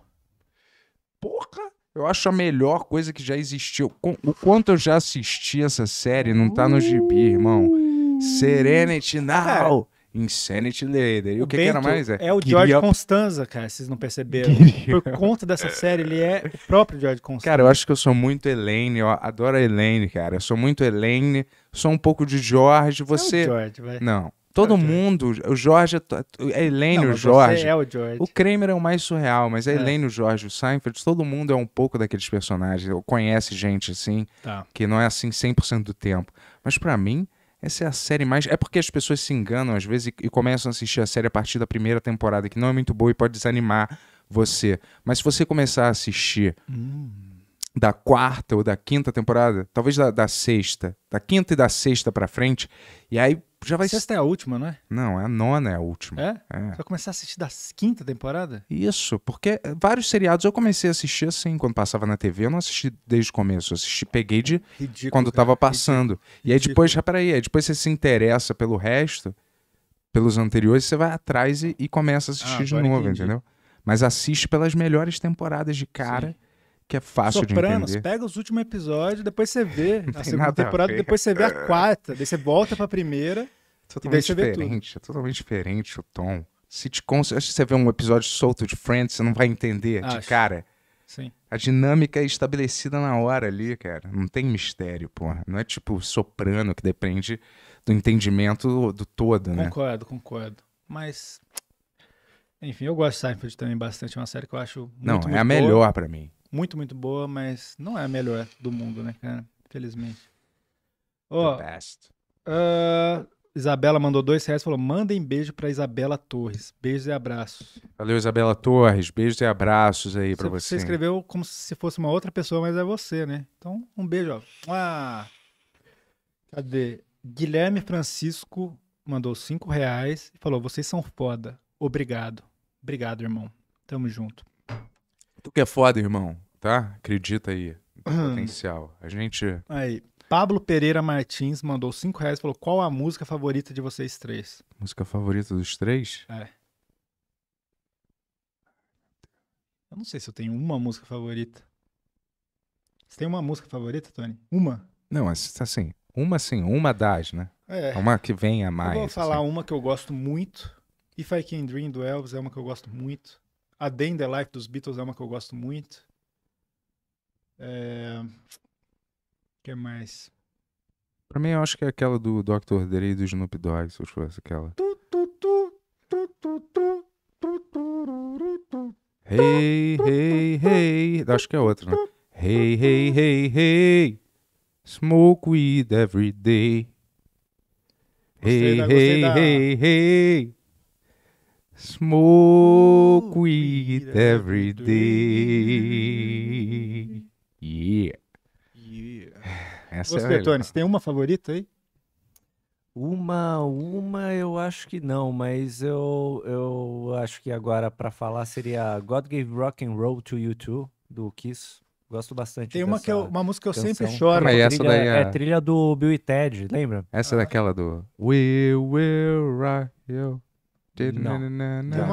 Porra! Eu acho a melhor coisa que já existiu. O quanto eu já assisti essa série não tá no gibi, irmão. Serenity Now. É. Insanity Later. E o, o que, que, era mais? É, é o George Constanza, cara, vocês não perceberam. Por conta dessa série, ele é o próprio George Constanza. Cara, eu acho que eu sou muito Elaine, eu adoro a Elaine, cara. Eu sou muito Elaine, sou um pouco de George, você... É o George, vai. Não. Todo é o mundo, o Jorge, a é é Elaine, o Jorge. é o Jorge. O Kramer é o mais surreal, mas a é, é. Elaine, o Jorge, o Seinfeld, todo mundo é um pouco daqueles personagens. Conhece gente assim, tá. que não é assim 100% do tempo. Mas para mim, essa é a série mais. É porque as pessoas se enganam às vezes e, começam a assistir a série a partir da primeira temporada, que não é muito boa e pode desanimar você. Mas se você começar a assistir hum. da quarta ou da quinta temporada, talvez da, da sexta, da quinta e da sexta para frente, e aí já vai. Sexta é a última, não é? Não, é a nona é a última. É? é? Vai começar a assistir da quinta temporada? Isso, porque eh, vários seriados eu comecei a assistir assim, quando passava na TV, eu não assisti desde o começo, eu assisti, peguei de é, Ridículo, quando tava passando. Ridículo. E aí depois, já, peraí, aí depois você se interessa pelo resto, pelos anteriores, você vai atrás e, e começa a assistir ah, de novo, entendi. entendeu? Mas assiste pelas melhores temporadas de cara. Sim que é fácil Sopranos, de entender. Sopranos, pega os últimos episódios, depois você vê a segunda temporada, a depois você vê a é. quarta, daí você volta pra primeira. Totalmente diferente, é totalmente diferente o tom. te se você vê um episódio solto de Friends, você não vai entender Acho. de cara. Sim. A dinâmica é estabelecida na hora ali, cara. Não tem mistério, porra. Não é tipo soprano que depende do entendimento do, todo, concordo, né? Concordo, concordo. Mas. Enfim, eu gosto de Seinfeld também bastante. É uma série que eu acho muito, Não, muito é a boa. melhor para mim muito, muito boa, mas não é a melhor do mundo, né, cara? Infelizmente. The best. uh, Isabela mandou dois reais, falou, mandem beijo pra Isabela Torres. Beijos e abraços. Valeu, Isabela Torres. Beijos e abraços aí pra você. Você escreveu como se fosse uma outra pessoa, mas é você, né? Então, um beijo, ó. Ah, cadê? Guilherme Francisco mandou cinco reais e falou, vocês são foda. Obrigado. Obrigado, irmão. Tamo junto. Tu que é foda, irmão, tá? Acredita aí. Potencial. A gente. Aí. Pablo Pereira Martins mandou 5 reais e falou: qual a música favorita de vocês três? Música favorita dos três? É. Eu não sei se eu tenho uma música favorita. Você tem uma música favorita, Tony? Uma? Não, assim, uma sim, uma das, né? É. é uma que venha mais. Eu vou falar assim. uma que eu gosto muito. If I Can Dream do Elvis é uma que eu gosto muito. A Day in the Life dos Beatles é uma que eu gosto muito. É... que mais? Pra mim, eu acho que é aquela do Dr. Dre e do Snoop Dogg, se eu fosse aquela. Tu, tu, tu, tu, tu, tu, Hey, hey, hey. Acho que é outra, né? Hey, hey, hey, hey. Smoke weed every day. Hey, hey, hey, hey. Smoke weed every day. Yeah. yeah. Essa Você, é Tony, você tem uma favorita aí? Uma, uma eu acho que não, mas eu, eu acho que agora para falar seria God Gave Rock and Roll to You Too, do Kiss. Gosto bastante. Tem uma, que eu, uma música que eu canção. sempre choro. Mas essa daí é... é trilha do Bill e Ted, lembra? Essa é daquela do We Will Rock You. Tem uma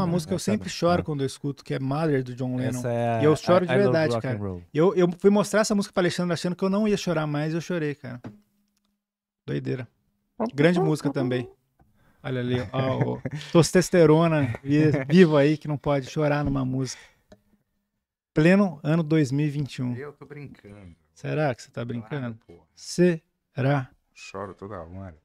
né? música que eu tá sempre choro tá. quando eu escuto, que é Mother do John Lennon. É e eu choro de verdade, cara. Eu, fui mostrar essa música pra Alexandre achando que eu não ia chorar mais, e eu chorei, cara. Doideira. Grande música também. Olha ali, ó, o testosterona vivo aí que não pode chorar numa música. Pleno ano 2021. Eu tô brincando. Será que você tá brincando? Claro, Será? Choro toda hora.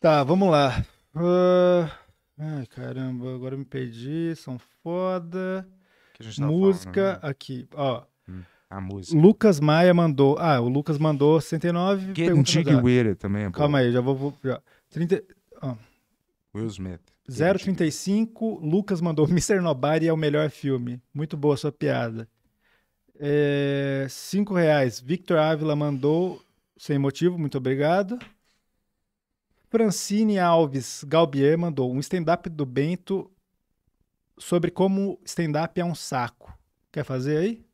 Tá, vamos lá. Uh... Ai, caramba, agora me perdi. São foda. música falando, né? aqui, ó. Hum, a música. Lucas Maia mandou. Ah, o Lucas mandou 69. Getting um Weird também. É Calma aí, já vou. vou já. 30, ó. Will Smith. 035, é Lucas mandou Mr. Nobody é o melhor filme. Muito boa sua piada. É, cinco reais, Victor Ávila mandou, sem motivo, muito obrigado. Francine Alves Galbier mandou um stand-up do Bento sobre como stand-up é um saco. Quer fazer aí?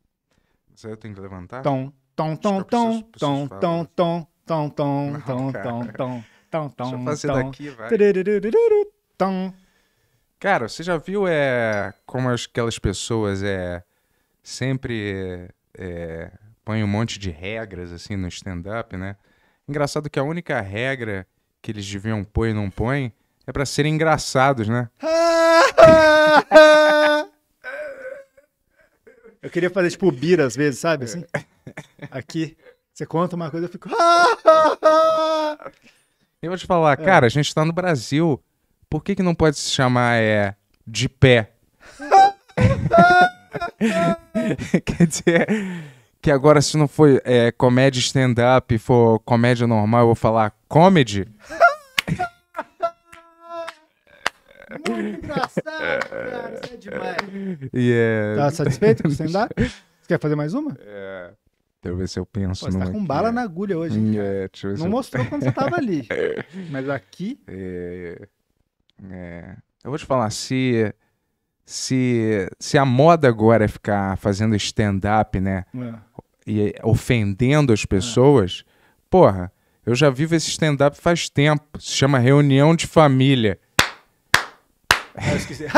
Você tem que levantar? Tom, tom, tom, tom, tom, tom, tom, tom, tom, tom, tom, tom, tom, tom. tom, tom, fazer daqui, vai. Tom. Cara, você já viu é, como aquelas pessoas é, sempre é, põem um monte de regras assim no stand-up, né? Engraçado que a única regra que eles deviam pôr e não põem é para serem engraçados, né? eu queria fazer tipo Bira às vezes, sabe? Assim. Aqui. Você conta uma coisa, eu fico. eu vou te falar, é. cara, a gente tá no Brasil. Por que, que não pode se chamar é, de pé? Quer dizer, que agora se não for é, comédia stand-up, for comédia normal, eu vou falar comedy. Muito engraçado, é. cara. Isso é demais. Yeah. Tá satisfeito com o stand-up? Você quer fazer mais uma? É. Deixa eu ver se eu penso Pô, você tá com aqui. bala na agulha hoje. Hein, é, Não mostrou quando você tava ali. É. Mas aqui... É, é, é. Eu vou te falar, se... Se, se a moda agora é ficar fazendo stand-up, né? E ofendendo as pessoas, porra, eu já vivo esse stand-up faz tempo. Se chama Reunião de Família. Ah, eu esqueci.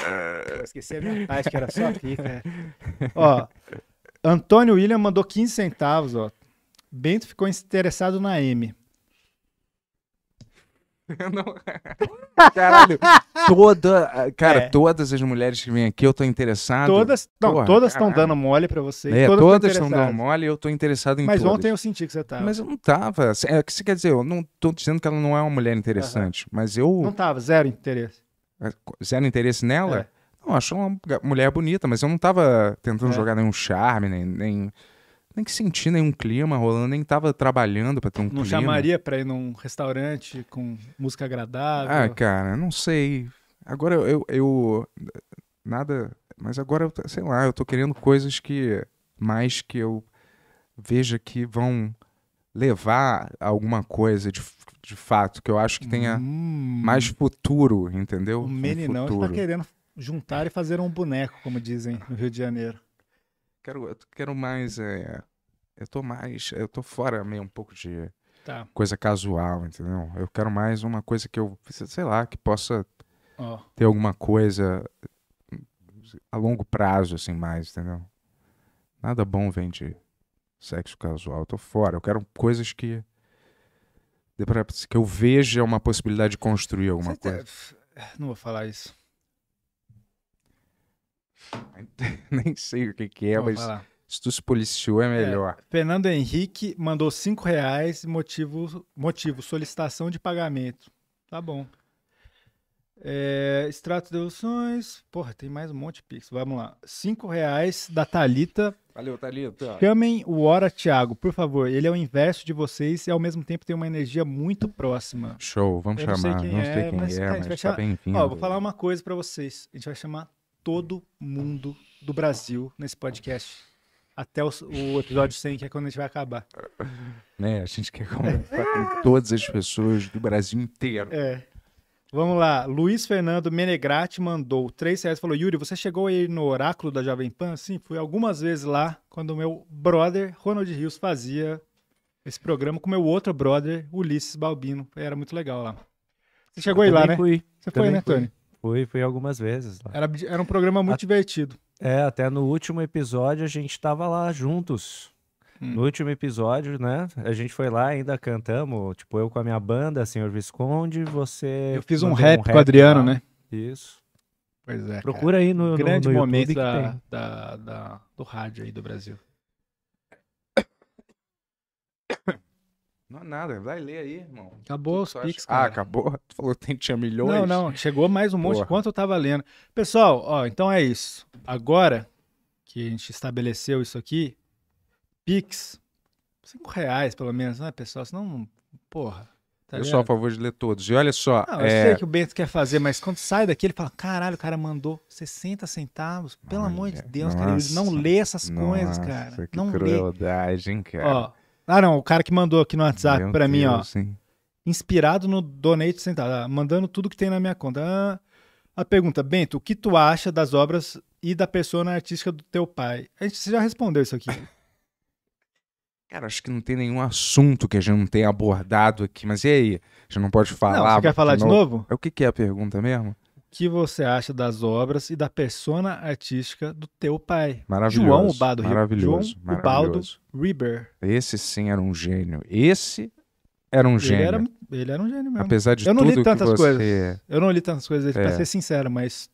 Eu esqueci a minha parte, que era só aqui, né? Ó, Antônio William mandou 15 centavos, ó. Bento ficou interessado na M. Caralho, toda, cara, é. todas as mulheres que vêm aqui eu tô interessado. Todas, não, Porra, todas estão dando mole para você. É, todas estão dando mole e eu tô interessado em Mas todas. ontem eu senti que você tava. Mas eu não tava. Assim, é, que você quer dizer, eu não tô dizendo que ela não é uma mulher interessante, uhum. mas eu Não tava, zero interesse. É, zero interesse nela? É. Não, acho uma mulher bonita, mas eu não tava tentando é. jogar nenhum charme, nem, nem nem que senti nenhum clima rolando, nem tava trabalhando para ter um não clima. Não chamaria para ir num restaurante com música agradável? Ah, cara, não sei. Agora eu, eu nada, mas agora eu, sei lá, eu tô querendo coisas que mais que eu veja que vão levar alguma coisa de, de fato, que eu acho que tenha hum. mais futuro, entendeu? O meninão um está querendo juntar e fazer um boneco, como dizem no Rio de Janeiro quero, eu quero mais. É, eu tô mais. Eu tô fora meio um pouco de tá. coisa casual, entendeu? Eu quero mais uma coisa que eu. Sei lá, que possa oh. ter alguma coisa a longo prazo, assim, mais, entendeu? Nada bom vem de sexo casual. Eu tô fora. Eu quero coisas que. Que eu veja uma possibilidade de construir alguma Você tá, coisa. Deve... Não vou falar isso. Nem sei o que, que é, Vou mas falar. se tu se policiou é, é melhor. É, Fernando Henrique mandou 5 reais, motivo, motivo, solicitação de pagamento. Tá bom. É, extrato de deduções. Porra, tem mais um monte de pix. Vamos lá. Cinco reais da Talita. Valeu, Talita. Chamem o Hora Thiago, por favor. Ele é o inverso de vocês e ao mesmo tempo tem uma energia muito próxima. Show, vamos Eu chamar. Não sei quem não é, sei quem mas, é, é, mas tá bem-vindo. Ó, vou falar uma coisa para vocês. A gente vai chamar todo mundo do Brasil nesse podcast. Até o, o episódio 100, que é quando a gente vai acabar. Né, a gente quer conversar com todas as pessoas do Brasil inteiro. É. Vamos lá, Luiz Fernando Menegrati mandou três reais, falou, Yuri, você chegou aí no oráculo da Jovem Pan? Sim, fui algumas vezes lá, quando meu brother Ronald Rios fazia esse programa com meu outro brother, Ulisses Balbino, era muito legal lá. Você chegou eu aí lá, né? fui. né? Você também foi, né, fui. Tony? Fui, fui algumas vezes lá. Era, era um programa muito a, divertido. É, até no último episódio a gente estava lá juntos. Hum. No último episódio, né? A gente foi lá, ainda cantamos, tipo, eu com a minha banda, Senhor Visconde, você. Eu fiz um rap, um rap, com o Adriano, lá. né? Isso. Pois é. Procura cara. aí no. Grande no, momento da, da, da, do rádio aí do Brasil. Não é nada, vai ler aí, irmão. Acabou os Pix, cara. Ah, acabou? Tu falou que tinha milhões? Não, não, chegou mais um monte, quanto eu tava lendo. Pessoal, ó, então é isso. Agora que a gente estabeleceu isso aqui, Pix, cinco reais pelo menos, né, pessoal? Senão, porra. Tá eu vendo? sou a favor de ler todos. E olha só. Não, eu é... sei que o Bento quer fazer, mas quando sai daqui, ele fala: caralho, o cara mandou 60 centavos. Pelo olha, amor de Deus, nossa, cara. Ele não lê essas nossa, coisas, cara. Que não crueldade, lê. hein, cara. Ó, ah, não, o cara que mandou aqui no WhatsApp para mim, ó. Sim. Inspirado no Donate Sentado, ah, mandando tudo que tem na minha conta. Ah, a pergunta, Bento, o que tu acha das obras e da persona artística do teu pai? A gente você já respondeu isso aqui. Cara, acho que não tem nenhum assunto que a gente não tenha abordado aqui, mas e aí? A gente não pode falar. Não, você quer falar de novo? É o que, que é a pergunta mesmo? que você acha das obras e da persona artística do teu pai? Maravilhoso. João Ubaldo Maravilhoso. João maravilhoso. Ubaldo Riber. Esse sim era um gênio. Esse era um ele gênio. Era, ele era um gênio mesmo. Apesar de Eu não li tantas você... coisas. Eu não li tantas coisas, é. pra ser sincero, mas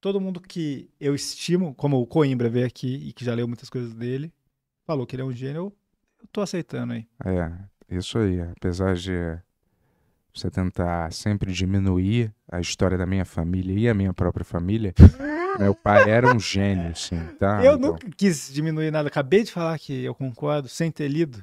todo mundo que eu estimo, como o Coimbra veio aqui e que já leu muitas coisas dele, falou que ele é um gênio, eu tô aceitando aí. É, isso aí. Apesar de você tentar sempre diminuir a história da minha família e a minha própria família. Meu pai era um gênio, sim, tá? Eu então... nunca quis diminuir nada. Acabei de falar que eu concordo, sem ter lido.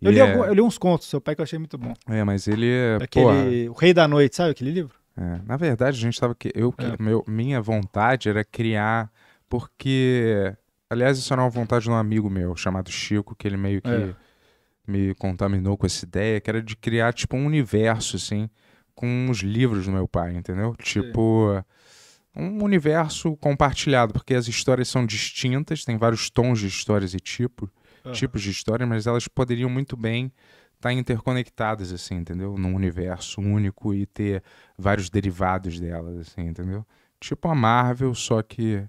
Eu, li, é... algum, eu li uns contos do seu pai que eu achei muito bom. É, mas ele. Aquele, O Rei da Noite, sabe aquele livro? É. Na verdade, a gente estava. Eu, é. meu, minha vontade era criar. Porque. Aliás, isso era uma vontade de um amigo meu chamado Chico, que ele meio que é me contaminou com essa ideia, que era de criar, tipo, um universo, assim, com os livros do meu pai, entendeu? Tipo, um universo compartilhado, porque as histórias são distintas, tem vários tons de histórias e tipo, uhum. tipos de história, mas elas poderiam muito bem estar tá interconectadas, assim, entendeu? Num universo único e ter vários derivados delas, assim, entendeu? Tipo a Marvel, só que.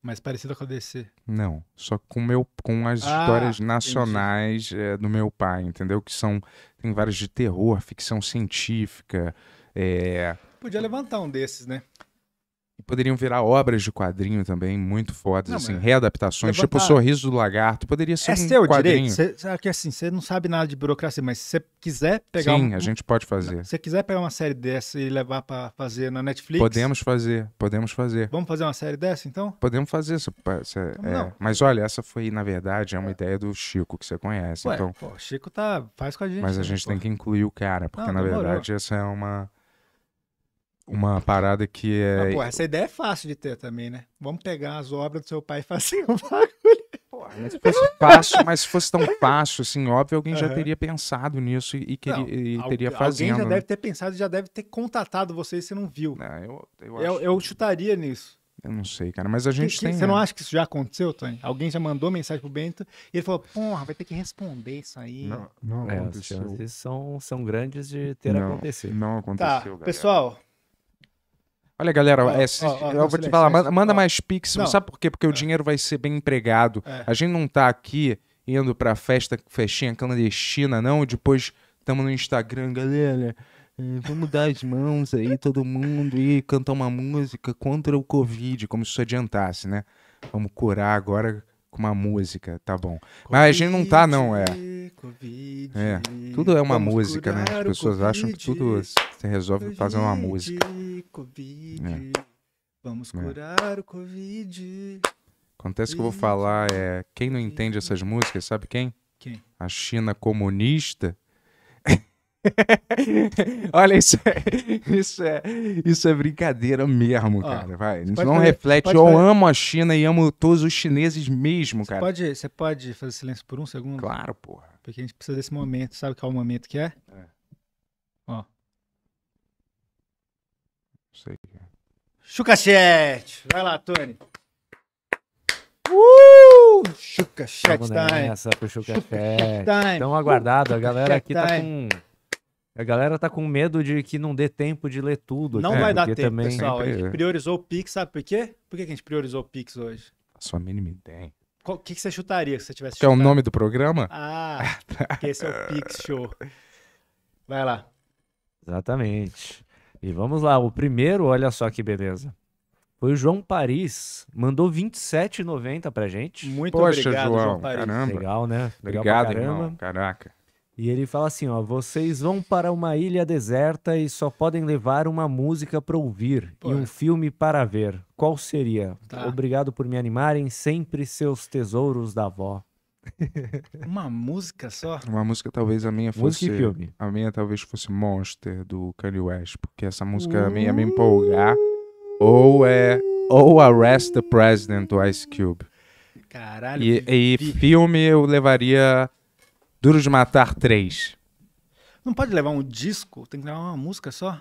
Mais parecida com a DC. Não, só com meu, com as ah, histórias nacionais é, do meu pai, entendeu? Que são tem várias de terror, ficção científica. É... Podia levantar um desses, né? poderiam virar obras de quadrinho também, muito fodas, assim, readaptações, tipo levantar... tipo o Sorriso do Lagarto, poderia ser é um seu quadrinho. É que assim, você não sabe nada de burocracia, mas se você quiser pegar Sim, um... a gente pode fazer. Se você quiser pegar uma série dessa e levar para fazer na Netflix... Podemos fazer, podemos fazer. Vamos fazer uma série dessa, então? Podemos fazer, se, se, é, então é... mas olha, essa foi, na verdade, é uma é. ideia do Chico, que você conhece, Ué, então... Pô, Chico tá... faz com a gente. Mas a né, gente pô. tem que incluir o cara, porque não, na demorou. verdade essa é uma uma parada que é. Ah, porra, essa ideia é fácil de ter também, né? Vamos pegar as obras do seu pai e fazer um bagulho. Porra, mas né? se fosse fácil, mas se fosse tão fácil, assim, óbvio, alguém uhum. já teria pensado nisso e, queria, não, e teria fazendo. Alguém já né? deve ter pensado, já deve ter contatado você e você não viu. Não, eu, eu, eu, eu chutaria nisso. Eu não sei, cara, mas a gente que, tem. Você né? não acha que isso já aconteceu, Tony? Alguém já mandou mensagem pro Bento e ele falou: porra, vai ter que responder isso aí. Não, não é, aconteceu. As chances são, são grandes de ter não, acontecido. Não aconteceu, tá, galera. Pessoal, Olha, galera, é, se, eu vou te falar, é manda, manda mais pix, sabe por quê? Porque o é. dinheiro vai ser bem empregado. É. A gente não tá aqui indo pra festa, festinha clandestina, não. Depois estamos no Instagram, galera. Vamos dar as mãos aí, todo mundo, e cantar uma música contra o Covid, como se isso adiantasse, né? Vamos curar agora com uma música, tá bom. Covid, Mas a gente não tá, não, é. COVID, é. Tudo é uma música, né? As pessoas COVID, acham que tudo se resolve fazendo uma música. Covid, é. Vamos é. curar é. o Covid. Acontece que eu vou falar é. Quem não entende essas músicas, sabe quem? Quem? A China comunista Olha, isso é, isso, é, isso é brincadeira mesmo, cara. Vai. Isso não fazer, reflete. Eu fazer. amo a China e amo todos os chineses mesmo, você cara. Pode, você pode fazer silêncio por um segundo? Claro, porra. Porque a gente precisa desse momento. Sabe qual é o momento que é? É. Ó. Sei. Chucachete! Vai lá, Tony. Uh! Chucachete time. Vamos nessa pro Chucachete. Tão aguardado. A galera aqui tá com a galera tá com medo de que não dê tempo de ler tudo. Não cara, né? vai dar tempo, também... pessoal. A gente priorizou o Pix, sabe por quê? Por que a gente priorizou o Pix hoje? A sua mínima ideia. O que, que você chutaria se você tivesse Que é o nome do programa? Ah, esse é o Pix Show. Vai lá. Exatamente. E vamos lá. O primeiro, olha só que beleza. Foi o João Paris, mandou R$27,90 pra gente. Muito Poxa, obrigado, João, João Paris. Caramba. Legal, né? Legal obrigado, pra caramba. Irmão. Caraca. E ele fala assim, ó, vocês vão para uma ilha deserta e só podem levar uma música para ouvir Pô. e um filme para ver. Qual seria? Tá. Obrigado por me animarem, sempre seus tesouros da avó. Uma música só? Uma música talvez a minha fosse. Música e filme. A minha talvez fosse Monster do Kanye West, porque essa música uh... ia me empolgar. Ou é. Ou Arrest the President do Ice Cube. Caralho. E, e filme eu levaria Duro de Matar 3. Não pode levar um disco? Tem que levar uma música só?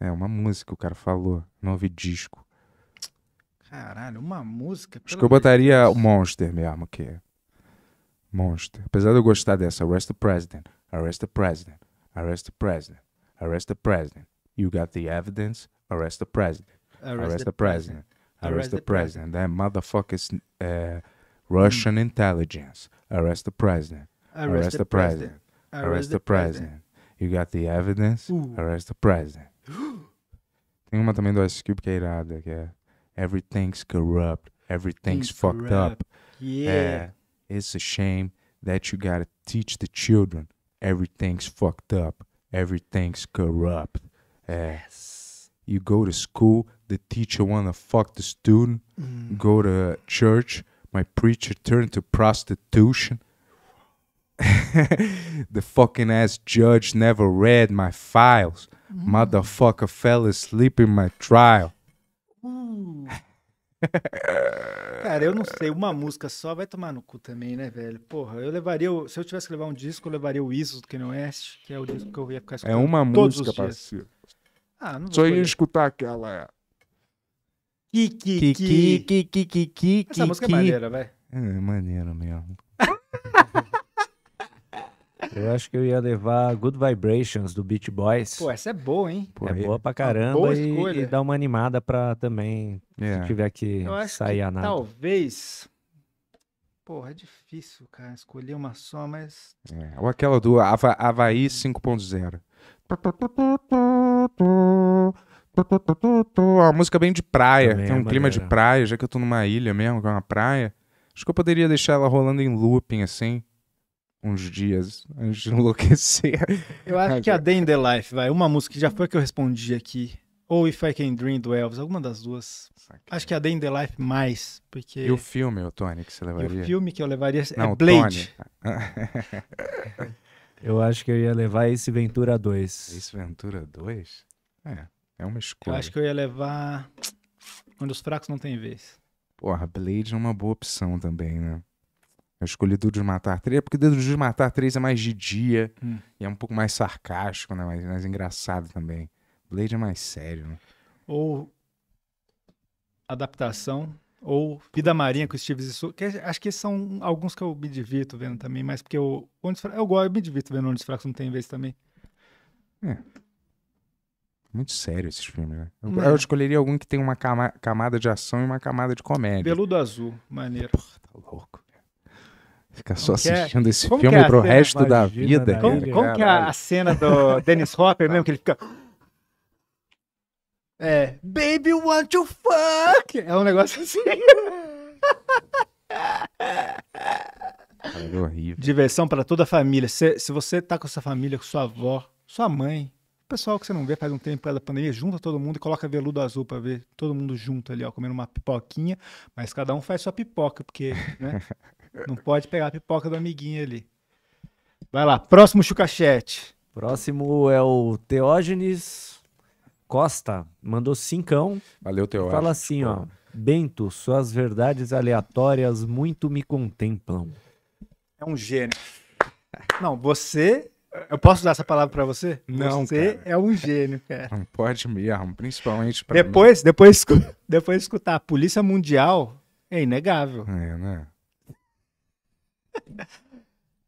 É, uma música, o cara falou. Não ouvi disco. Caralho, uma música? Acho que eu botaria o Monster mesmo, que é Monster. Apesar de eu gostar dessa. Arrest the President. Arrest the President. Arrest the President. Arrest the President. You got the evidence. Arrest the President. Arrest, arrest the, President. Arrest, the, President. That motherfucker's uh, Russian hmm. intelligence. Arrest the President. Arrest, arrest the, the president. president. Arrest the president. You got the evidence. Ooh. Arrest the president. Tem uma também do Ice Cube que é irada, que é Everything's corrupt. Everything's He's fucked corrupt. up. Yeah. É, it's a shame that you gotta teach the children. Everything's fucked up. Everything's corrupt. É. Yes. You go to school, the teacher wanna fuck the student. Mm. Go to church, my preacher turned to prostitution. the fucking ass judge never read my files. Hum. Motherfucker fell asleep in my trial. Hum. Cara, eu não sei, uma música só vai tomar no cu também, né, velho? Porra, eu levaria. O, se eu tivesse que levar um disco, eu levaria o Isos do Kanye West, que é o disco que eu ia ficar escutando. É uma música, parceiro. Ah, não Só ia escutar aquela. Kiki, é. Kiki, Kiki, Kiki, Kiki. Essa música é maneira, velho. É maneiro mesmo. Eu acho que eu ia levar Good Vibrations do Beach Boys. Pô, essa é boa, hein? Pô, é, é boa pra caramba e, e, dá uma animada pra também, se é. tiver que sair que a nada. Talvez. Porra, é difícil, cara, escolher uma só, mas. É, ou aquela do Hava, Havaí 5.0. Uma música bem de praia, Também tem é um é clima maneira. de praia, já que eu tô numa ilha mesmo, que é uma praia. Acho que eu poderia deixar ela rolando em looping, assim uns dias antes de enlouquecer. Eu acho que é a Day in the Life, vai. Uma música que já foi que eu respondi aqui. Ou If I Can Dream do Elvis, alguma das duas. Acho que é a Day in the Life mais, porque... E o filme, o Tony, que você levaria? E o filme que eu levaria é Não, é Blade. Tá. eu acho que eu ia levar Ace Ventura 2. Ace Ventura 2? É, é uma escolha. Eu acho que eu ia levar... Onde os fracos não têm vez. Porra, Blade é uma boa opção também, né? Eu escolhi Duro de Matar 3, é porque Duro de Matar 3 é mais de dia hum. e é um pouco mais sarcástico, né? Mais, mais engraçado também. Blade é mais sério, né? Ou adaptação, ou Vida Marinha com Steve Zissou. Que é, acho que esses são alguns que eu me divirto vendo também, mas porque eu. Onde eu gosto, eu me divirto vendo Onde Fracos não tem vez também. É. Muito sério esses filmes, né? Eu, é. eu escolheria algum que tem uma cama, camada de ação e uma camada de comédia. Peludo Azul, maneiro. Porra, tá louco. Ficar só é? assistindo esse filme é pro resto imagina, da vida. Como, dele, como que é a cena do Dennis Hopper mesmo, que ele fica. É. Baby, want to fuck? É um negócio assim. Cara, é horrível. Diversão para toda a família. Se, se você tá com sua família, com sua avó, sua mãe, o pessoal que você não vê faz um tempo pela pandemia, junta todo mundo e coloca veludo azul para ver todo mundo junto ali, ó, comendo uma pipoquinha, mas cada um faz sua pipoca, porque, né? Não pode pegar a pipoca do amiguinho ali. Vai lá, próximo chucachete. Próximo é o Teógenes Costa. Mandou cincão. Valeu, Teógenes. Fala assim, ó. Bento, suas verdades aleatórias muito me contemplam. É um gênio. Não, você. Eu posso usar essa palavra para você? Não. Você cara. é um gênio, cara. Não pode mesmo, principalmente para. Depois, mim. depois, depois escutar a Polícia Mundial é inegável. É, né?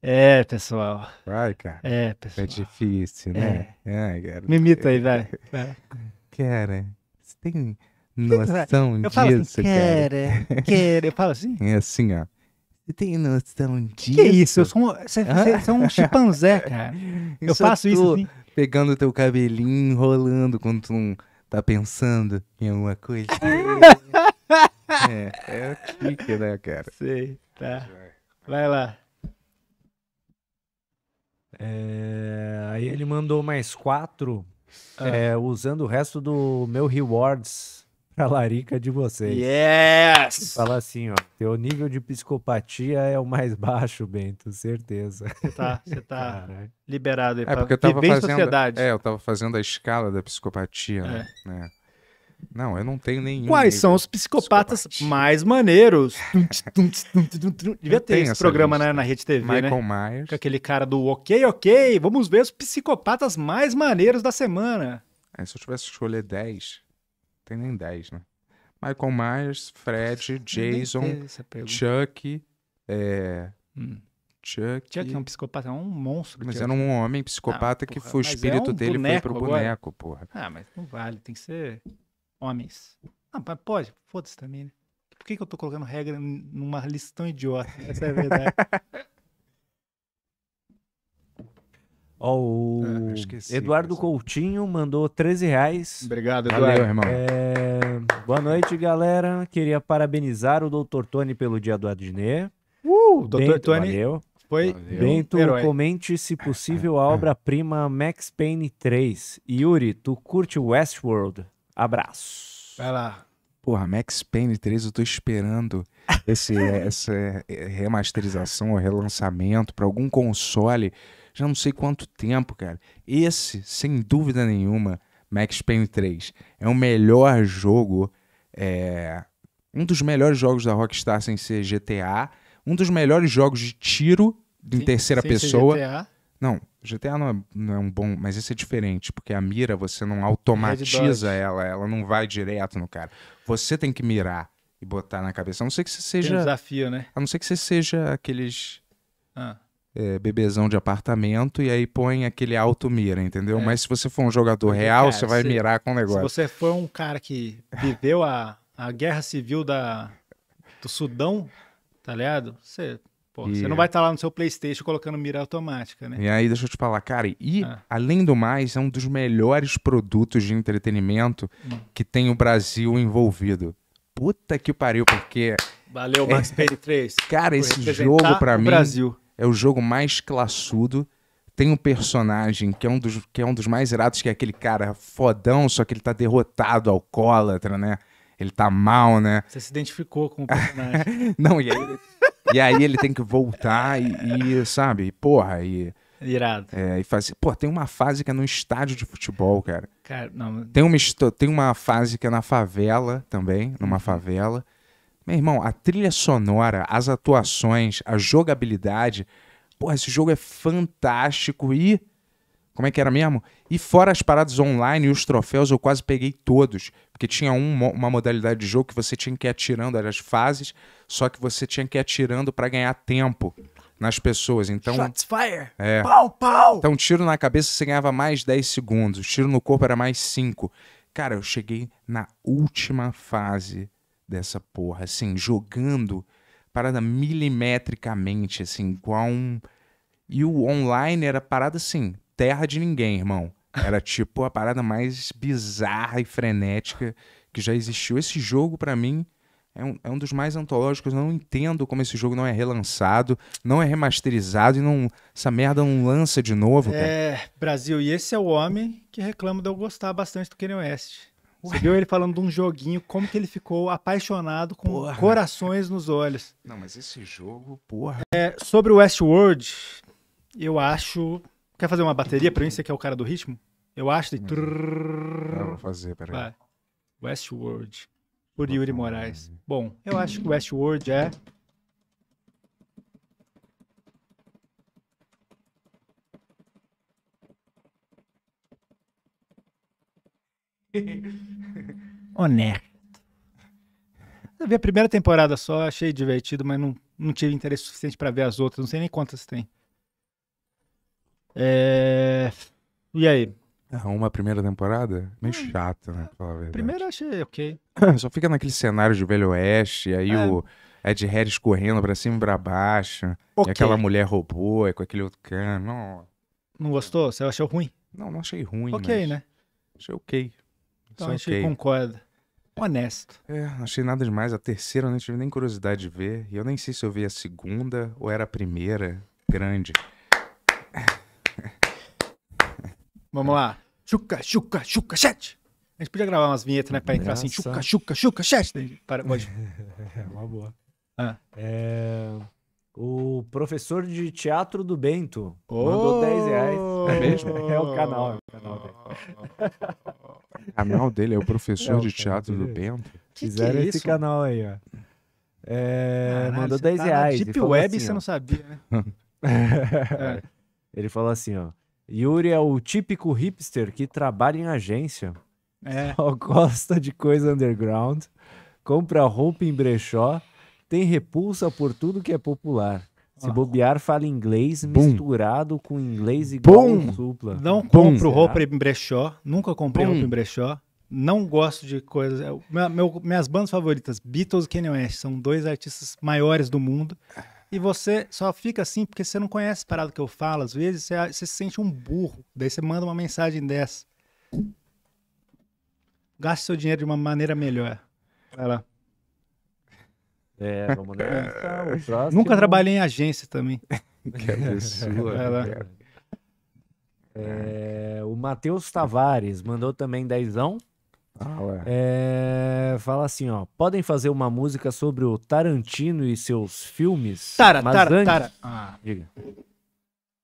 É, pessoal. Vai, cara. É, pessoal. É difícil, né? É. Ai, cara. Me imita aí, vai. Cara, você tem noção eu disso, falo assim, cara? Cara, Eu falo assim? assim? É assim, ó. Você tem noção é disso? Que isso? Eu sou um, você, você é um chimpanzé, cara. Eu, eu faço isso assim. Pegando teu cabelinho, enrolando quando tu tá pensando em alguma coisa. é, é o tique, né, cara? Sei, tá. Vai lá. É, aí ele mandou mais quatro, ah. é, usando o resto do meu rewards pra larica de vocês. Yes! Fala assim, ó, teu nível de psicopatia é o mais baixo, Bento, certeza. Você tá, você tá Caralho. liberado aí é, porque eu tava fazendo, sociedade. É, eu tava fazendo a escala da psicopatia, é. né? É. Não, eu não tenho nenhum. Quais são os psicopatas mais maneiros? Devia ter esse programa na, na, Rede TV, né? Michael né? Myers. Com aquele cara do ok, ok, vamos ver os psicopatas mais maneiros da semana. É, se eu tivesse que escolher 10, tem nem 10, né? Michael Myers, Fred, Jason, Chuck, é... hum. Chuck. Chuck é um psicopata, é um monstro. Mas Chuck. era um homem psicopata ah, porra, que foi, o é espírito é um dele foi pro boneco, agora. porra. Ah, mas não vale, tem que ser homens. Ah, mas pode, foda-se também, né? Por que, que eu tô colocando regra numa lista tão idiota? Essa é a verdade. Ó, oh, o ah, esqueci, Eduardo Coutinho mandou 13 reais. Obrigado, Eduardo. Valeu, irmão. É, é... Boa noite, galera. Queria parabenizar o Dr. Tony pelo dia do Adnê. Uh, Dr. Bento, Tony. Valeu. Foi Bento, Herói. comente se possível a obra-prima Max Payne 3. Yuri, tu curte Westworld? Abraço. Vai lá. Porra, Max Payne 3, eu tô esperando esse, essa é, remasterização ou relançamento para algum console. Já não sei quanto tempo, cara. Esse, sem dúvida nenhuma, Max Payne 3 é o melhor jogo, é, um dos melhores jogos da Rockstar sem ser GTA, um dos melhores jogos de tiro em sim, terceira pessoa. Não, GTA não é, não é um bom, mas esse é diferente, porque a mira você não automatiza ela, ela não vai direto no cara. Você tem que mirar e botar na cabeça. A não ser que você seja. Um desafio, né? A não ser que você seja aqueles. Ah. É, bebezão de apartamento e aí põe aquele alto mira, entendeu? É. Mas se você for um jogador real, cara, você vai se, mirar com o negócio. Se você for um cara que viveu a, a guerra civil da, do Sudão, tá ligado? Você Pô, e... Você não vai estar tá lá no seu PlayStation colocando mira automática, né? E aí, deixa eu te falar, cara, e ah. além do mais, é um dos melhores produtos de entretenimento hum. que tem o Brasil envolvido. Puta que pariu, porque. Valeu, é Max é... Payne 3. Cara, esse jogo para mim Brasil. é o jogo mais classudo. Tem um personagem que é um dos, que é um dos mais irados, que é aquele cara fodão, só que ele tá derrotado, alcoólatra, né? ele tá mal, né? Você se identificou com o personagem. Não, e aí, e aí ele tem que voltar e, e sabe, porra, e. Irado. É, e fazer. Pô, tem uma fase que é no estádio de futebol, cara. Cara, não. Tem uma, tem uma fase que é na favela também, numa uhum. favela. Meu irmão, a trilha sonora, as atuações, a jogabilidade. Porra, esse jogo é fantástico e como é que era mesmo? E fora as paradas online e os troféus, eu quase peguei todos. Porque tinha um, uma modalidade de jogo que você tinha que ir atirando as fases, só que você tinha que ir atirando para ganhar tempo nas pessoas. Então, Shots fire! É. Pau, pau! Então, tiro na cabeça você ganhava mais 10 segundos, tiro no corpo era mais 5. Cara, eu cheguei na última fase dessa porra, assim, jogando parada milimetricamente, assim, igual um. E o online era parada assim, terra de ninguém, irmão. Era tipo a parada mais bizarra e frenética que já existiu. Esse jogo, para mim, é um, é um dos mais antológicos. Eu não entendo como esse jogo não é relançado, não é remasterizado e não, essa merda não lança de novo. É, cara. É, Brasil, e esse é o homem que reclama de eu gostar bastante do Kanye West. Você viu ele falando de um joguinho, como que ele ficou apaixonado com porra. corações nos olhos. Não, mas esse jogo, porra. É, sobre o Westworld, eu acho Quer fazer uma bateria pra mim? Você que é o cara do ritmo? Eu acho. De... vou fazer, peraí. Vai. Westworld. Por Yuri Moraes. Bom, eu acho que Westworld é. Honesto. Eu vi a primeira temporada só, achei divertido, mas não, não tive interesse suficiente para ver as outras. Não sei nem quantas tem. É... E aí? É, uma primeira temporada? Meio hum, chata, né? Pra Primeira achei ok. Só fica naquele cenário de Velho Oeste, aí é. o Ed Harris correndo pra cima e pra baixo. Okay. E aquela mulher robô, e com aquele outro cara. Não... não gostou? Você achou ruim? Não, não achei ruim. Ok, mas... né? Achei ok. Então achei a gente okay. concorda. Honesto. É, não achei nada demais. A terceira eu não tive nem curiosidade de ver. E eu nem sei se eu vi a segunda ou era a primeira. Grande. Vamos lá. Chuca, chuca, chuca, chat. A gente podia gravar umas vinhetas, né? Pra entrar assim, Graça. assim, chuca, chuca, chuca, chat. Para, pode. é uma boa. Ah. É... O professor de teatro do Bento oh! mandou 10 reais. É mesmo? É o canal. É o canal dele, canal dele é o professor é o de teatro dele. do Bento? Que Fizeram que é esse canal aí, ó. É, Caralho, mandou 10 tá reais. Deep Web assim, você ó. não sabia, né? É. Ele falou assim, ó. Yuri é o típico hipster que trabalha em agência. É. Só gosta de coisa underground, compra roupa em brechó, tem repulsa por tudo que é popular. Se ah. bobear, fala inglês Boom. misturado com inglês igual Boom. supla. Não compro roupa em brechó, nunca comprei Boom. roupa em brechó. Não gosto de coisas. É minhas bandas favoritas, Beatles e Kanye West, são dois artistas maiores do mundo. E você só fica assim porque você não conhece a parada que eu falo. Às vezes você, você se sente um burro. Daí você manda uma mensagem dessa. Gaste seu dinheiro de uma maneira melhor. Vai lá. É, vamos nessa. Então, próximo... Nunca trabalhei em agência também. que absurdo. Vai lá. É, o Matheus Tavares mandou também dezão. Ah, ué. É, fala assim, ó. Podem fazer uma música sobre o Tarantino e seus filmes? Tara, mas tara, antes... tara. Ah. Diga.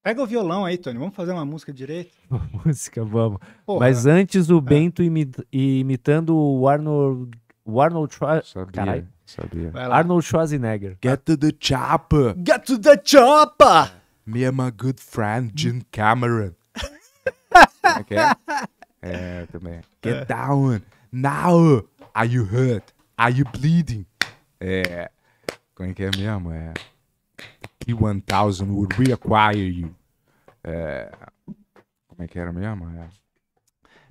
Pega o violão aí, Tony. Vamos fazer uma música direito? Uma música, vamos. Porra. Mas antes o é. Bento imitando o Arnold, o Arnold Schwarzenegger. Sabia. Arnold Schwarzenegger. Get to the chopper. Get to the chopper. Me and my good friend Jim Cameron. Como é que é? também. Get down! Now! Are you hurt? Are you bleeding? É. Como é que é mesmo? É. 1000 would reacquire you. É. Como é que era mesmo? É.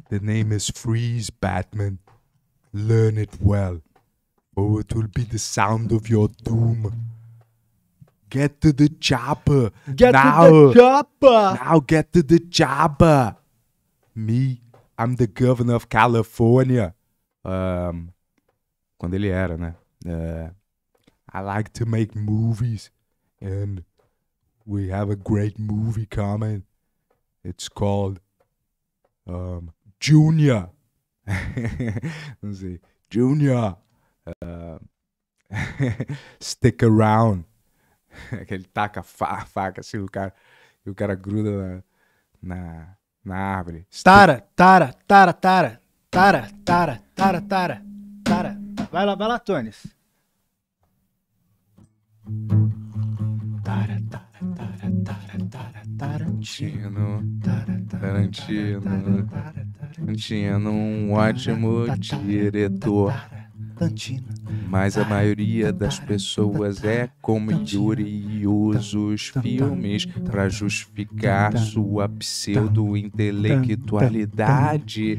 The name is Freeze Batman. Learn it well, or it will be the sound of your doom. Get to the chopper. Get now. to the chopper. Now get to the chopper. Me I'm the governor of California. Um, quando ele era, né? Uh, I like to make movies and we have a great movie coming. It's called um, Junior. Não sei. Junior. Uh, stick around. que ele taca a faca assim, o cara, e o cara gruda na, na Na árvore. Tara, tara, tara, tara. Tara, tara, tara, tara. Tara. Vai lá, vai lá, Tones. Tara, tara, tara, tara, tara, Tarantino. Tara, Tarantino. Tarantino, um ótimo diretor cantina. Mas a maioria das pessoas é comedioso os filmes para justificar sua pseudo-intelectualidade.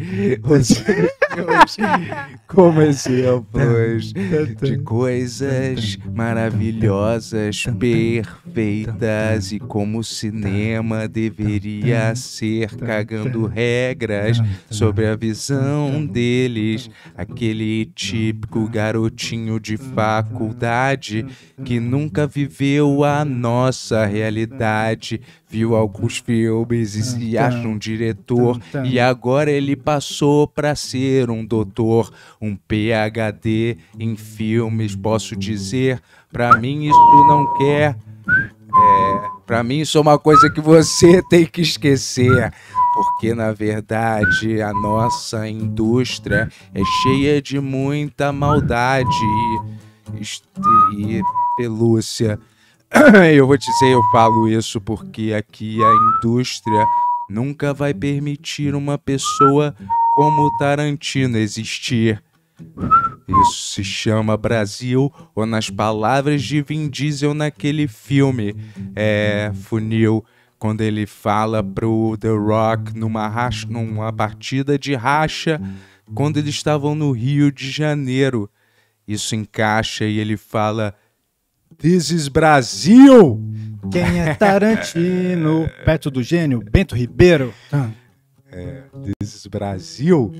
Como esse de coisas maravilhosas, perfeitas e como o cinema deveria ser, cagando regras sobre a visão deles, aquele típico garotinho de faculdade que nunca viveu a nossa realidade viu uhum. alguns filmes e, se acha um diretor e agora ele passou para ser um doutor, um PhD em filmes, posso dizer, para mim isso não quer é, para mim isso é uma coisa que você tem que esquecer, porque na verdade a nossa indústria é cheia de muita maldade e, e, e pelúcia eu vou dizer, eu falo isso porque aqui a indústria nunca vai permitir uma pessoa como o Tarantino existir. Isso se chama Brasil, ou nas palavras de Vin Diesel naquele filme, é, Funil, quando ele fala pro The Rock numa, racha, numa partida de racha, quando eles estavam no Rio de Janeiro. Isso encaixa e ele fala: This is Brasil! Quem é Tarantino? Perto do gênio, Bento Ribeiro. É, This is Brasil.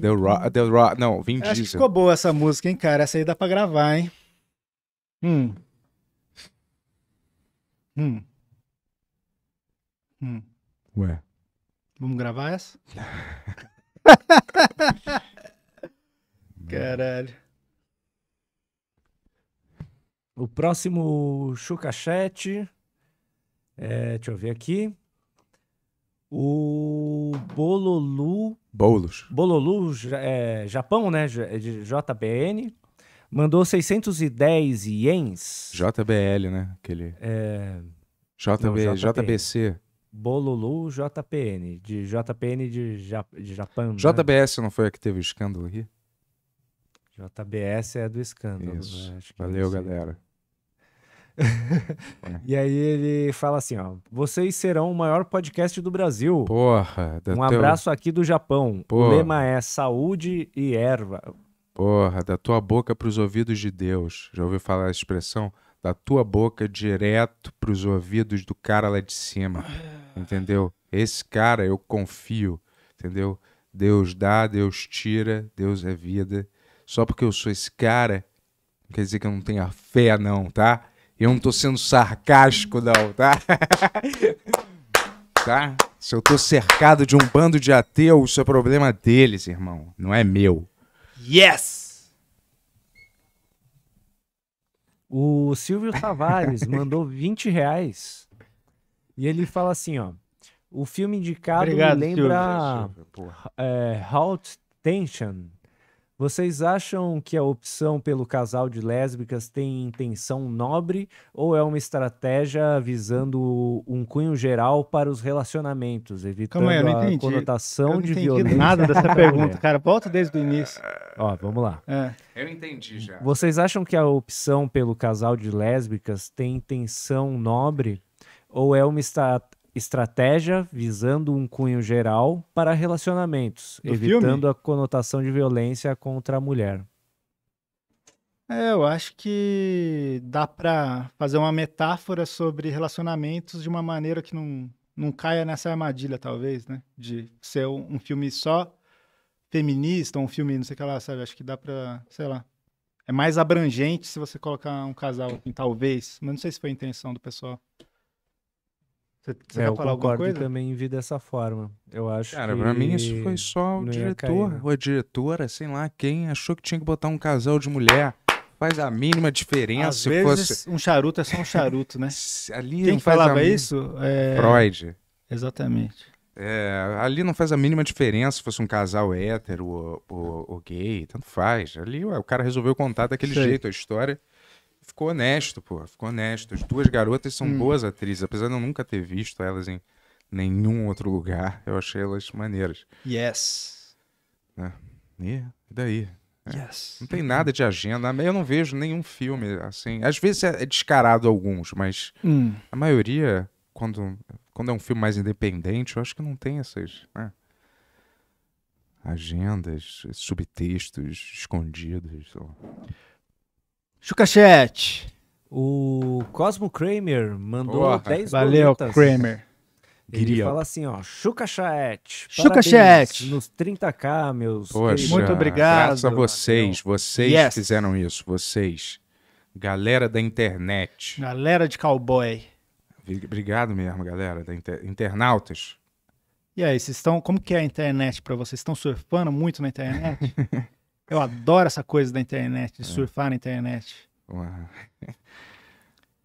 The Rock, The Rock, não, Vin Diesel. Acho que ficou boa essa música, hein, cara? Essa aí dá pra gravar, hein? Hum. Hum. Hum. Ué. Vamos gravar essa? Caralho. O próximo Chucachete. É, deixa eu ver aqui. O Bololu. Bolos. Bololu, é, Japão, né? JBN. É Mandou 610 ienes. JBL, né? Aquele. É... JB, Não, JBC. Bololu JPN, de JPN de, ja, de Japão. JBS né? não foi a que teve o escândalo aqui? JBS é do escândalo. Isso. Né? Valeu, galera. e aí ele fala assim, ó, vocês serão o maior podcast do Brasil. Porra. Um abraço teu... aqui do Japão. Porra. O lema é saúde e erva. Porra, da tua boca para os ouvidos de Deus. Já ouviu falar a expressão? Da tua boca direto para os ouvidos do cara lá de cima. Entendeu? Esse cara eu confio, entendeu? Deus dá, Deus tira, Deus é vida. Só porque eu sou esse cara, não quer dizer que eu não tenha fé, não, tá? Eu não tô sendo sarcástico, não, tá? tá? Se eu tô cercado de um bando de ateus, isso é problema deles, irmão. Não é meu. Yes! O Silvio Tavares mandou 20 reais. E ele fala assim, ó. O filme indicado Obrigado, me lembra Silvio. É, Halt Tension, vocês acham que a opção pelo casal de lésbicas tem intenção nobre ou é uma estratégia visando um cunho geral para os relacionamentos, evitando aí, a conotação eu não de entendi violência? nada dessa pergunta, cara. Volta desde o início. Ó, vamos lá. É. Eu entendi já. Vocês acham que a opção pelo casal de lésbicas tem intenção nobre ou é uma, estratégia visando um cunho geral para relacionamentos, Do evitando filme? a conotação de violência contra a mulher. É, eu acho que dá para fazer uma metáfora sobre relacionamentos de uma maneira que não, não caia nessa armadilha, talvez, né? De ser um, um filme só feminista, um filme não sei o que lá, sabe? Acho que dá para, sei lá. É mais abrangente se você colocar um casal, assim, talvez. Mas não sei se foi a intenção do pessoal. Você, você é, tá falar concordo coisa? também vi dessa forma. Eu acho Cara, que... pra mim isso foi só o diretor né? ou a diretora, sei lá, quem achou que tinha que botar um casal de mulher. Faz a mínima diferença. Às vezes fosse... um charuto é só um charuto, né? Ali quem falava isso? É... Freud. Exatamente. É, ali não faz a mínima diferença se fosse um casal hétero ou, ou, ou gay, tanto faz. Ali ué, o cara resolveu contar daquele Sei. jeito a história ficou honesto, pô. Ficou honesto. As duas garotas são hum. boas atrizes, apesar de eu nunca ter visto elas em nenhum outro lugar. Eu achei elas maneiras. Yes. É. E daí? É. Yes. Não tem nada de agenda. Eu não vejo nenhum filme assim. Às vezes é descarado alguns, mas hum. a maioria, quando, quando é um filme mais independente, eu acho que não tem essas. Né? Agendas, subtextos escondidos. Chucachete. O Cosmo Kramer mandou Porra. 10 Valeu, Kramer. Ele fala assim, ó, Chucachat. Chucachat. Nos 30k, meus. Poxa, muito obrigado. Graças a vocês, vocês yes. fizeram isso, vocês. Galera da internet. Galera de cowboy. Obrigado mesmo, galera da inter... internautas. E aí, vocês estão, como que é a internet para vocês? Estão surfando muito na internet? Eu adoro essa coisa da internet, de é. surfar na internet.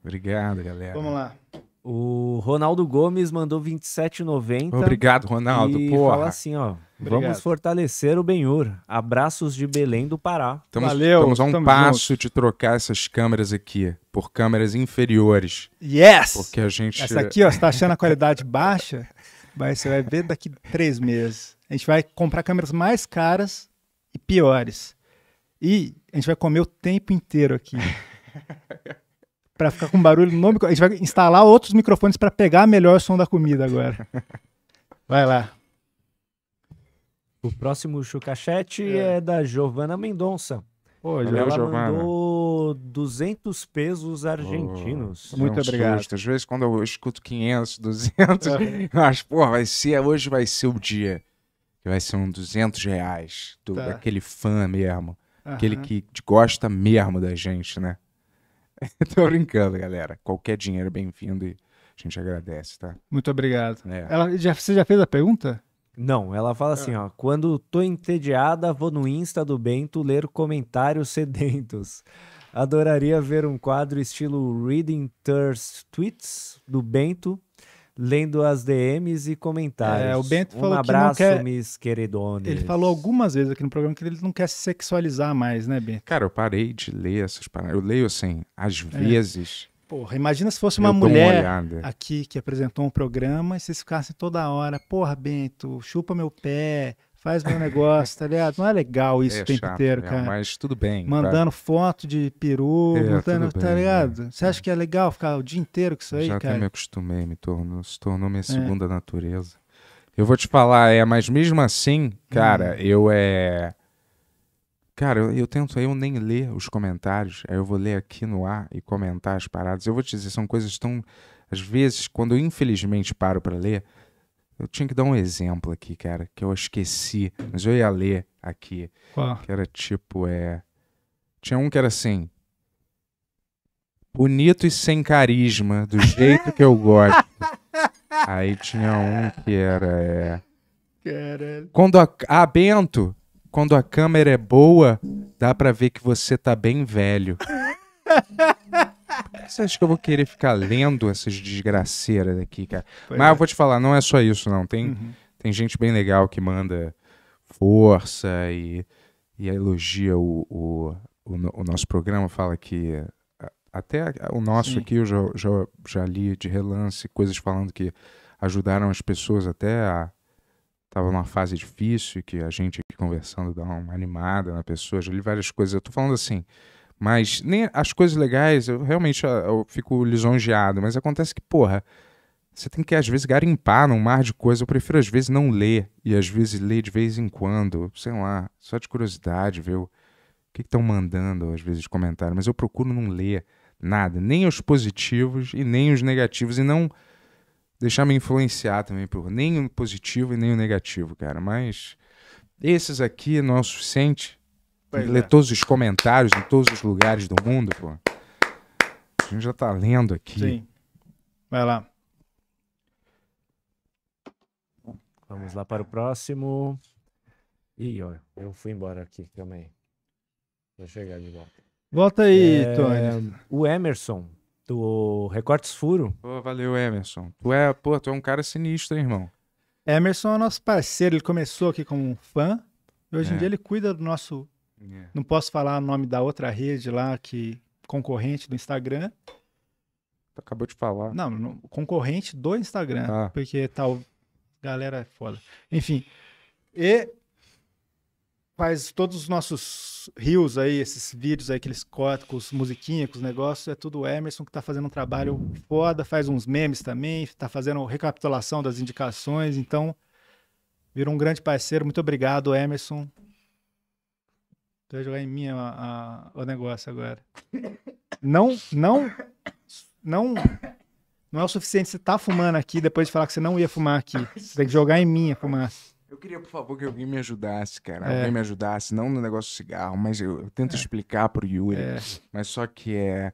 Obrigado, galera. Vamos lá. O Ronaldo Gomes mandou 27,90. Obrigado, Ronaldo. E porra. fala assim, ó. Obrigado. Vamos fortalecer o Benhur. Abraços de Belém do Pará. Estamos, Valeu. Estamos a um passo juntos. de trocar essas câmeras aqui por câmeras inferiores. Yes! Porque a gente. Essa aqui, ó, está achando a qualidade baixa, mas você vai ver daqui três meses. A gente vai comprar câmeras mais caras e piores. E a gente vai comer o tempo inteiro aqui. para ficar com barulho no nome A gente vai instalar outros microfones para pegar melhor o som da comida agora. Vai lá. O próximo chucachete é. é da Giovana Mendonça. Pô, ela Giovana. mandou 200 pesos argentinos. Oh, Muito é um obrigado. Susto. Às vezes quando eu escuto 500, 200, é. eu acho, pô, vai ser, hoje vai ser o dia que vai ser um 200 reais do, tá. daquele fã mesmo. Uhum. Aquele que gosta mesmo da gente, né? Tô brincando, galera. Qualquer dinheiro é bem-vindo e a gente agradece, tá? Muito obrigado. É. Ela, já, você já fez a pergunta? Não, ela fala é. assim, ah. ó. Quando tô entediada, vou no Insta do Bento ler comentários sedentos. Adoraria ver um quadro estilo Reading Thirst Tweets do Bento lendo as DMs e comentários. É, o Bento um falou abraço, que não quer... mis queridones. Ele falou algumas vezes aqui no programa que ele não quer se sexualizar mais, né, Bento? Cara, eu parei de ler essas palavras. Eu leio assim, às é. vezes. Porra, imagina se fosse uma mulher uma aqui que apresentou um programa e vocês ficassem toda hora, porra, Bento, chupa meu pé, faz meu negócio, tá ligado? Não é legal isso é, o tempo chato, inteiro, cara. É, mas tudo bem. Mandando foto de peru, é, mandando, tá bem, ligado? É. Você acha que é legal ficar o dia inteiro com isso aí, Já cara? Já me acostumei, me tornou, se tornou minha é. segunda natureza. Eu vou te falar, é, mas mesmo assim, cara, hum. eu é... Cara, eu, eu tento eu nem ler os comentários, aí eu vou ler aqui no ar e comentar as paradas. Eu vou te dizer, são coisas tão... Às vezes, quando eu infelizmente paro para ler, eu tinha que dar um exemplo aqui, cara, que eu esqueci, mas eu ia ler aqui. Qual? Que era tipo, é. Tinha um que era assim. Bonito e sem carisma, do jeito que eu gosto. Aí tinha um que era. É... Caralho. Quando a. Ah, Bento! Quando a câmera é boa, dá pra ver que você tá bem velho. Você acha que eu vou querer ficar lendo essas desgraceiras aqui, cara? Pois Mas é. eu vou te falar, não é só isso, não. Tem, uhum. tem gente bem legal que manda força e, e elogia o, o, o, o nosso programa, fala que até o nosso Sim. aqui eu já, já, já li de relance coisas falando que ajudaram as pessoas até a tava numa fase difícil que a gente aqui conversando dá uma animada na pessoa já li várias coisas eu tô falando assim mas nem as coisas legais, eu realmente eu fico lisonjeado, mas acontece que, porra, você tem que às vezes garimpar num mar de coisa. Eu prefiro às vezes não ler e às vezes ler de vez em quando, sei lá, só de curiosidade, ver o que estão mandando às vezes comentário, mas eu procuro não ler nada, nem os positivos e nem os negativos e não deixar me influenciar também por nem o positivo e nem o negativo, cara, mas esses aqui não é o suficiente Pois lê é. todos os comentários em todos os lugares do mundo, pô. A gente já tá lendo aqui. Sim. Vai lá. Vamos lá para o próximo. Ih, olha, eu fui embora aqui, calma aí. Vou chegar de volta. Volta aí, é... Tony. O Emerson, do Recortes Furo. Pô, valeu, Emerson. Tu é, pô, tu é um cara sinistro, hein, irmão. Emerson é nosso parceiro, ele começou aqui como um fã. Hoje é. em dia ele cuida do nosso é. Não posso falar o nome da outra rede lá que concorrente do Instagram. Acabou de falar. Não, concorrente do Instagram, ah. porque tal galera é foda. Enfim, e faz todos os nossos rios aí, esses vídeos aí que eles cortam os musiquinhas, com os negócios, é tudo o Emerson que tá fazendo um trabalho foda, faz uns memes também, tá fazendo recapitulação das indicações, então virou um grande parceiro. Muito obrigado, Emerson. Tu vai jogar em mim a, a, o negócio agora. Não, não, não, não é o suficiente você tá fumando aqui depois de falar que você não ia fumar aqui. Você tem que jogar em mim a fumaça. Eu queria, por favor, que alguém me ajudasse, cara. É. Alguém me ajudasse, não no negócio do cigarro, mas eu, eu tento é. explicar pro Yuri, é. mas só que é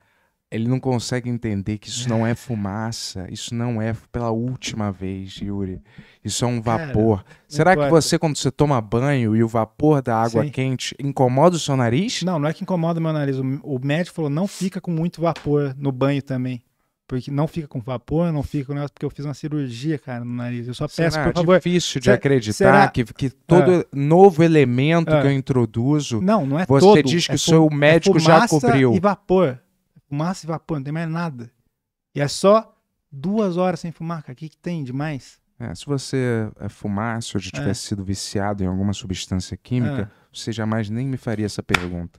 ele não consegue entender que isso não é, é. fumaça, isso não é pela última vez, Yuri. Isso é um vapor. Cara, Será que você, quando você toma banho e o vapor da água Sim. quente incomoda o seu nariz? Não, não é que incomoda o meu nariz. O, médico falou: não fica com muito vapor no banho também. Porque não fica com vapor, não fica com porque eu fiz uma cirurgia, cara, no nariz. Eu só peço, será? por é favor. É difícil de acreditar que, que todo ah. novo elemento ah. que eu ah. introduzo. Não, não é Você todo. diz que é o seu é médico é já cobriu. E vapor fumaça e vapor, não tem mais nada. E é só duas horas sem fumar, cara. O que, que tem demais? É, se você é, fumasse ou já tivesse é. sido viciado em alguma substância química, é. você jamais nem me faria essa pergunta.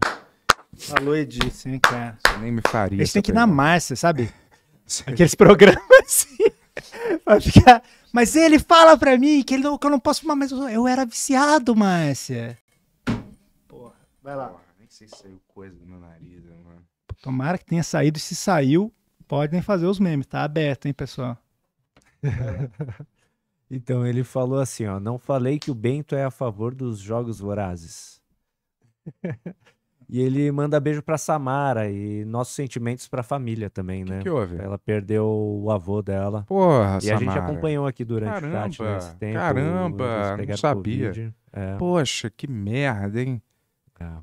Falou Edith, nem cara? Você nem me faria. Eles têm que ir na Márcia, sabe? Aqueles programas assim. Vai ficar. Mas ele fala pra mim que, ele não, que eu não posso fumar, mas eu, eu era viciado, Márcia. Porra, vai lá. Porra, nem sei se saiu coisa do meu nariz, mano. Tomara que tenha saído. Se saiu, podem fazer os memes. Tá aberto, hein, pessoal? então, ele falou assim, ó. Não falei que o Bento é a favor dos jogos vorazes. e ele manda beijo pra Samara e nossos sentimentos pra família também, né? O que houve? Ela perdeu o avô dela. Porra, e Samara. E a gente acompanhou aqui durante caramba, o chat nesse tempo. Caramba, não sabia. É. Poxa, que merda, hein?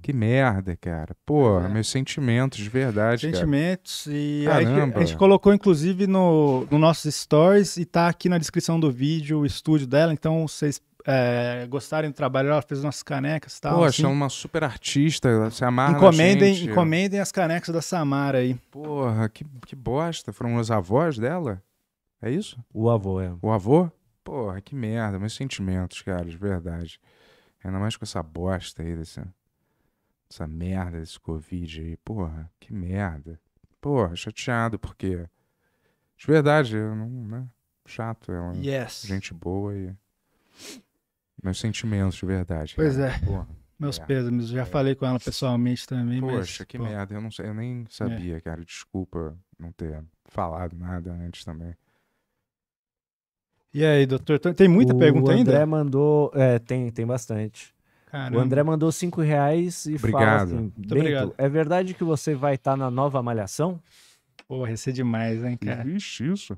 Que merda, cara. Pô, é. meus sentimentos, de verdade. Sentimentos cara. e a gente, a gente, colocou inclusive no, no nossos stories e tá aqui na descrição do vídeo o estúdio dela, então vocês é, gostarem do trabalho, ela fez nossas canecas e tal. Poxa, assim. É uma super artista, se amarra encomendem, Encomendem as canecas da Samara aí. Porra, que, que bosta. Foram os avós dela? É isso? O avô, é. O avô? Porra, que merda. Meus sentimentos, cara, de verdade. Ainda mais com essa bosta aí desse... Assim. Essa merda desse Covid aí. Porra, que merda. Porra, chateado, porque. De verdade, eu não. Né? Chato, é uma yes. gente boa e. Meus sentimentos, de verdade. Pois é. Porra, Meus merda. pêsames, já é. falei com ela pessoalmente também. Poxa, mas, que merda. Eu, não, eu nem sabia, é. cara. Desculpa não ter falado nada antes também. E aí, doutor, tem muita o pergunta André ainda? O André mandou, é, tem, tem bastante. Caramba. O André mandou cinco reais e obrigado. fala assim, Bento, obrigado. é verdade que você vai estar tá na nova Malhação? Porra, ia é demais, hein, cara? Existe isso.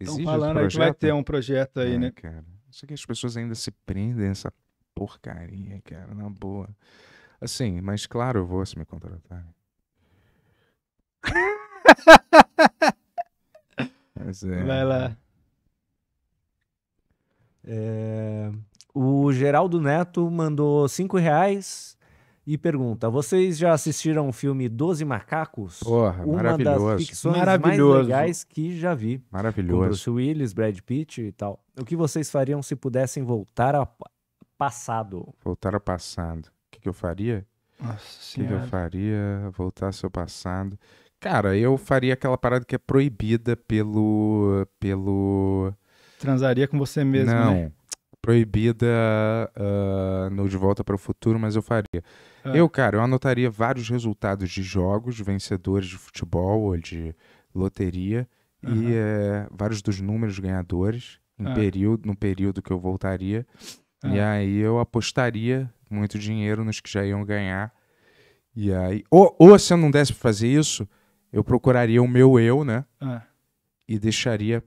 Estão falando que vai ter um projeto aí, é, né? Cara, sei que as pessoas ainda se prendem nessa porcaria, cara, na boa. Assim, mas claro, eu vou se me contratar. mas, é... Vai lá. É... O Geraldo Neto mandou cinco reais e pergunta: Vocês já assistiram o filme Doze Macacos? Porra, Uma maravilhoso. das ficções maravilhoso. mais legais que já vi. Maravilhoso. Com Bruce Willis, Brad Pitt e tal. O que vocês fariam se pudessem voltar ao passado? Voltar ao passado. O que, que eu faria? Nossa que, que eu faria? Voltar ao seu passado. Cara, eu faria aquela parada que é proibida pelo. pelo. Transaria com você mesmo. Não. Né? proibida uh, no De Volta para o Futuro, mas eu faria. Ah. Eu, cara, eu anotaria vários resultados de jogos, vencedores de futebol ou de loteria, e uh, vários dos números ganhadores em ah. período, no período que eu voltaria. Ah. E aí eu apostaria muito dinheiro nos que já iam ganhar. E aí, ou, ou se eu não desse pra fazer isso, eu procuraria o meu eu, né? Ah. E deixaria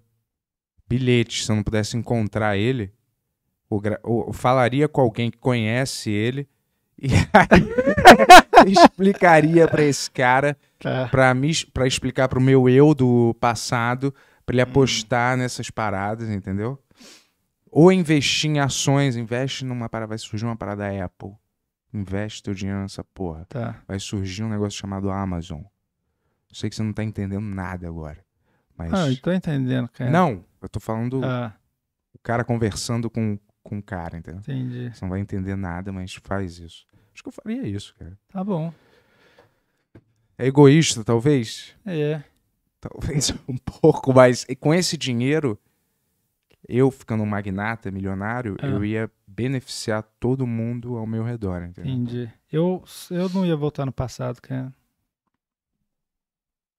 bilhetes. Se eu não pudesse encontrar ele, ou, falaria com alguém que conhece ele e aí explicaria para esse cara, tá. para explicar para o meu eu do passado, para ele hum. apostar hum. nessas paradas, entendeu? Ou investir em ações, investe numa parada, vai surgir uma parada Apple. Investe teu dinheiro nessa porra. Tá. Vai surgir um negócio chamado Amazon. sei que você não tá entendendo nada agora. Mas... Ah, eu tô entendendo, cara. Não, eu tô falando ah. o cara conversando com com o cara, entendeu? Entendi. Você não vai entender nada, mas faz isso. Acho que eu faria isso, cara. Tá bom. É egoísta, talvez? É. Talvez um pouco, mas com esse dinheiro, eu ficando um magnata, milionário, é. eu ia beneficiar todo mundo ao meu redor, entendeu? Entendi. Eu, eu não ia voltar no passado, cara.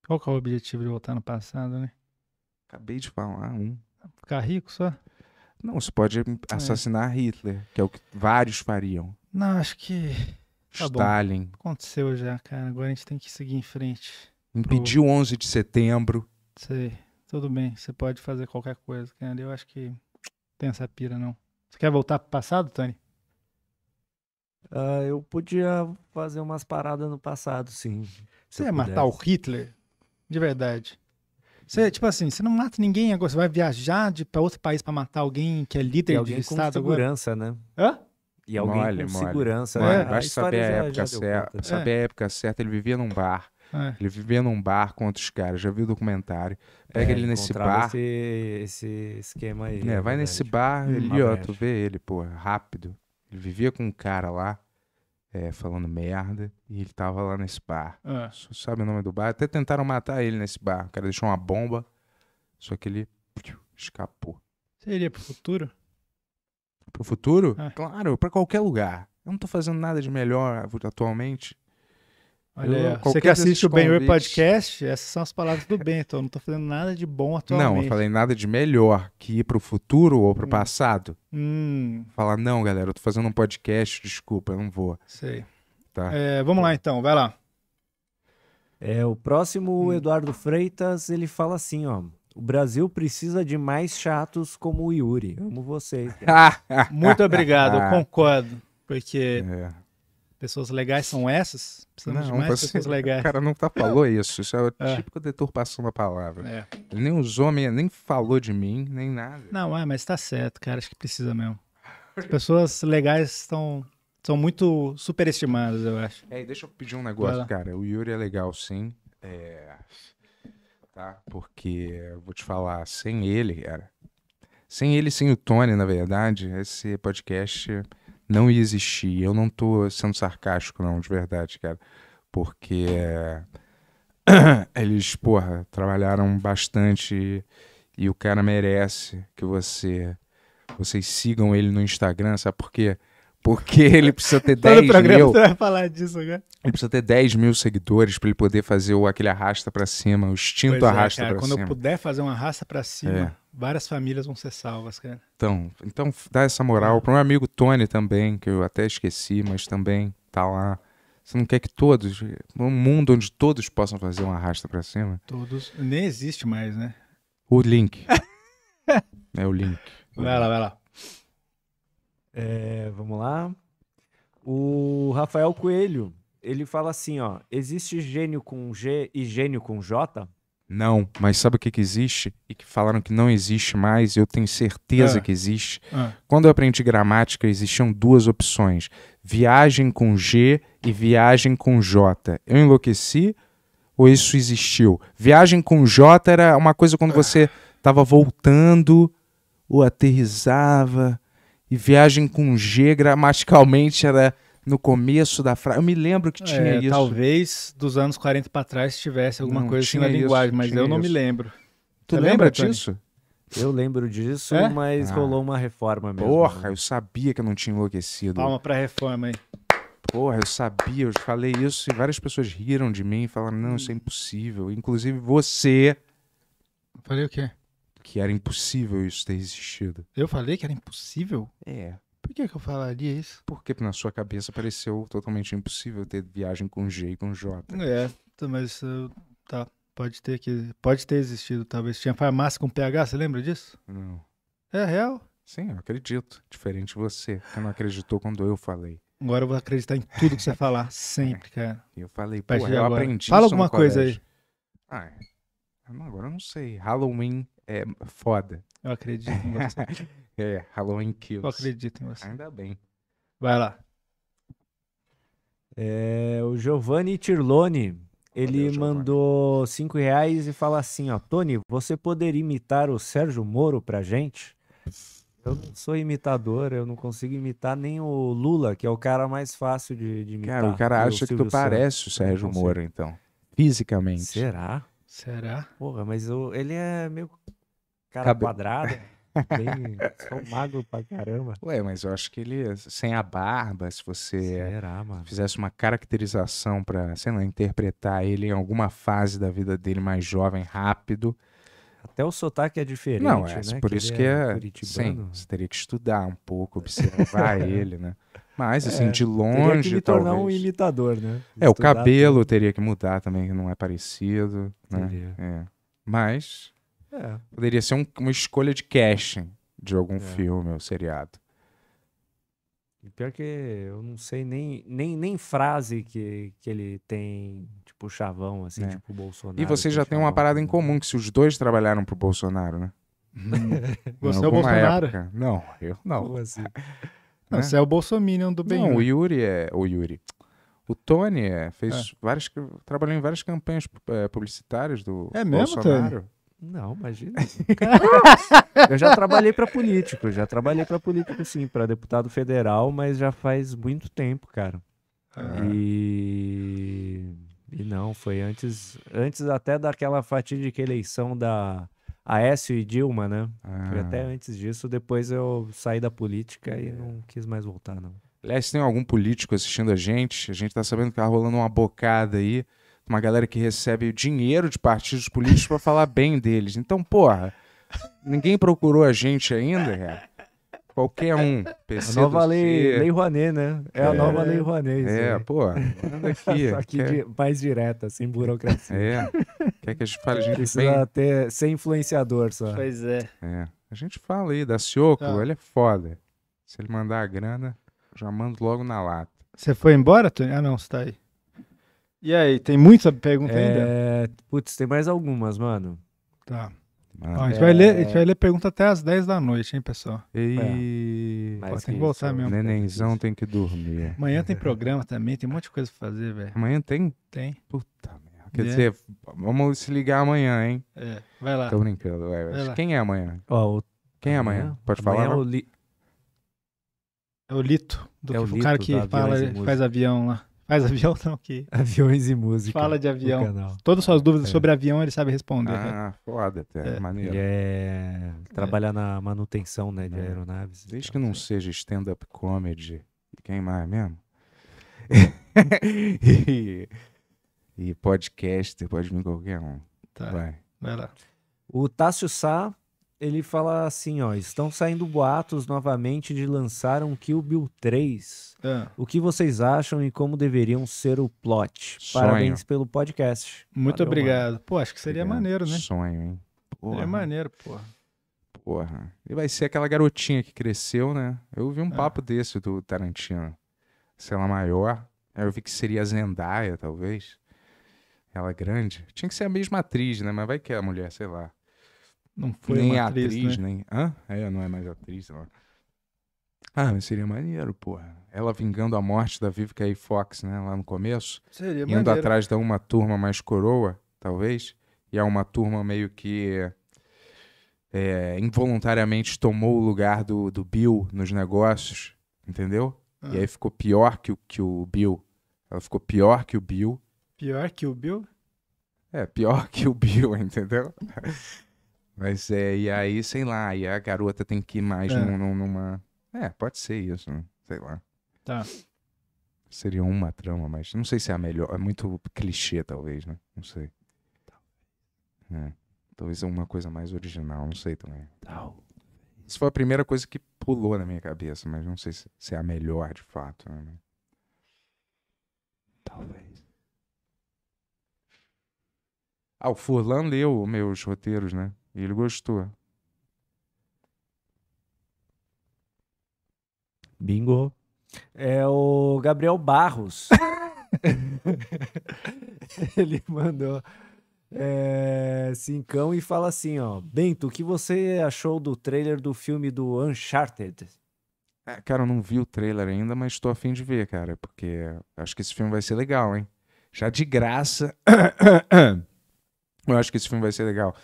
Qual que é o objetivo de voltar no passado, né? Acabei de falar um. Ficar rico só? Não, você pode é. assassinar é. Hitler, que é o que vários fariam. Não, acho que. Tá Stalin. Aconteceu já, cara. Agora a gente tem que seguir em frente. Impediu Pro... 11 de setembro. Sei. Tudo bem, você pode fazer qualquer coisa, cara. Eu acho que tem essa pira, não. Você quer voltar pro passado, Tony? Uh, eu podia fazer umas paradas no passado, sim. Você ia matar o Hitler? De verdade. Você, tipo assim, você não mata ninguém agora, você vai viajar para outro país para matar alguém que é líder e alguém de estado com segurança, agora? né? Hã? E alguém mole, com mole. segurança, mole. É, né? Basta saber a época certa. Saber é. a época certa, ele vivia num bar. É. Ele vivia num bar com outros caras, já vi o documentário. Pega é, ele nesse bar. Esse, esse esquema aí. É, é vai verdade. nesse bar hum. ali, ó, tu vê ele, pô, rápido. Ele vivia com um cara lá é, falando merda, e ele tava lá nesse bar. Ah. Sabe o nome do bar? Até tentaram matar ele nesse bar. O cara deixou uma bomba, só que ele escapou. Seria pro futuro? Pro futuro? Ah. Claro, para qualquer lugar. Eu não tô fazendo nada de melhor atualmente. Olha, eu, você que assiste o Benway Podcast, essas são as palavras do Bento. Eu não estou fazendo nada de bom atualmente. Não, eu falei nada de melhor que ir para o futuro ou para o hum. passado. Hum. Falar, não, galera, eu estou fazendo um podcast, desculpa, eu não vou. Sei. Tá. É, vamos lá tá. então, vai lá. É, o próximo, hum. Eduardo Freitas, ele fala assim, ó. O Brasil precisa de mais chatos como o Yuri. Amo vocês. Muito obrigado, concordo. Porque é pessoas legais são essas? Precisamos não, de mais você, pessoas legais. O cara nunca tá falou isso. Isso é o é. típico deturpação da palavra. É. nem os homens nem falou de mim, nem nada. Não, é, mas tá certo, cara. Acho que precisa mesmo. As pessoas legais estão são muito superestimadas, eu acho. É, deixa eu pedir um negócio, cara. O Yuri é legal, sim. É... Tá? Porque, vou te falar, sem ele, cara. Sem ele, sem o Tony, na verdade, esse podcast não ia existir. Eu não tô sendo sarcástico, não, de verdade, cara. Porque eh, eles, porra, trabalharam bastante e, e o cara merece que você vocês sigam ele no Instagram, sabe por quê? Porque ele precisa ter 10 mil. Você vai falar disso agora. Né? Ele precisa ter 10 mil seguidores para ele poder fazer o, aquele arrasta para cima, o extinto pois é, arrasta é, para cima. Quando eu puder fazer um arrasta para cima, é. Várias famílias vão ser salvas, cara. Então, então dá essa moral. Para um amigo Tony também, que eu até esqueci, mas também tá lá. Você não quer que todos, num mundo onde todos possam fazer uma arrasta para cima? Todos. Nem existe mais, né? O link. é o link. Vai lá, vai lá. É, vamos lá. O Rafael Coelho, ele fala assim, ó. Existe gênio com G e gênio com J? Não, mas sabe o que, que existe? E que falaram que não existe mais, eu tenho certeza é. que existe. É. Quando eu aprendi gramática, existiam duas opções: viagem com G e viagem com J. Eu enlouqueci ou isso existiu? Viagem com J era uma coisa quando você estava voltando ou aterrizava, e viagem com G gramaticalmente era no começo da frase. Eu me lembro que tinha é, isso. Talvez dos anos 40 para trás tivesse alguma não, coisa assim na isso, linguagem, mas eu isso. não me lembro. Tu lembra, lembra disso? Eu lembro disso, é? mas ah. rolou uma reforma mesmo. Porra, eu sabia que eu não tinha enlouquecido. Palma pra reforma aí. Porra, eu sabia, eu falei isso e várias pessoas riram de mim e falaram: não, isso é impossível. Inclusive você. falei o quê? Que era impossível isso ter existido. Eu falei que era impossível? É. Por que, que eu falaria isso? Porque na sua cabeça pareceu totalmente impossível ter viagem com G e com J. É, tá, mas uh, tá. Pode ter que. Pode ter existido, talvez. Tinha farmácia com PH, você lembra disso? Não. É real? Sim, eu acredito. Diferente de você, que não acreditou quando eu falei. Agora eu vou acreditar em tudo que você falar, é. sempre, cara. Eu falei, pô, eu agora. aprendi Fala alguma coisa colégio. aí. Ah, é. agora eu não sei. Halloween é foda. Eu acredito em você. É, Halloween Kills. Eu acredito em você. Ainda bem. Vai lá. É, o Giovanni Tirlone, ele Valeu, mandou 5 reais e fala assim, ó, Tony, você poderia imitar o Sérgio Moro pra gente? Eu não sou imitador, eu não consigo imitar nem o Lula, que é o cara mais fácil de, de imitar. Cara, o cara acha o que tu parece o Sérgio Moro, então. Fisicamente. Será? Será? Porra, mas eu, ele é meio cara Cabe... quadrado. Bem, sou magro pra caramba. Ué, mas eu acho que ele, sem a barba, se você Será, fizesse uma caracterização pra, sei lá, interpretar ele em alguma fase da vida dele mais jovem, rápido. Até o sotaque é diferente. Não, né? é né? por que isso é que é. Sim, né? você teria que estudar um pouco, observar é. ele, né? Mas, assim, é, de longe. Teria que tornar talvez. um imitador, né? Estudar é, o cabelo teria que mudar também, que não é parecido. Né? É. Mas, é. Poderia ser um, uma escolha de casting de algum é. filme ou seriado. E pior que eu não sei nem, nem, nem frase que, que ele tem, tipo chavão, assim, é. tipo Bolsonaro. E você já tem uma parada em comum, que se os dois trabalharam pro Bolsonaro, né? você é o Bolsonaro? Época. Não, eu não. Como assim? Não, né? Você é o Bolsominion do bem. Não, o Yuri é. O Yuri. O Tony é, fez é. várias. Trabalhou em várias campanhas é, publicitárias do é mesmo, Bolsonaro. Tony? Não, imagina. eu já trabalhei para político, já trabalhei para político sim, para deputado federal, mas já faz muito tempo, cara. Ah. E e não, foi antes, antes até daquela fatídica eleição da Aécio e Dilma, né? Ah. Foi até ah. antes disso, depois eu saí da política e não quis mais voltar, não. Aliás, tem algum político assistindo a gente, a gente tá sabendo que tá rolando uma bocada aí uma galera que recebe o dinheiro de partidos políticos para falar bem deles. Então, porra, ninguém procurou a gente ainda, cara. Qualquer um. PC a nova lei, lei Rouanet, né? É, é, a nova lei Rouanet. É, é, pô, anda aqui. Só quer... de, mais direta, sem burocracia. É. Quer que a gente fale, a gente Precisa bem... ter, ser influenciador só. Pois é. é. A gente fala aí da Cioco, ah. ele é foda. Se ele mandar a grana, já mando logo na lata. Você foi embora, Tony? Ah, não, você tá aí. E aí, tem muita pergunta é... ainda? Putz, tem mais algumas, mano. Tá. Mano, ah. Ó, a, gente é... vai ler, a gente vai é. ler pergunta até as 10 da noite, hein, pessoal? E... Pô, tem que voltar isso. mesmo. Nenenzão tem que dormir. Amanhã tem programa também, tem um monte de coisa pra fazer, velho. Amanhã tem? Tem. Puta merda. Quer yeah. É. dizer, vamos se ligar amanhã, hein? É, vai lá. Tô brincando, Quem é amanhã? Ó, o... Quem é amanhã? Pode amanhã falar? É o, li... é o Lito, do é o, Lito, o cara que fala, faz avião lá. Mas avião não, que. Aviões e música. Fala de avião. Todas suas dúvidas é. sobre avião ele sabe responder. Né? Ah, né? foda, até. É. Maneiro. Ele é... trabalhar é. na manutenção né, de é. aeronaves. Desde que não né? seja stand-up comedy. Quem mais mesmo? e, e podcast, pode vir qualquer um. Tá. Vai. Vai lá. O Tássio Sá ele fala assim, ó, estão saindo boatos novamente de lançar um Kill Bill 3. É. Ah. O que vocês acham e como deveriam ser o plot? Sonho. Parabéns pelo podcast. Muito Valeu, obrigado. Mano. Pô, acho que seria obrigado. maneiro, né? Sonho, hein? Porra. É maneiro, porra. Porra. E vai ser aquela garotinha que cresceu, né? Eu vi um é. papo desse do Tarantino. Sei lá, maior. Eu vi que seria a Zendaya, talvez. Ela grande. Tinha que ser a mesma atriz, né? Mas vai que é a mulher, sei lá. Não foi nem é atriz, atriz né? nem. Hã? ela é, não é mais atriz, sei Ah, mas seria maneiro, porra. Ela vingando a morte da Vivica e Fox, né? Lá no começo. Seria Indo maneiro. atrás de uma turma mais coroa, talvez. E há uma turma meio que é, involuntariamente tomou o lugar do, do Bill nos negócios, entendeu? Ah. E aí ficou pior que, que o Bill. Ela ficou pior que o Bill. Pior que o Bill? É, pior que o Bill, entendeu? Mas é, e aí, sei lá, e a garota tem que ir mais é. num, numa. É, pode ser isso, né? sei lá. Tá. Seria uma trama, mas não sei se é a melhor. É muito clichê, talvez, né? Não sei. É. Talvez uma coisa mais original, não sei também. Talvez. Isso foi a primeira coisa que pulou na minha cabeça, mas não sei se, se é a melhor de fato. Né? Talvez. Ah, o Furlan leu meus roteiros, né? E ele gostou. Bingo. É o Gabriel Barros. ele mandou é, cincão e fala assim, ó. Bento, o que você achou do trailer do filme do Uncharted? É, cara, eu não vi o trailer ainda, mas estou afim de ver, cara, porque acho que esse filme vai ser legal, hein? Já de graça. eu acho que esse filme vai ser legal.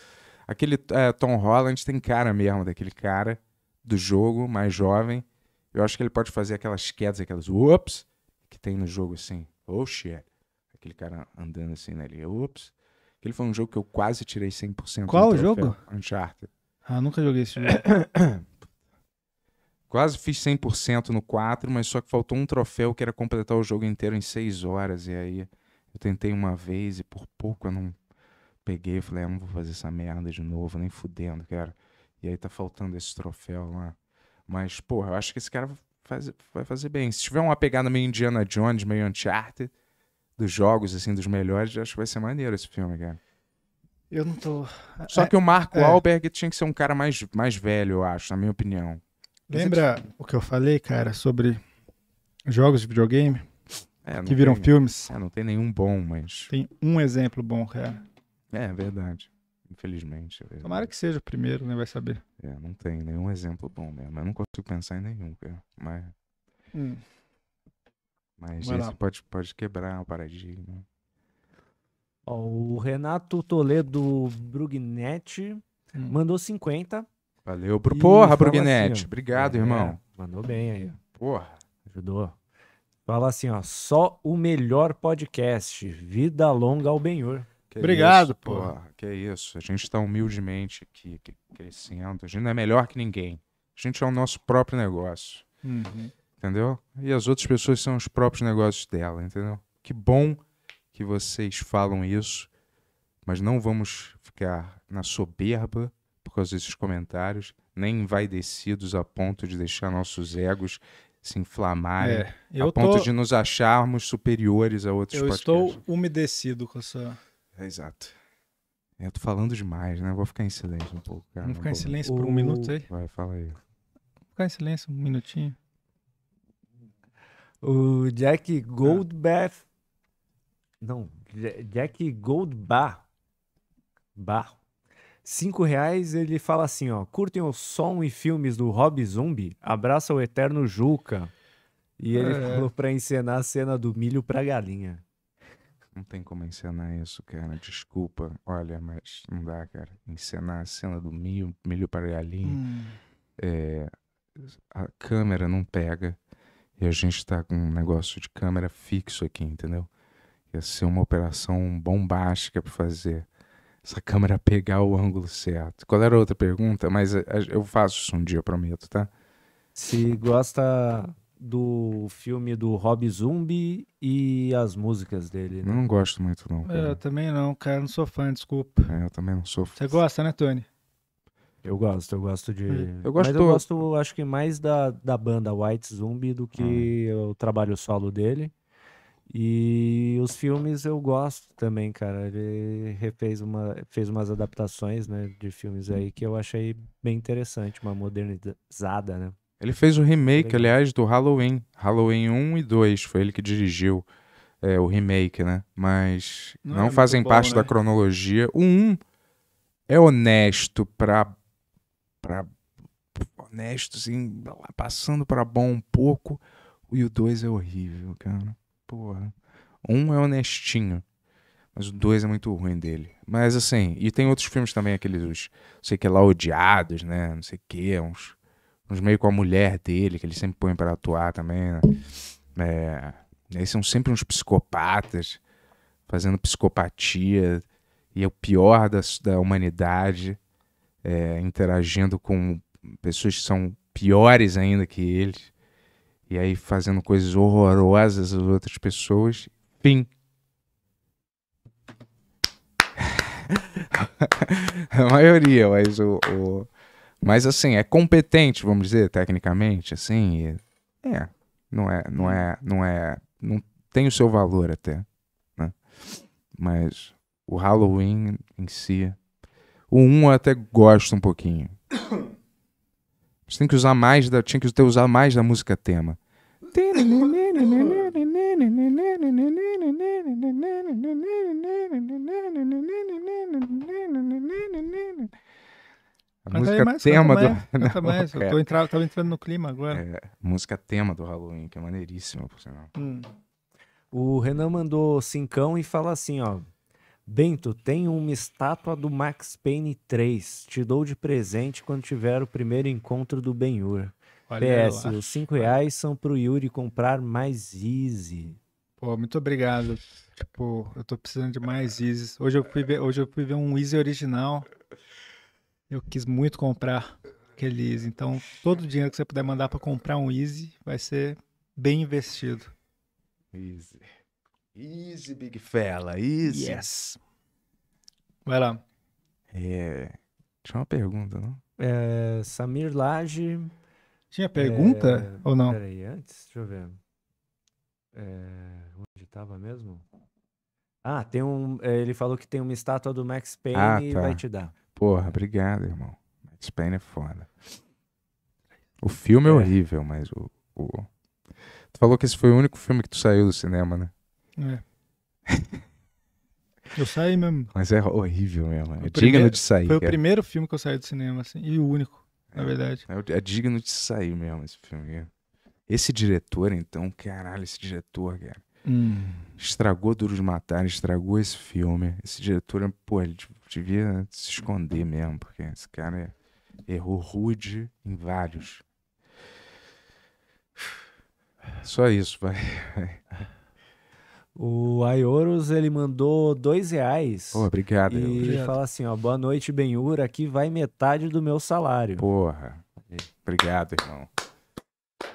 Aquele é, Tom Holland tem cara mesmo daquele cara do jogo, mais jovem. Eu acho que ele pode fazer aquelas quedas, aquelas Whoops que tem no jogo assim. Oh shit. Aquele cara andando assim nele. Né, Ups. Aquele foi um jogo que eu quase tirei 100%. Qual o jogo? Uncharted. Ah, nunca joguei esse jogo. Quase fiz 100% no 4, mas só que faltou um troféu que era completar o jogo inteiro em 6 horas. E aí eu tentei uma vez e por pouco eu não peguei e falei, ah, não vou fazer essa merda de novo, nem fudendo, cara. E aí tá faltando esse troféu lá. Mas, porra, eu acho que esse cara faz, vai fazer bem. Se tiver uma pegada meio Indiana Jones, meio Uncharted, dos jogos, assim, dos melhores, acho que vai ser maneiro esse filme, cara. Eu não tô. Só é, que o Marco é. Alberg tinha que ser um cara mais, mais velho, eu acho, na minha opinião. Lembra o que eu falei, cara, sobre jogos de videogame? É, que viram tem, filmes. É, não tem nenhum bom, mas. Tem um exemplo bom, cara. É, é, verdade. Infelizmente. É verdade. Tomara que seja o primeiro, né? Vai saber. É, não tem nenhum exemplo bom mesmo. Eu não consigo pensar em nenhum, Mas. Hum. Mas Vai esse pode, pode quebrar o paradigma. Ó, o Renato Toledo Brugnetti hum. mandou 50. Valeu, pro... porra, Brugnetti. Assim, Obrigado, é, irmão. Mandou bem aí. Porra. Ajudou. Fala assim, ó. Só o melhor podcast. Vida longa ao Benhor. Que Obrigado, isso, Que Que isso. A gente está humildemente aqui crescendo. A gente não é melhor que ninguém. A gente é o nosso próprio negócio. Uhum. Entendeu? E as outras pessoas são os próprios negócios dela, entendeu? Que bom que vocês falam isso, mas não vamos ficar na soberba por causa desses comentários, nem envaidecidos a ponto de deixar nossos egos se inflamarem, é, a ponto tô... de nos acharmos superiores a outros eu podcasts. Eu estou umedecido com essa é Exato. Eu tô falando demais, né? Vou ficar em silêncio um pouco, cara. Vamos ficar em silêncio por um uh, minuto aí? Vai, fala aí. Vou ficar em silêncio um minutinho. O Jack Goldbath. Não, Jack Goldbar. Bar. Cinco reais, ele fala assim, ó. Curtem o som e filmes do Rob Zombie. Abraça o eterno Juca. E ele é. falou pra encenar a cena do milho pra galinha. Não tem como encenar isso, cara. Desculpa. Olha, mas não dá, cara. Encenar a cena do milho, milho para galinha. Hum. É, a câmera não pega. E a gente tá com um negócio de câmera fixo aqui, entendeu? Ia ser uma operação bombástica para fazer. Essa câmera pegar o ângulo certo. Qual era a outra pergunta? Mas eh, eu faço isso um dia, prometo, tá? Se gosta do filme do Rob Zumbi e as músicas dele, né? Eu não gosto muito, não. É, cara. Eu também não, cara, não sou fã, desculpa. É, eu também não sou fã. Você gosta, né, Tony? Eu gosto, eu gosto de. Eu gosto, Mas eu gosto, acho que mais da, da banda White Zumbi do que ah. o trabalho solo dele. E os filmes eu gosto também, cara. Ele refez uma, fez umas adaptações né, de filmes aí que eu achei bem interessante, uma modernizada, né? Ele fez o remake, aliás, do Halloween. Halloween 1 e 2, foi ele que dirigiu é, o remake, né? Mas não, não é fazem bom, parte né? da cronologia. O 1 é honesto pra. pra honesto, assim, passando pra bom um pouco. E o 2 é horrível, cara. Porra. Um é honestinho. Mas o 2 é muito ruim dele. Mas assim, e tem outros filmes também, aqueles, não sei que lá, odiados, né? Não sei o que, uns uns meio com a mulher dele, que ele sempre põe para atuar também. Né? É, eles são sempre uns psicopatas, fazendo psicopatia, e é o pior da, da humanidade, é, interagindo com pessoas que são piores ainda que eles, e aí fazendo coisas horrorosas às outras pessoas. Fim. a maioria, mas o, o mas assim, é competente, vamos dizer, tecnicamente, assim, e, é, não é, não hum. é, não é, não tem o seu valor até, né? Mas o Halloween em si, o 1 eu até gosto um pouquinho. Você tem que usar mais da, tinha que ter usar mais da música tema. A Mas música mais, tema do. Mais, mais. Eu é. entrando, tava entrando no clima agora. É, música tema do Halloween, que é maneiríssima, por sinal. Hum. O Renan mandou cincão e fala assim, ó. Bento, tem uma estátua do Max Payne 3. Te dou de presente quando tiver o primeiro encontro do Ben-Hur. PS, os 5 reais são pro Yuri comprar mais Easy. Pô, muito obrigado. Tipo, eu tô precisando de mais Easy. Hoje eu fui ver, hoje eu fui ver um Easy original. Eu quis muito comprar aquele Easy. Então, todo o dinheiro que você puder mandar para comprar um Easy vai ser bem investido. Easy. Easy, Big Fella. Easy. Yes. Vai lá. É... Tinha uma pergunta, não? É, Samir Lage. Tinha pergunta é... ou não? Peraí, antes, deixa eu ver. É... Onde estava mesmo? Ah, tem um. É, ele falou que tem uma estátua do Max Payne ah, tá. e vai te dar. Porra, obrigado, irmão. Max Payne é foda. O é. filme é, é horrível, mas o, o, Tu falou que esse foi o único filme que tu saiu do cinema, né? É. eu saí mesmo. Mas é horrível mesmo. É digno de sair. Foi cara. o primeiro filme que eu saí do cinema, assim. E o único, na é. verdade. É, é, digno de sair mesmo esse filme. É. Esse diretor, então, caralho, esse diretor, cara. Hum. Estragou Duros Matar, estragou esse filme. Esse diretor, pô, ele devia se esconder mesmo, porque esse cara é, errou rude em vários. Só isso, vai. O Aioros, ele mandou dois reais. Pô, obrigado. E ele fala assim, ó, boa noite, Benhura aqui vai metade do meu salário. Porra, obrigado, irmão.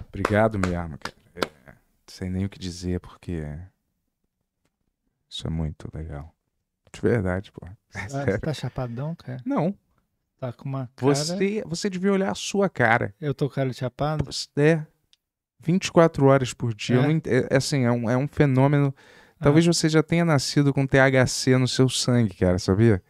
Obrigado mesmo, cara. Eu, é, sei nem o que dizer, porque isso é muito legal. De verdade, pô. É ah, você tá chapadão, cara? Não. Tá com uma cara... Você, você devia olhar a sua cara. Eu tô cara de chapado? É. 24 horas por dia. É, ent... é assim, é um, é um fenômeno... Ah. Talvez ah. você já tenha nascido com THC no seu sangue, cara, sabia?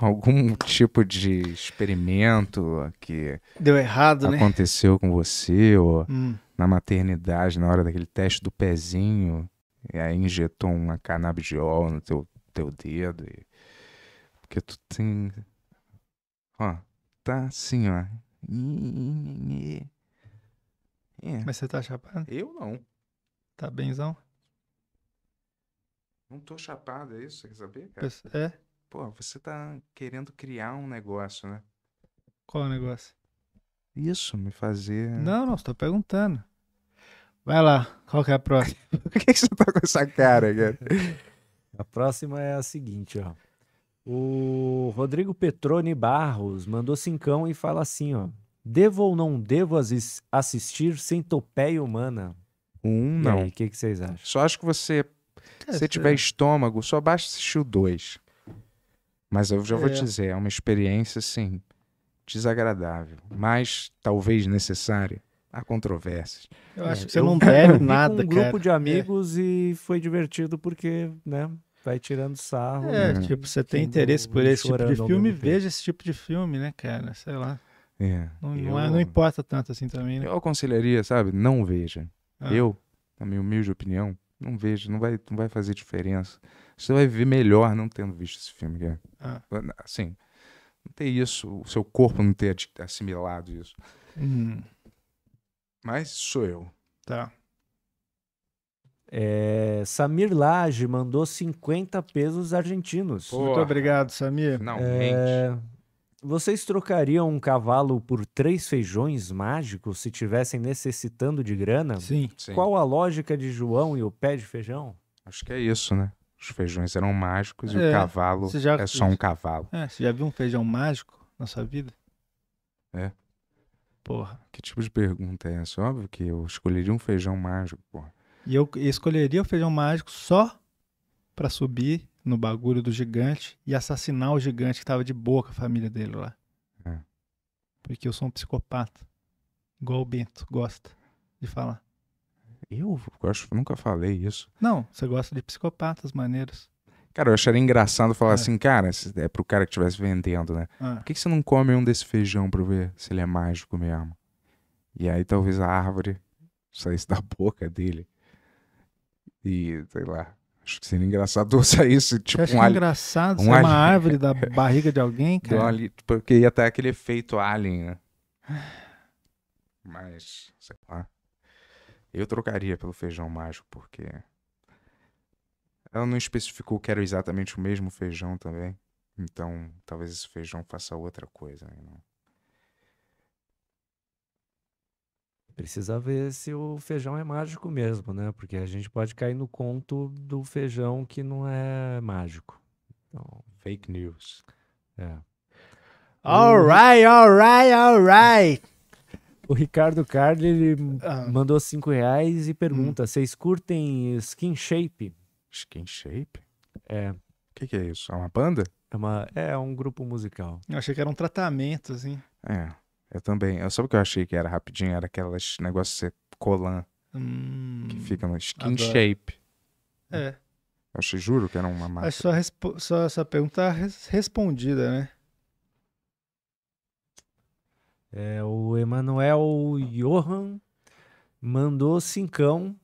Algum tipo de experimento que... Deu errado, aconteceu né? Aconteceu com você, ou hum. na maternidade, na hora daquele teste do pezinho, e aí injetou uma canabidiol no teu teu dedo. E... Porque tu tem. Ó, tá assim, ó. É. Mas você tá chapado? Eu não. Tá benzão? Não tô chapado, é isso? Você quer saber, cara? É? Pô, você tá querendo criar um negócio, né? Qual o negócio? Isso, me fazer. Não, não, estou tá perguntando. Vai lá, qual que é a próxima? Por que, que você tá com essa cara, cara? A próxima é a seguinte, ó. O Rodrigo Petrone Barros mandou cincão e fala assim, ó. Devo ou não devo assistir sem topeia humana? Um, não. O que, que vocês acham? Só acho que você, é, se tiver é. estômago, só basta assistir o dois. Mas eu já é. vou te dizer, é uma experiência, assim, desagradável. Mas talvez necessária. Há controvérsias. Eu acho é, que você eu, não deve nada, um cara. um grupo de amigos e foi divertido porque, né vai tirando sarro. É, né? tipo, você tem interesse por esse tipo de filme, veja esse tipo de filme, né, cara? Sei lá. É, não, eu... não, é, não, importa tanto assim também, né? Eu aconselharia, sabe? Não veja. Ah. Eu, na minha humilde opinião, não veja, não vai, não vai fazer diferença. Você vai viver melhor não tendo visto esse filme, cara. Ah. Assim, não ter isso, o seu corpo não ter assimilado isso. Hum. Mas sou eu. Tá. É, Samir Lage mandou 50 pesos argentinos. Porra. Muito obrigado, Samir. Finalmente. É, vocês trocariam um cavalo por três feijões mágicos se tivessem necessitando de grana? Sim. Sim. Qual a lógica de João e o pé de feijão? Acho que é isso, né? Os feijões eram mágicos é, e o é, cavalo já... é só um cavalo. É, você já viu um feijão mágico na sua vida? É. Porra. Que tipo de pergunta é essa? Óbvio que eu escolheria um feijão mágico, porra. E eu escolheria o feijão mágico só para subir no bagulho do gigante e assassinar o gigante que tava de boa com a família dele lá. É. Porque eu sou um psicopata. Igual o Bento gosta de falar. Eu, eu acho que nunca falei isso. Não, você gosta de psicopatas maneiros. Cara, eu acharia engraçado falar é. assim, cara, é pro cara que estivesse vendendo, né? É. Por que, que você não come um desse feijão pra ver se ele é mágico mesmo? E aí talvez a árvore saísse da boca dele. E, sei lá, acho que seria engraçado isso tipo um é alien. engraçado um uma árvore da barriga de alguém, cara. Ali, porque ia ter aquele efeito alien, né? Mas, sei lá. Eu trocaria pelo feijão mágico, porque. Ela não especificou que era exatamente o mesmo feijão também. Então, talvez esse feijão faça outra coisa. Né? precisa ver se o feijão é mágico mesmo, né? Porque a gente pode cair no conto do feijão que não é mágico. Então, Fake news. É. Alright, alright, alright. O Ricardo Carli ele ah. mandou cinco reais e pergunta: hum. vocês curtem skin shape? Skin shape? É. O que, que, é isso? É uma banda? É, uma, é um grupo musical. Eu achei que era um tratamento, assim. É. Eu também. Eu soube que eu achei que era rapidinho, era aqueles negócios de colan hum, que fica no skin adoro. shape. É. Eu achei, juro que era uma máquina. Acho sua, sua, sua pergunta tá res- respondida, né? É, o Emanuel Johan mandou cincão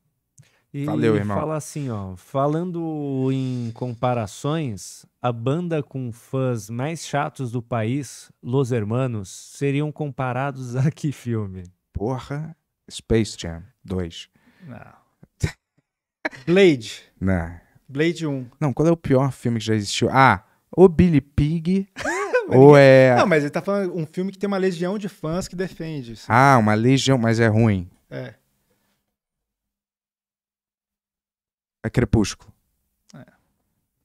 e Valeu, irmão. fala assim, ó, falando em comparações, a banda com fãs mais chatos do país, Los Hermanos, seriam comparados a que filme? Porra, Space Jam 2. Não. Blade. Não. Blade 1. Não, qual é o pior filme que já existiu? Ah, o Billy Pig. ou é... Não, mas ele tá falando um filme que tem uma legião de fãs que defende. Assim. Ah, uma legião, mas é ruim. É. É Crepúsculo. É.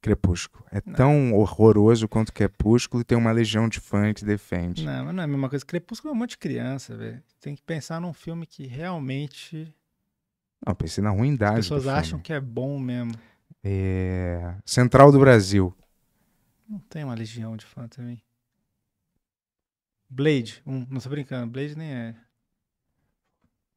Crepúsculo. É não. tão horroroso quanto Crepúsculo e tem uma legião de fãs que defende. Não, mas não é a mesma coisa. Crepúsculo é um monte de criança, velho. Tem que pensar num filme que realmente. Não, pensei na ruindade. As pessoas acham que é bom mesmo. É... Central do Brasil. Não tem uma legião de fã também. Blade, um, não tô brincando, Blade nem é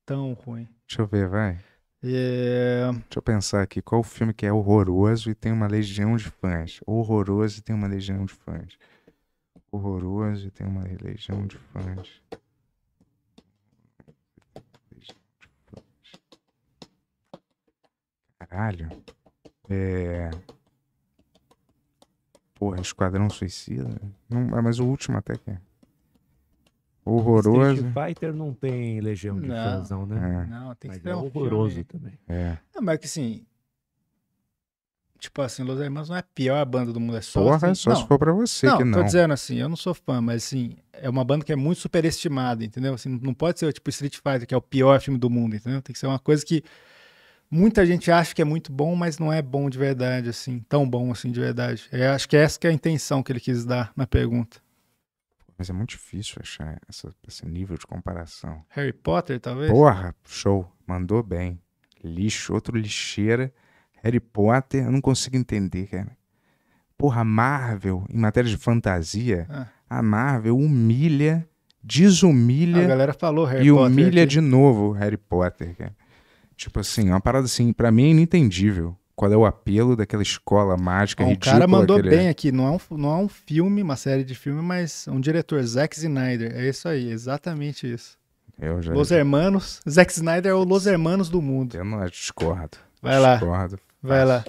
tão ruim. Deixa eu ver, vai. É... Deixa eu pensar aqui, qual o filme que é horroroso e tem uma legião de fãs? Horroroso e tem uma legião de fãs. Horroroso e tem uma legião de fãs. Caralho. É... Porra, Esquadrão Suicida? Não, mas o último até que é. Horroroso. Street né? Fighter não tem legião de não, né? É. Não, tem que é ter é um horroroso filme. Né? também. É. Não, mas que assim, tipo assim, Los Hermanos não é a pior banda do mundo, é só. Porra, assim, é só não, se for pra você não, que não. Tô dizendo assim, eu não sou fã, mas assim, é uma banda que é muito superestimada, entendeu? Assim, não pode ser tipo Street Fighter, que é o pior filme do mundo, entendeu? Tem que ser uma coisa que muita gente acha que é muito bom, mas não é bom de verdade, assim, tão bom assim de verdade. Eu acho que é essa que é a intenção que ele quis dar na pergunta. Mas é muito difícil achar essa, esse nível de comparação. Harry Potter, talvez? Porra, show. Mandou bem. Lixo, outro lixeira. Harry Potter, eu não consigo entender, cara. Porra, Marvel, em matéria de fantasia, ah. a Marvel humilha, desumilha. A galera falou Harry e Potter. E humilha aqui. de novo Harry Potter, cara. Tipo assim, uma parada assim, pra mim é inintendível qual é o apelo daquela escola mágica Bom, ridícula. O cara mandou é? bem aqui, não é, um, não é um filme, uma série de filme, mas um diretor, Zack Snyder. É isso aí, exatamente isso. Eu já... Los Hermanos, Zack Snyder é o Los Hermanos do mundo. Eu não eu discordo. Vai lá. Discordo. Vai lá.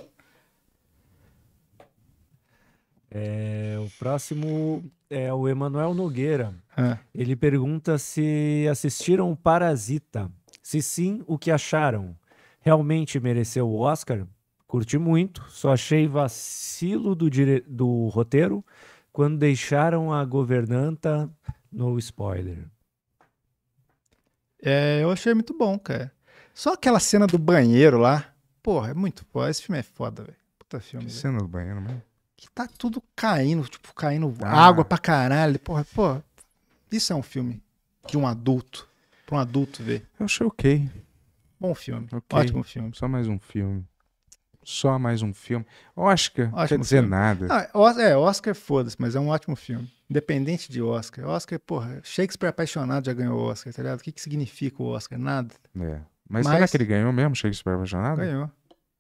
É, o próximo é o Emanuel Nogueira. Ah. Ele pergunta se assistiram o Parasita. Se sim, o que acharam? Realmente mereceu o Oscar? Curti muito, só achei vacilo do, dire... do roteiro quando deixaram a governanta no spoiler. É, eu achei muito bom, cara. Só aquela cena do banheiro lá. Porra, é muito bom. Esse filme é foda, velho. Puta filme. Que cena do banheiro, mano? Que tá tudo caindo, tipo, caindo ah. água pra caralho. Porra, pô. Isso é um filme de um adulto. Pra um adulto ver. Eu achei ok. Bom filme. Okay. Ótimo filme. Só mais um filme. Só mais um filme. Oscar, ótimo não quer dizer filme. nada. Ah, é, Oscar é foda-se, mas é um ótimo filme. Independente de Oscar. Oscar, porra, Shakespeare apaixonado já ganhou Oscar, tá ligado? O que, que significa o Oscar? Nada. É. Mas, mas será que ele ganhou mesmo Shakespeare apaixonado? Ganhou.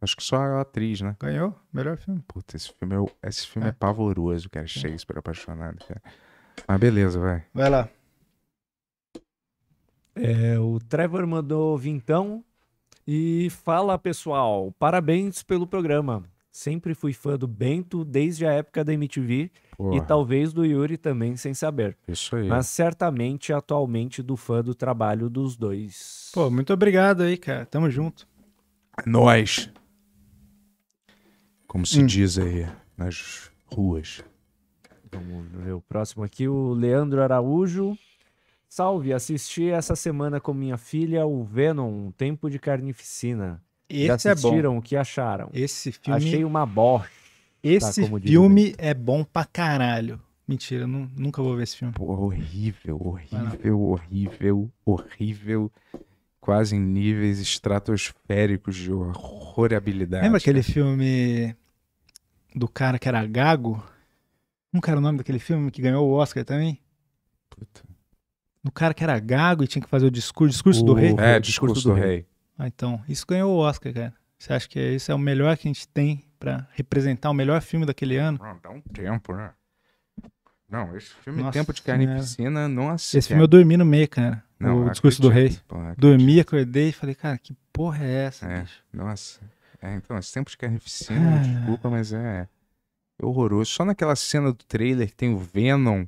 Acho que só a atriz, né? Ganhou, melhor filme. Puta, esse filme é, esse filme é. é pavoroso, cara. É. Shakespeare apaixonado, cara. Mas ah, beleza, vai. Vai lá. É, o Trevor mandou vintão e fala pessoal, parabéns pelo programa. Sempre fui fã do Bento desde a época da MTV Porra. e talvez do Yuri também, sem saber. Isso aí. Mas certamente atualmente do fã do trabalho dos dois. Pô, muito obrigado aí, cara. Tamo junto. É nós. Como se hum. diz aí nas ruas. Vamos ver o próximo aqui, o Leandro Araújo. Salve, assisti essa semana com minha filha o Venom, um Tempo de Carnificina. Esse Já assistiram, é bom. o que acharam? Esse filme... Achei uma bosta. Esse tá, filme é bom pra caralho. Mentira, nunca vou ver esse filme. Pô, horrível, horrível, horrível, horrível. Quase em níveis estratosféricos de horrorabilidade. Lembra aquele filme do cara que era gago? Não era o nome daquele filme que ganhou o Oscar também? Puta. No cara que era gago e tinha que fazer o discurso, discurso o, do rei? É, é, discurso, discurso do, do rei. rei. Ah, então, isso ganhou o Oscar, cara. Você acha que isso é o melhor que a gente tem para representar o melhor filme daquele ano? Não, ah, dá um tempo, né? Não, esse filme é Nossa, Tempo de Carne e Piscina não assisti. Esse filme eu dormi no meio, cara. Não, o é Discurso do Rei. Porra, dormi, acordei e falei, cara, que porra é essa? É, nossa. É, então, esse Tempo de Carne e Piscina, ah. desculpa, mas é horroroso. Só naquela cena do trailer que tem o Venom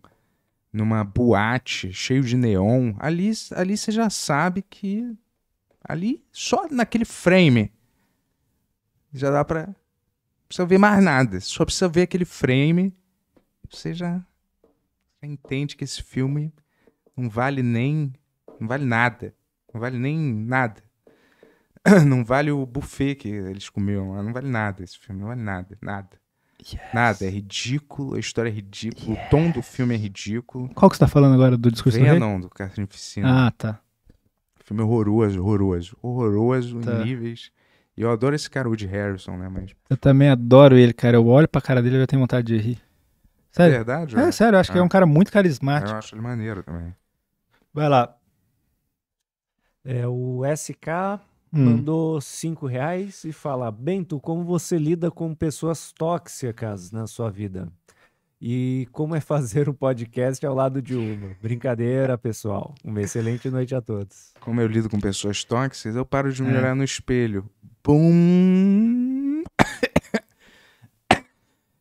numa boate cheio de neon, ali, ali você já sabe que ali só naquele frame já dá para precisa ver mais nada, só precisa ver aquele frame, você já, já entende que esse filme não vale nem não vale nada, não vale nem nada. Não vale o buffet que eles comiam, não vale nada esse filme, não vale nada, nada. Yes. Nada, é ridículo, a história é ridícula, yes. o tom do filme é ridículo. Qual que você tá falando agora do discurso Venom, do rei? não, do Carnificina. Ah, tá. Filme horroroso, horroroso, horroroso tá. em níveis. E eu adoro esse cara, Woody Harrison, né, mas... Eu também adoro ele, cara, eu olho pra cara dele e já tenho vontade de rir. Sério? É verdade? É, é sério, eu acho ah. que é um ah. cara muito carismático. Eu acho ele maneiro também. Vai lá. É o SK hum. mandou cinco reais e fala: Bento, como você lida com pessoas tóxicas na sua vida? E como é fazer um podcast ao lado de uma? Brincadeira, pessoal. Uma excelente noite a todos. Como eu lido com pessoas tóxicas, eu paro de me é. olhar no espelho. Bum!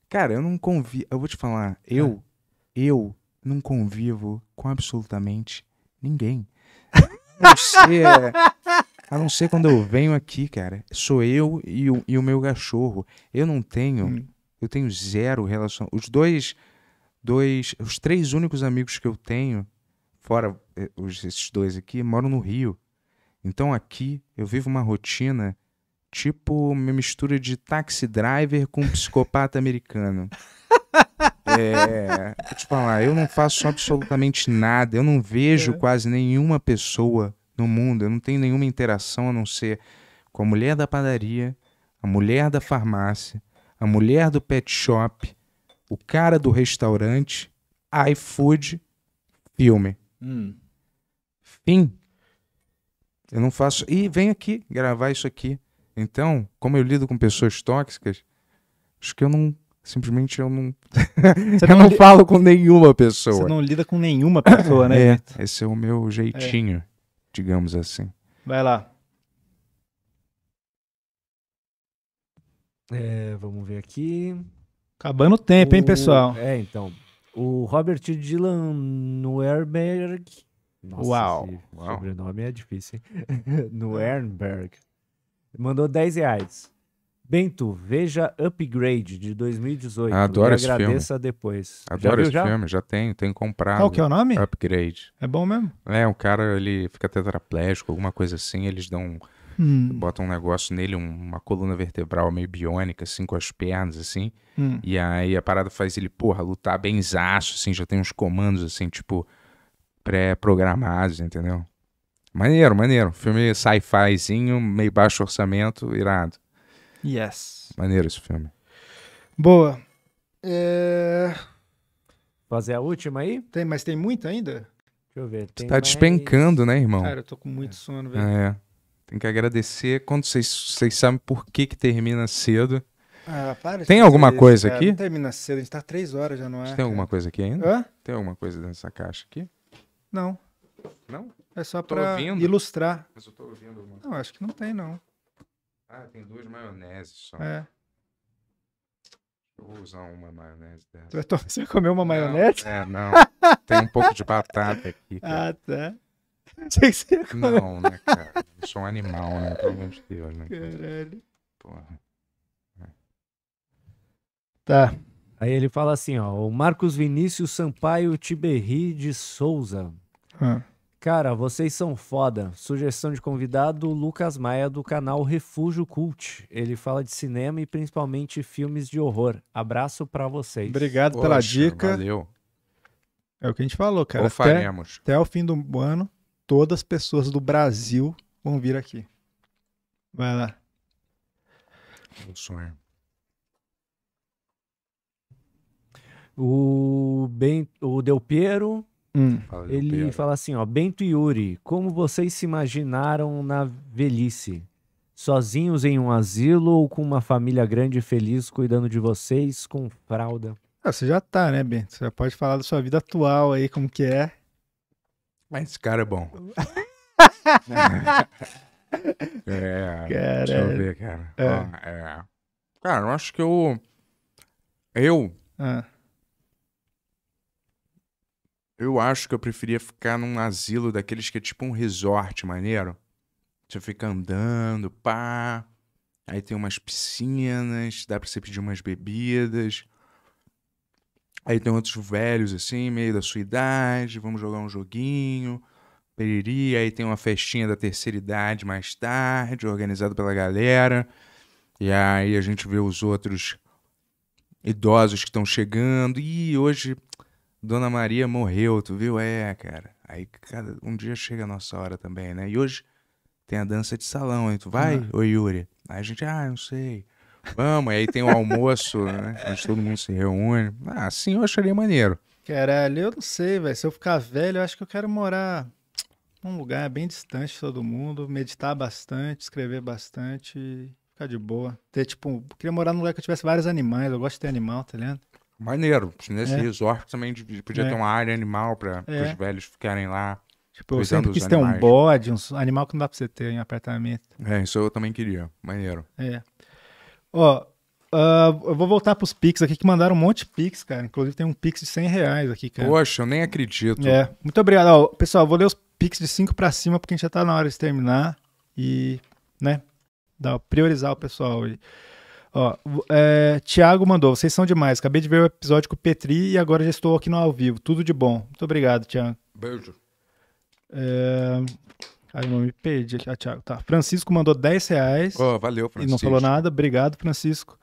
Cara, eu não convivo. Eu vou te falar, é. eu, é. eu não convivo com absolutamente ninguém. Não sei. A não ser quando eu venho aqui, cara. Sou eu e o, e o meu cachorro. Eu não tenho. Hum. Eu tenho zero relação. Os dois. Dois. Os três únicos amigos que eu tenho, fora eh, os, esses dois aqui, moram no Rio. Então aqui eu vivo uma rotina tipo uma mistura de taxi driver com um psicopata americano. É, vou te falar, eu não faço absolutamente nada, eu não vejo é. quase nenhuma pessoa no mundo. Eu não tenho nenhuma interação a não ser com a mulher da padaria, a mulher da farmácia, a mulher do pet shop, o cara do restaurante, iFood, filme. Hum. Fim. Eu não faço. E vem aqui gravar isso aqui. Então, como eu lido com pessoas tóxicas, acho que eu não. Simplesmente eu não. Você eu não, li... falo com nenhuma pessoa. Você não lida com nenhuma pessoa, né? É, esse é o meu jeitinho. É digamos assim. Vai lá. É, vamos ver aqui. Acabando o tempo, o... hein, pessoal? É, então. O Robert Dylan Nuerberg. Nossa, Uau. Uau. sobrenome é difícil, hein? Nuerberg. Mandou 10 reais. Bento, veja Upgrade de 2018. Adoro esse agradeça filme. agradeça depois. Adoro esse já? filme, já tenho, tenho comprado. Qual que é o nome? Upgrade. É bom mesmo? É, o cara ele fica tetraplégico, alguma coisa assim, eles dão hum. botam um negócio nele, uma coluna vertebral meio biônica, assim, com as pernas, assim. Hum. E aí a parada faz ele, porra, lutar bem zaço, assim, já tem uns comandos, assim, tipo, pré-programados, entendeu? Maneiro, maneiro. Filme sci-fizinho, meio baixo orçamento, irado. Yes. Maneiro esse filme. Boa. É... Fazer a última aí? Tem, mas tem muita ainda? Deixa eu ver. Você tá mais... despencando, né, irmão? Cara, eu tô com muito é. sono, velho. Ah, é. Tem que agradecer. Quando vocês sabem por que, que termina cedo. Ah, para tem alguma isso, coisa cara. aqui? Não termina cedo, a gente tá três horas já, não é? Tem cara. alguma coisa aqui ainda? Hã? Tem alguma coisa nessa caixa aqui? Não. Não? É só para ilustrar. Mas eu tô ouvindo. Mano. Não, acho que não tem, não. Ah, tem duas maioneses só. É. Eu vou usar uma maionese dessa. Você comeu uma maionese? Não, é, não. Tem um pouco de batata aqui. Ah, cara. Ah, tá. Não, né, cara? Eu sou um animal, né? Pelo amor de Deus, né? Caralho. Porra. Tá. Aí ele fala assim, ó, o Marcos Vinícius Sampaio Tiberi de Souza. Hum. Cara, vocês são foda. Sugestão de convidado, Lucas Maia, do canal Refúgio Cult. Ele fala de cinema e principalmente filmes de horror. Abraço para vocês. Obrigado Poxa, pela dica. Valeu. É o que a gente falou, cara. Ou até, faremos. até o fim do ano, todas as pessoas do Brasil vão vir aqui. Vai lá. Um sonho. O, ben, o Del Piero Hum, ele fala assim, ó, Bento e Yuri, como vocês se imaginaram na velhice? Sozinhos em um asilo ou com uma família grande e feliz cuidando de vocês com fralda? Ah, você já tá, né, Bento? Você já pode falar da sua vida atual aí, como que é. Mas esse cara é bom. é, cara, deixa eu ver, cara. É. é. Cara, eu acho que eu... Eu... Ah eu acho que eu preferia ficar num asilo daqueles que é tipo um resort maneiro. Você fica andando, pá. Aí tem umas piscinas, dá pra você pedir umas bebidas. Aí tem outros velhos, assim, meio da sua idade, vamos jogar um joguinho. Periri, aí tem uma festinha da terceira idade mais tarde, organizada pela galera. E aí a gente vê os outros idosos que estão chegando. E hoje Dona Maria morreu, tu viu? É, cara. Aí cada, um dia chega a nossa hora também, né? E hoje tem a dança de salão, aí tu vai, uhum. ô Yuri? Aí a gente, ah, não sei. Vamos, aí tem o almoço, né? Onde todo mundo se reúne. Ah, sim, eu acharia maneiro. Caralho, eu não sei, velho. Se eu ficar velho, eu acho que eu quero morar num lugar bem distante de todo mundo, meditar bastante, escrever bastante, ficar de boa. Ter, tipo, queria morar num lugar que eu tivesse vários animais, eu gosto de ter animal, tá ligado? maneiro. Nesse é. resort também podia é. ter uma área animal para é. os velhos ficarem lá. Tipo, eu sempre quis ter um bode, um animal que não dá para você ter em apartamento. É, isso eu também queria. Maneiro. É. Ó, uh, eu vou voltar para os Pix aqui, que mandaram um monte de Pix, cara. Inclusive tem um Pix de 100 reais aqui, cara. Poxa, eu nem acredito. É. Muito obrigado. Ó, pessoal, vou ler os Pix de 5 para cima, porque a gente já tá na hora de terminar. E, né, dá, priorizar o pessoal aí. E... Ó, é, Tiago mandou, vocês são demais. Acabei de ver o episódio com o Petri e agora já estou aqui no ao vivo. Tudo de bom. Muito obrigado, Tiago. Beijo. É... Aí eu me perdi aqui. Ah, Thiago, tá. Francisco mandou 10 reais. Oh, valeu, Francisco. E não falou nada. Obrigado, Francisco.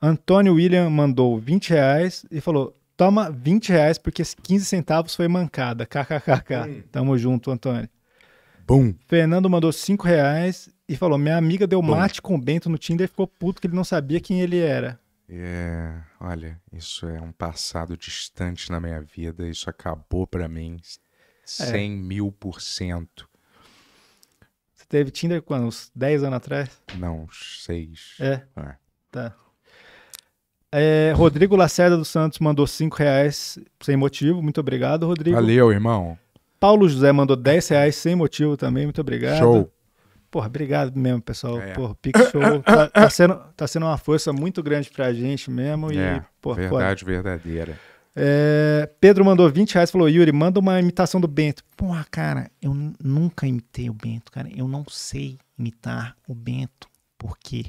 Antônio William mandou 20 reais e falou: toma 20 reais porque 15 centavos foi mancada. KKKK. Hum. Tamo junto, Antônio. Bum. Fernando mandou 5 reais e falou: Minha amiga deu Bom. mate com o Bento no Tinder e ficou puto que ele não sabia quem ele era. É, olha, isso é um passado distante na minha vida. Isso acabou para mim 100 é. mil por cento. Você teve Tinder quando? Uns 10 anos atrás? Não, uns 6. É. é. Tá. É, Rodrigo Lacerda dos Santos mandou 5 reais sem motivo. Muito obrigado, Rodrigo. Valeu, irmão. Paulo José mandou 10 reais sem motivo também. Muito obrigado. Show. Porra, obrigado mesmo, pessoal. É. Porra, Pix Show tá, tá, sendo, tá sendo uma força muito grande pra gente mesmo. É, e, porra, verdade porra. verdadeira. É, Pedro mandou 20 reais falou: Yuri, manda uma imitação do Bento. Porra, cara, eu nunca imitei o Bento, cara. Eu não sei imitar o Bento, porque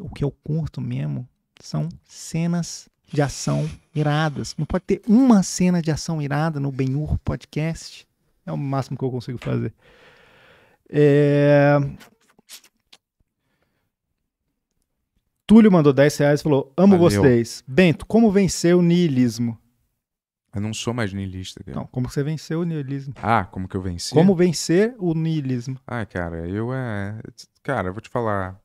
o que eu curto mesmo são cenas de ação iradas. Não pode ter uma cena de ação irada no Benhur Podcast. É o máximo que eu consigo fazer. É... Túlio mandou 10 reais e falou: Amo Valeu. vocês. Bento, como venceu o niilismo? Eu não sou mais niilista. Cara. Não, como você venceu o niilismo? Ah, como que eu venci? Como vencer o niilismo? Ah, cara, eu é. Cara, eu vou te falar.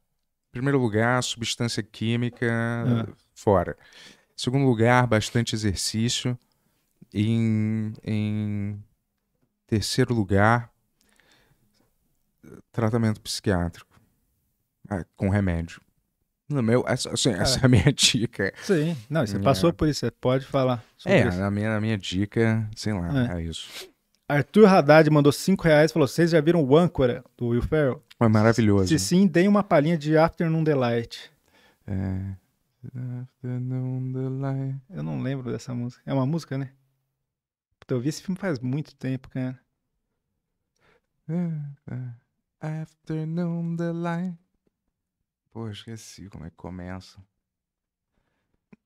Em primeiro lugar, substância química ah. fora. Em segundo lugar, bastante exercício. Em, em terceiro lugar, tratamento psiquiátrico ah, com remédio. não meu, essa, assim, é. essa é a minha dica. Sim, não, você passou por isso, você pode falar. É, isso. A, minha, a minha dica, sei lá, é, é isso. Arthur Haddad mandou 5 reais e falou: Vocês já viram o âncora do Will Ferrell? É maravilhoso. Se sim, deem uma palhinha de Afternoon Delight. É. Afternoon Delight. Eu não lembro dessa música. É uma música, né? eu vi esse filme faz muito tempo, cara. É, é. Afternoon Delight. Pô, esqueci como é que começa.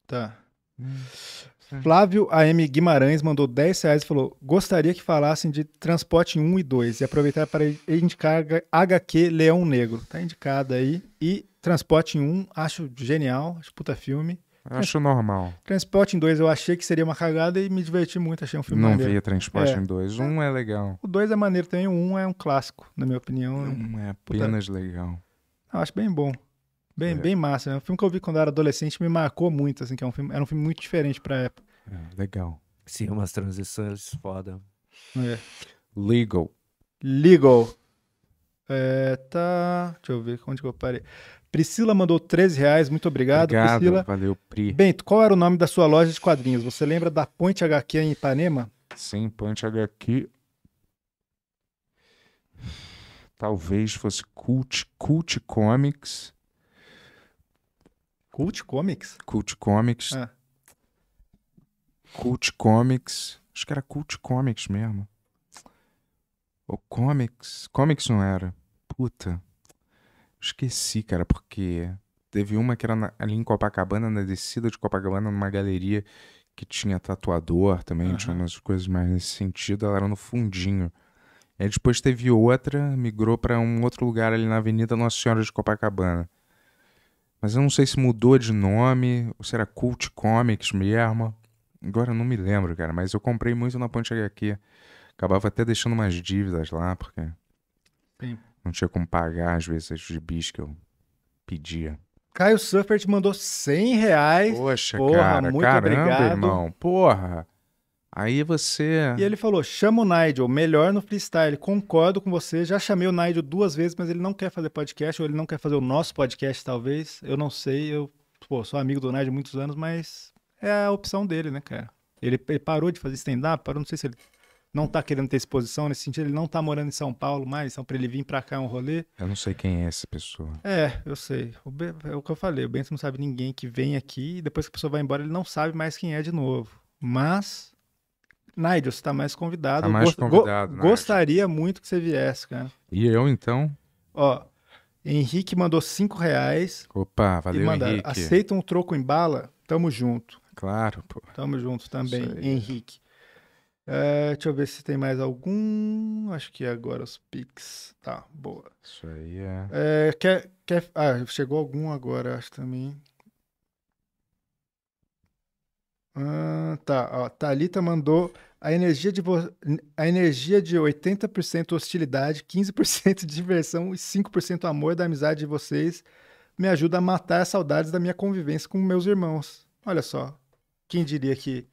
Tá. Hum, Flávio AM Guimarães mandou 10 reais e falou: Gostaria que falassem de Transporte 1 e 2 e aproveitar para indicar HQ Leão Negro. Tá indicado aí. E Transporte 1, acho genial, acho puta filme. Acho normal. Transporting 2 eu achei que seria uma cagada e me diverti muito, achei um filme Não maneiro. via Transporte é. 2. Um é legal. O 2 é maneiro também, o 1 um é um clássico, na minha opinião. Um é apenas Puta... legal. Eu acho bem bom. Bem, é. bem massa. É Um filme que eu vi quando eu era adolescente me marcou muito, assim, que é um filme, era um filme muito diferente pra época. É, legal. Sim, umas transições foda. É. Legal. Legal. É, tá. Deixa eu ver onde que eu parei. Priscila mandou 13 reais, muito obrigado, obrigado Priscila. Valeu, Pri. Bento, qual era o nome da sua loja de quadrinhos? Você lembra da Ponte HQ em Ipanema? Sim, Ponte HQ. Talvez fosse Cult, Cult Comics. Cult Comics? Cult Comics. Ah. Cult Comics. Acho que era Cult Comics mesmo. Ou Comics. Comics não era. Puta. Esqueci, cara, porque teve uma que era na, ali em Copacabana, na descida de Copacabana, numa galeria que tinha tatuador também, uhum. tinha umas coisas mais nesse sentido, ela era no fundinho. Aí depois teve outra, migrou para um outro lugar ali na Avenida Nossa Senhora de Copacabana. Mas eu não sei se mudou de nome, ou se era Cult Comics mesmo. Agora eu não me lembro, cara, mas eu comprei muito na Ponte HQ. Acabava até deixando umas dívidas lá, porque. Tem não tinha como pagar, às vezes, os gibis que eu pedia. Caio Surfer te mandou 100 reais. Poxa, Porra, cara, muito caramba, obrigado. irmão. Porra. Aí você. E ele falou: chama o Nigel, melhor no freestyle. Concordo com você. Já chamei o Nigel duas vezes, mas ele não quer fazer podcast, ou ele não quer fazer o nosso podcast, talvez. Eu não sei. Eu pô, sou amigo do Nigel há muitos anos, mas é a opção dele, né, cara? Ele, ele parou de fazer stand-up, parou, não sei se ele não tá querendo ter exposição nesse sentido, ele não tá morando em São Paulo mais, então para ele vir para cá é um rolê. Eu não sei quem é essa pessoa. É, eu sei. O É o que eu falei, o Bento não sabe ninguém que vem aqui e depois que a pessoa vai embora, ele não sabe mais quem é de novo. Mas Nigel, você tá mais convidado. Tá mais Gost... convidado, Go... Gostaria muito que você viesse, cara. E eu então? Ó, Henrique mandou cinco reais. Opa, valeu, e mandaram, Henrique. Aceita um troco em bala? Tamo junto. Claro, pô. Tamo junto também, Henrique. É, deixa eu ver se tem mais algum. Acho que agora os Pix. Tá, boa. Isso aí é. é quer, quer... Ah, chegou algum agora, acho também. Ah, tá, ó. Thalita mandou a energia de, vo... a energia de 80% hostilidade, 15% diversão e 5% amor da amizade de vocês me ajuda a matar as saudades da minha convivência com meus irmãos. Olha só. Quem diria que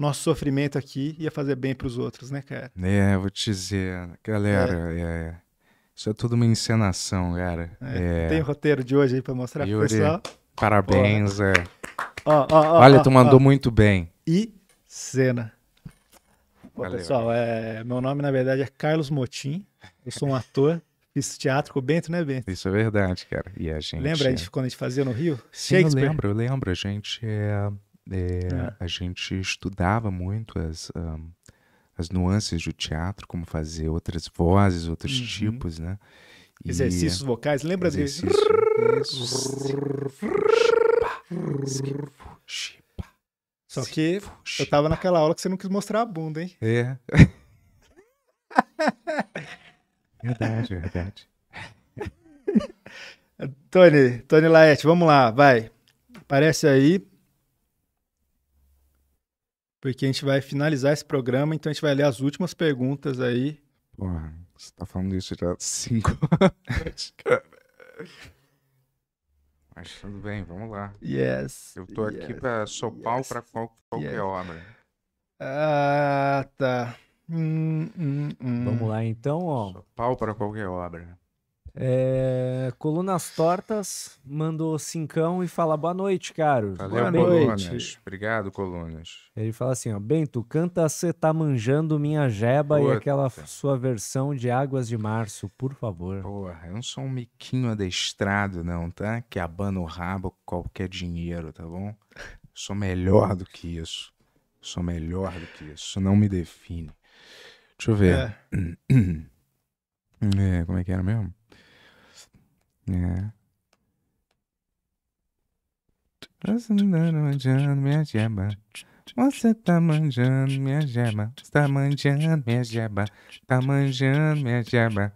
nosso sofrimento aqui ia fazer bem para os outros, né, cara? É, vou te dizer, galera, é. É, isso é tudo uma encenação, cara. É, é. tem o roteiro de hoje aí para mostrar para o pessoal. Parabéns, Boa. é. Ó, ó, ó, Olha, tu mandou muito bem. E cena. Bom, pessoal, é, meu nome na verdade é Carlos Motim, eu sou um ator, fiz teatro com o Bento, né, Bento? Isso é verdade, cara. E a gente. Lembra a é. gente, quando a gente fazia no Rio? Sim, Shakespeare. eu lembro, eu lembro. A gente é é, é, a gente estudava muito as, um, as nuances do teatro, como fazer outras vozes, outros uhum. tipos, né? E exercícios vocais, lembra exercício... Só que eu tava naquela aula que você não quis mostrar a bunda, hein? É. verdade, verdade. Tony, Tony Laet vamos lá, vai. Aparece aí porque a gente vai finalizar esse programa, então a gente vai ler as últimas perguntas aí. Porra, você tá falando isso já cinco anos, cara. Mas tudo bem, vamos lá. Yes. Eu tô yes, aqui para sopar yes, para qual, qualquer é yes. obra. Ah, tá. Hum, hum, hum. Vamos lá então, ó. Sopar para qualquer é obra. É, Colunas Tortas mandou cincão e fala boa noite, caro. Valeu, boa Colunas. Noite. Obrigado, Colunas. Ele fala assim, ó, Bento, canta Cê Tá Manjando Minha Jeba Puta. e aquela sua versão de Águas de Março, por favor. Porra, eu não sou um miquinho adestrado não, tá? Que abana o rabo qualquer dinheiro, tá bom? Sou melhor do que isso. Sou melhor do que isso. Não me define. Deixa eu ver. É. é como é que era mesmo? É. Você tá manjando minha jeba. Você tá manjando minha jeba. Você tá manjando minha jeba. Tá manjando minha jeba.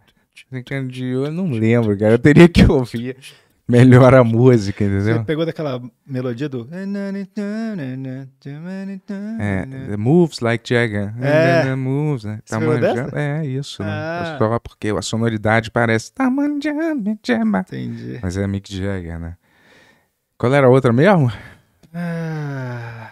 Você tá de olho? Não lembro, cara. Eu teria que ouvir melhora a música, entendeu? Você pegou daquela melodia do. É, é moves like Jagger. É. é moves, né? Tamanjá. É, isso. Né? Ah. Né? porque a sonoridade parece. Tamanjá, Entendi. Mas é Mick Jagger, né? Qual era a outra mesmo? Ah.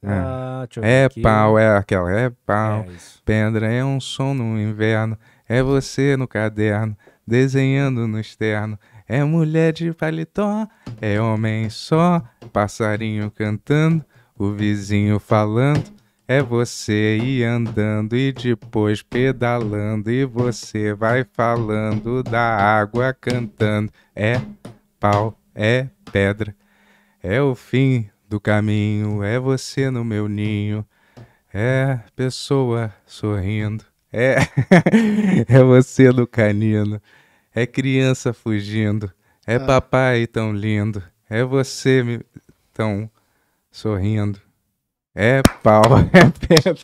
É, ah, é pau, é aquela, é pau. É Pedra é um som no inverno, é você no caderno, desenhando no externo, é mulher de paletó, é homem só, passarinho cantando, o vizinho falando. É você ir andando e depois pedalando, e você vai falando da água cantando. É pau, é pedra, é o fim do caminho, é você no meu ninho, é pessoa sorrindo, é, é você no canino. É criança fugindo, é ah. papai tão lindo, é você me... tão sorrindo. É pau, é pedra.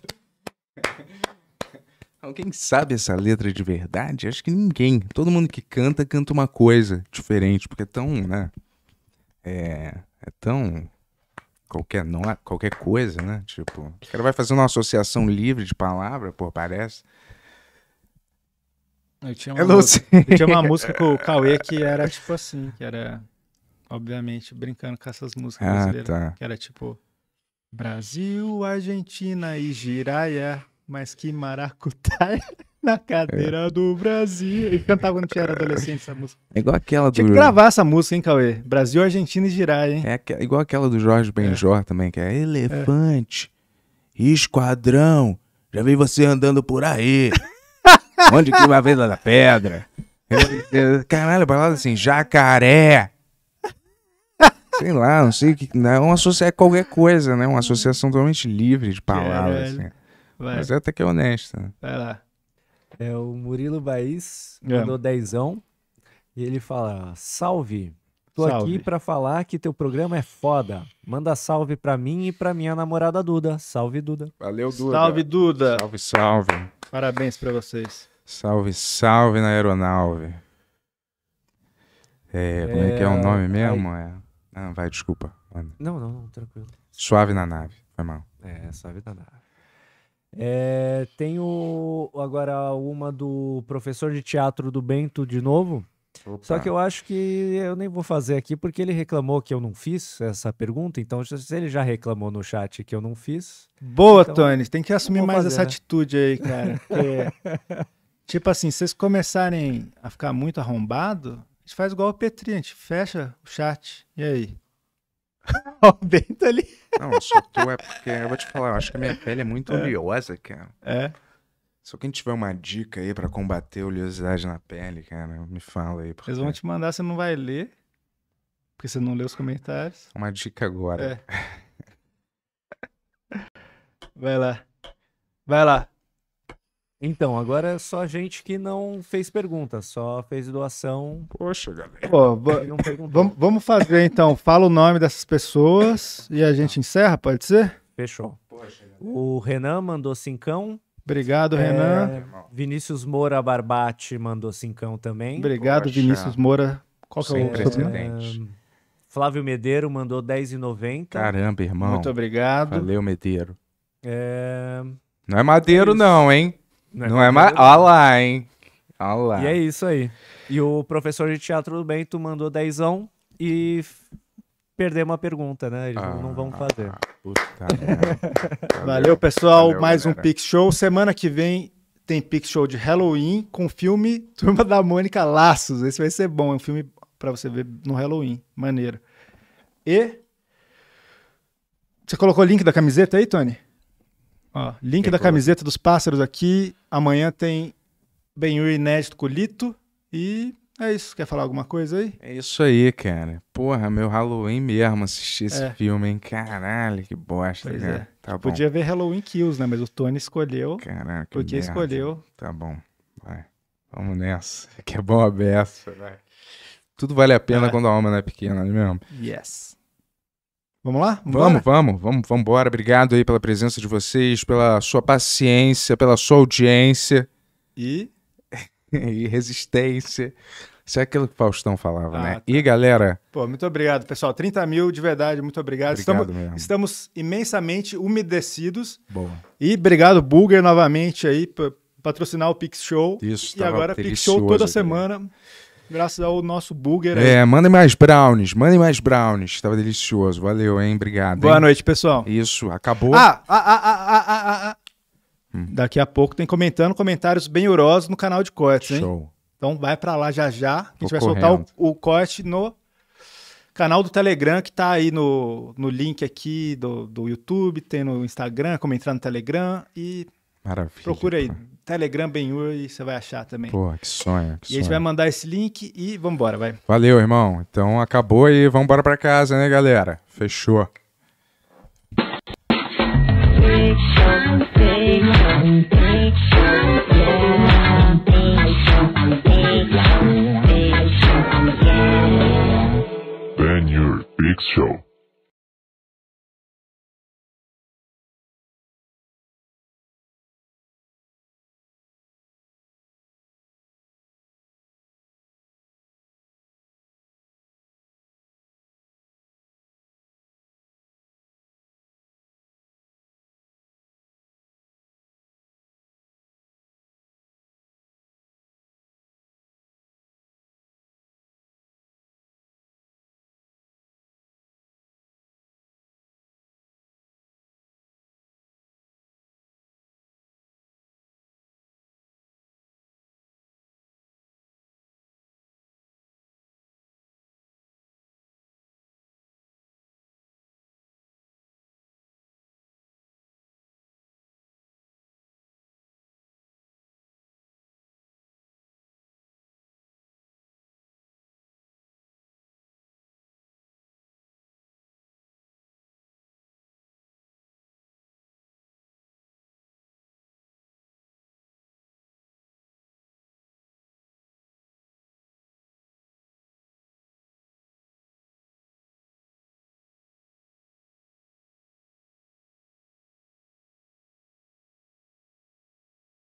Alguém sabe essa letra de verdade? Acho que ninguém. Todo mundo que canta, canta uma coisa diferente, porque é tão, né? É, é tão qualquer, no... qualquer coisa, né? Tipo, o cara vai fazer uma associação livre de palavra, pô, parece. Eu tinha uma, eu música, eu tinha uma música com o Cauê que era tipo assim, que era, obviamente, brincando com essas músicas ah, brasileiras. Tá. Que era tipo Brasil, Argentina e Giraia, mas que maracutaia na cadeira é. do Brasil. E cantava quando tinha era adolescente essa música. É igual aquela do. Tinha que gravar essa música, hein, Cauê? Brasil, Argentina e girar, hein? É igual aquela do Jorge Benjor é. também, que é, é. Elefante, é. Esquadrão, já vi você andando por aí. Onde que uma vez lá da pedra? caralho, balada assim, jacaré. Sei lá, não sei o que. Não, né, associa é qualquer coisa, né? Uma associação totalmente livre de é, palavras. Assim. Mas é até que é honesta. Né. Vai lá. É o Murilo Baiz é. mandou dezão. E ele fala: Salve! Tô salve. aqui para falar que teu programa é foda. Manda salve para mim e para minha namorada Duda. Salve, Duda. Valeu, Duda. Salve, Duda. Salve, salve. Parabéns para vocês. Salve, salve na aeronave. É, como é que é o é, nome mesmo? Vai, é... ah, vai desculpa. Não, não, não, tranquilo. Suave na nave, foi mal. É, suave na nave. É, tenho agora uma do professor de teatro do Bento de novo. Opa. Só que eu acho que eu nem vou fazer aqui porque ele reclamou que eu não fiz essa pergunta. Então, se ele já reclamou no chat que eu não fiz. Boa, então, Tony. Tem que assumir mais fazer, essa né? atitude aí, cara. Porque... É. Tipo assim, se vocês começarem a ficar muito arrombado, a gente faz igual o Petri, a gente fecha o chat. E aí? Ó, o Bento ali. Não, só tu, é porque eu vou te falar, eu acho que a minha pele é muito é. oleosa, cara. É. Só quem tiver uma dica aí para combater a oleosidade na pele, cara, me fala aí. Porque... Eles vão te mandar, você não vai ler. Porque você não lê os comentários. Uma dica agora. É. vai lá. Vai lá. Então, agora é só gente que não fez pergunta, só fez doação. Poxa, galera. Pô, vamos, vamos fazer então. Fala o nome dessas pessoas e a gente encerra, pode ser? Fechou. Poxa, o Renan mandou cincão. Obrigado, é, Renan. É, Vinícius Moura Barbate mandou cincão também. Obrigado, Poxa. Vinícius Moura. Qual que é o precedente. Flávio Medeiro mandou 10,90. Caramba, irmão. Muito obrigado. Valeu, Medeiro. É... Não é Madeiro, não, hein? Não é, não é mais. Olha lá, hein? Olha lá. E é isso aí. E o professor de teatro do Bento mandou dezão e perder uma pergunta, né? Eles ah, não vão ah, fazer. Ah, Valeu, Valeu, pessoal. Valeu, Mais galera. um Pix Show. Semana que vem tem Pix Show de Halloween com filme Turma da Mônica Laços. Esse vai ser bom. É um filme para você ver no Halloween. Maneiro. E. Você colocou o link da camiseta aí, Tony? Ó, link tem da camiseta dos pássaros aqui. Amanhã tem Benhur inédito colito. E é isso. Quer falar alguma coisa aí? É isso aí, cara. Porra, meu Halloween mesmo assistir esse é. filme, hein? Caralho, que bosta, pois cara. É. Tá Podia ver Halloween Kills, né? Mas o Tony escolheu. Caraca, porque merda. escolheu. Tá bom. Vai. Vamos nessa. Que é bom a beça, Tudo vale a pena é. quando a alma não é pequena, não é mesmo? Yes. Vamos lá? Vamos, vamos, vamos, vamos, vamos embora. Obrigado aí pela presença de vocês, pela sua paciência, pela sua audiência. E? e resistência. Isso é aquilo que o Faustão falava, ah, né? Tá. E galera. Pô, muito obrigado, pessoal. 30 mil de verdade, muito obrigado. obrigado estamos, estamos, imensamente umedecidos. Boa. E obrigado, Bulger, novamente aí, patrocinar o Pix Show. Isso, E agora Pix Show toda aqui. semana. Graças ao nosso Booger. É, mandem mais brownies, mandem mais brownies. Estava delicioso. Valeu, hein? Obrigado. Boa hein? noite, pessoal. Isso, acabou. Ah, ah, ah, ah, ah, ah. ah, ah. Hum. Daqui a pouco tem comentando comentários bem urosos no canal de cortes, hein? Show. Então vai para lá já já. A gente Tô vai correndo. soltar o, o corte no canal do Telegram que tá aí no, no link aqui do, do YouTube, tem no Instagram, como entrar no Telegram e Maravilha, procura aí, Telegram Benhur e você vai achar também. Pô, que sonho. Que e sonho. a gente vai mandar esse link e vamos embora, vai. Valeu, irmão. Então acabou e vamos embora para casa, né, galera? Fechou. Ben Big Show.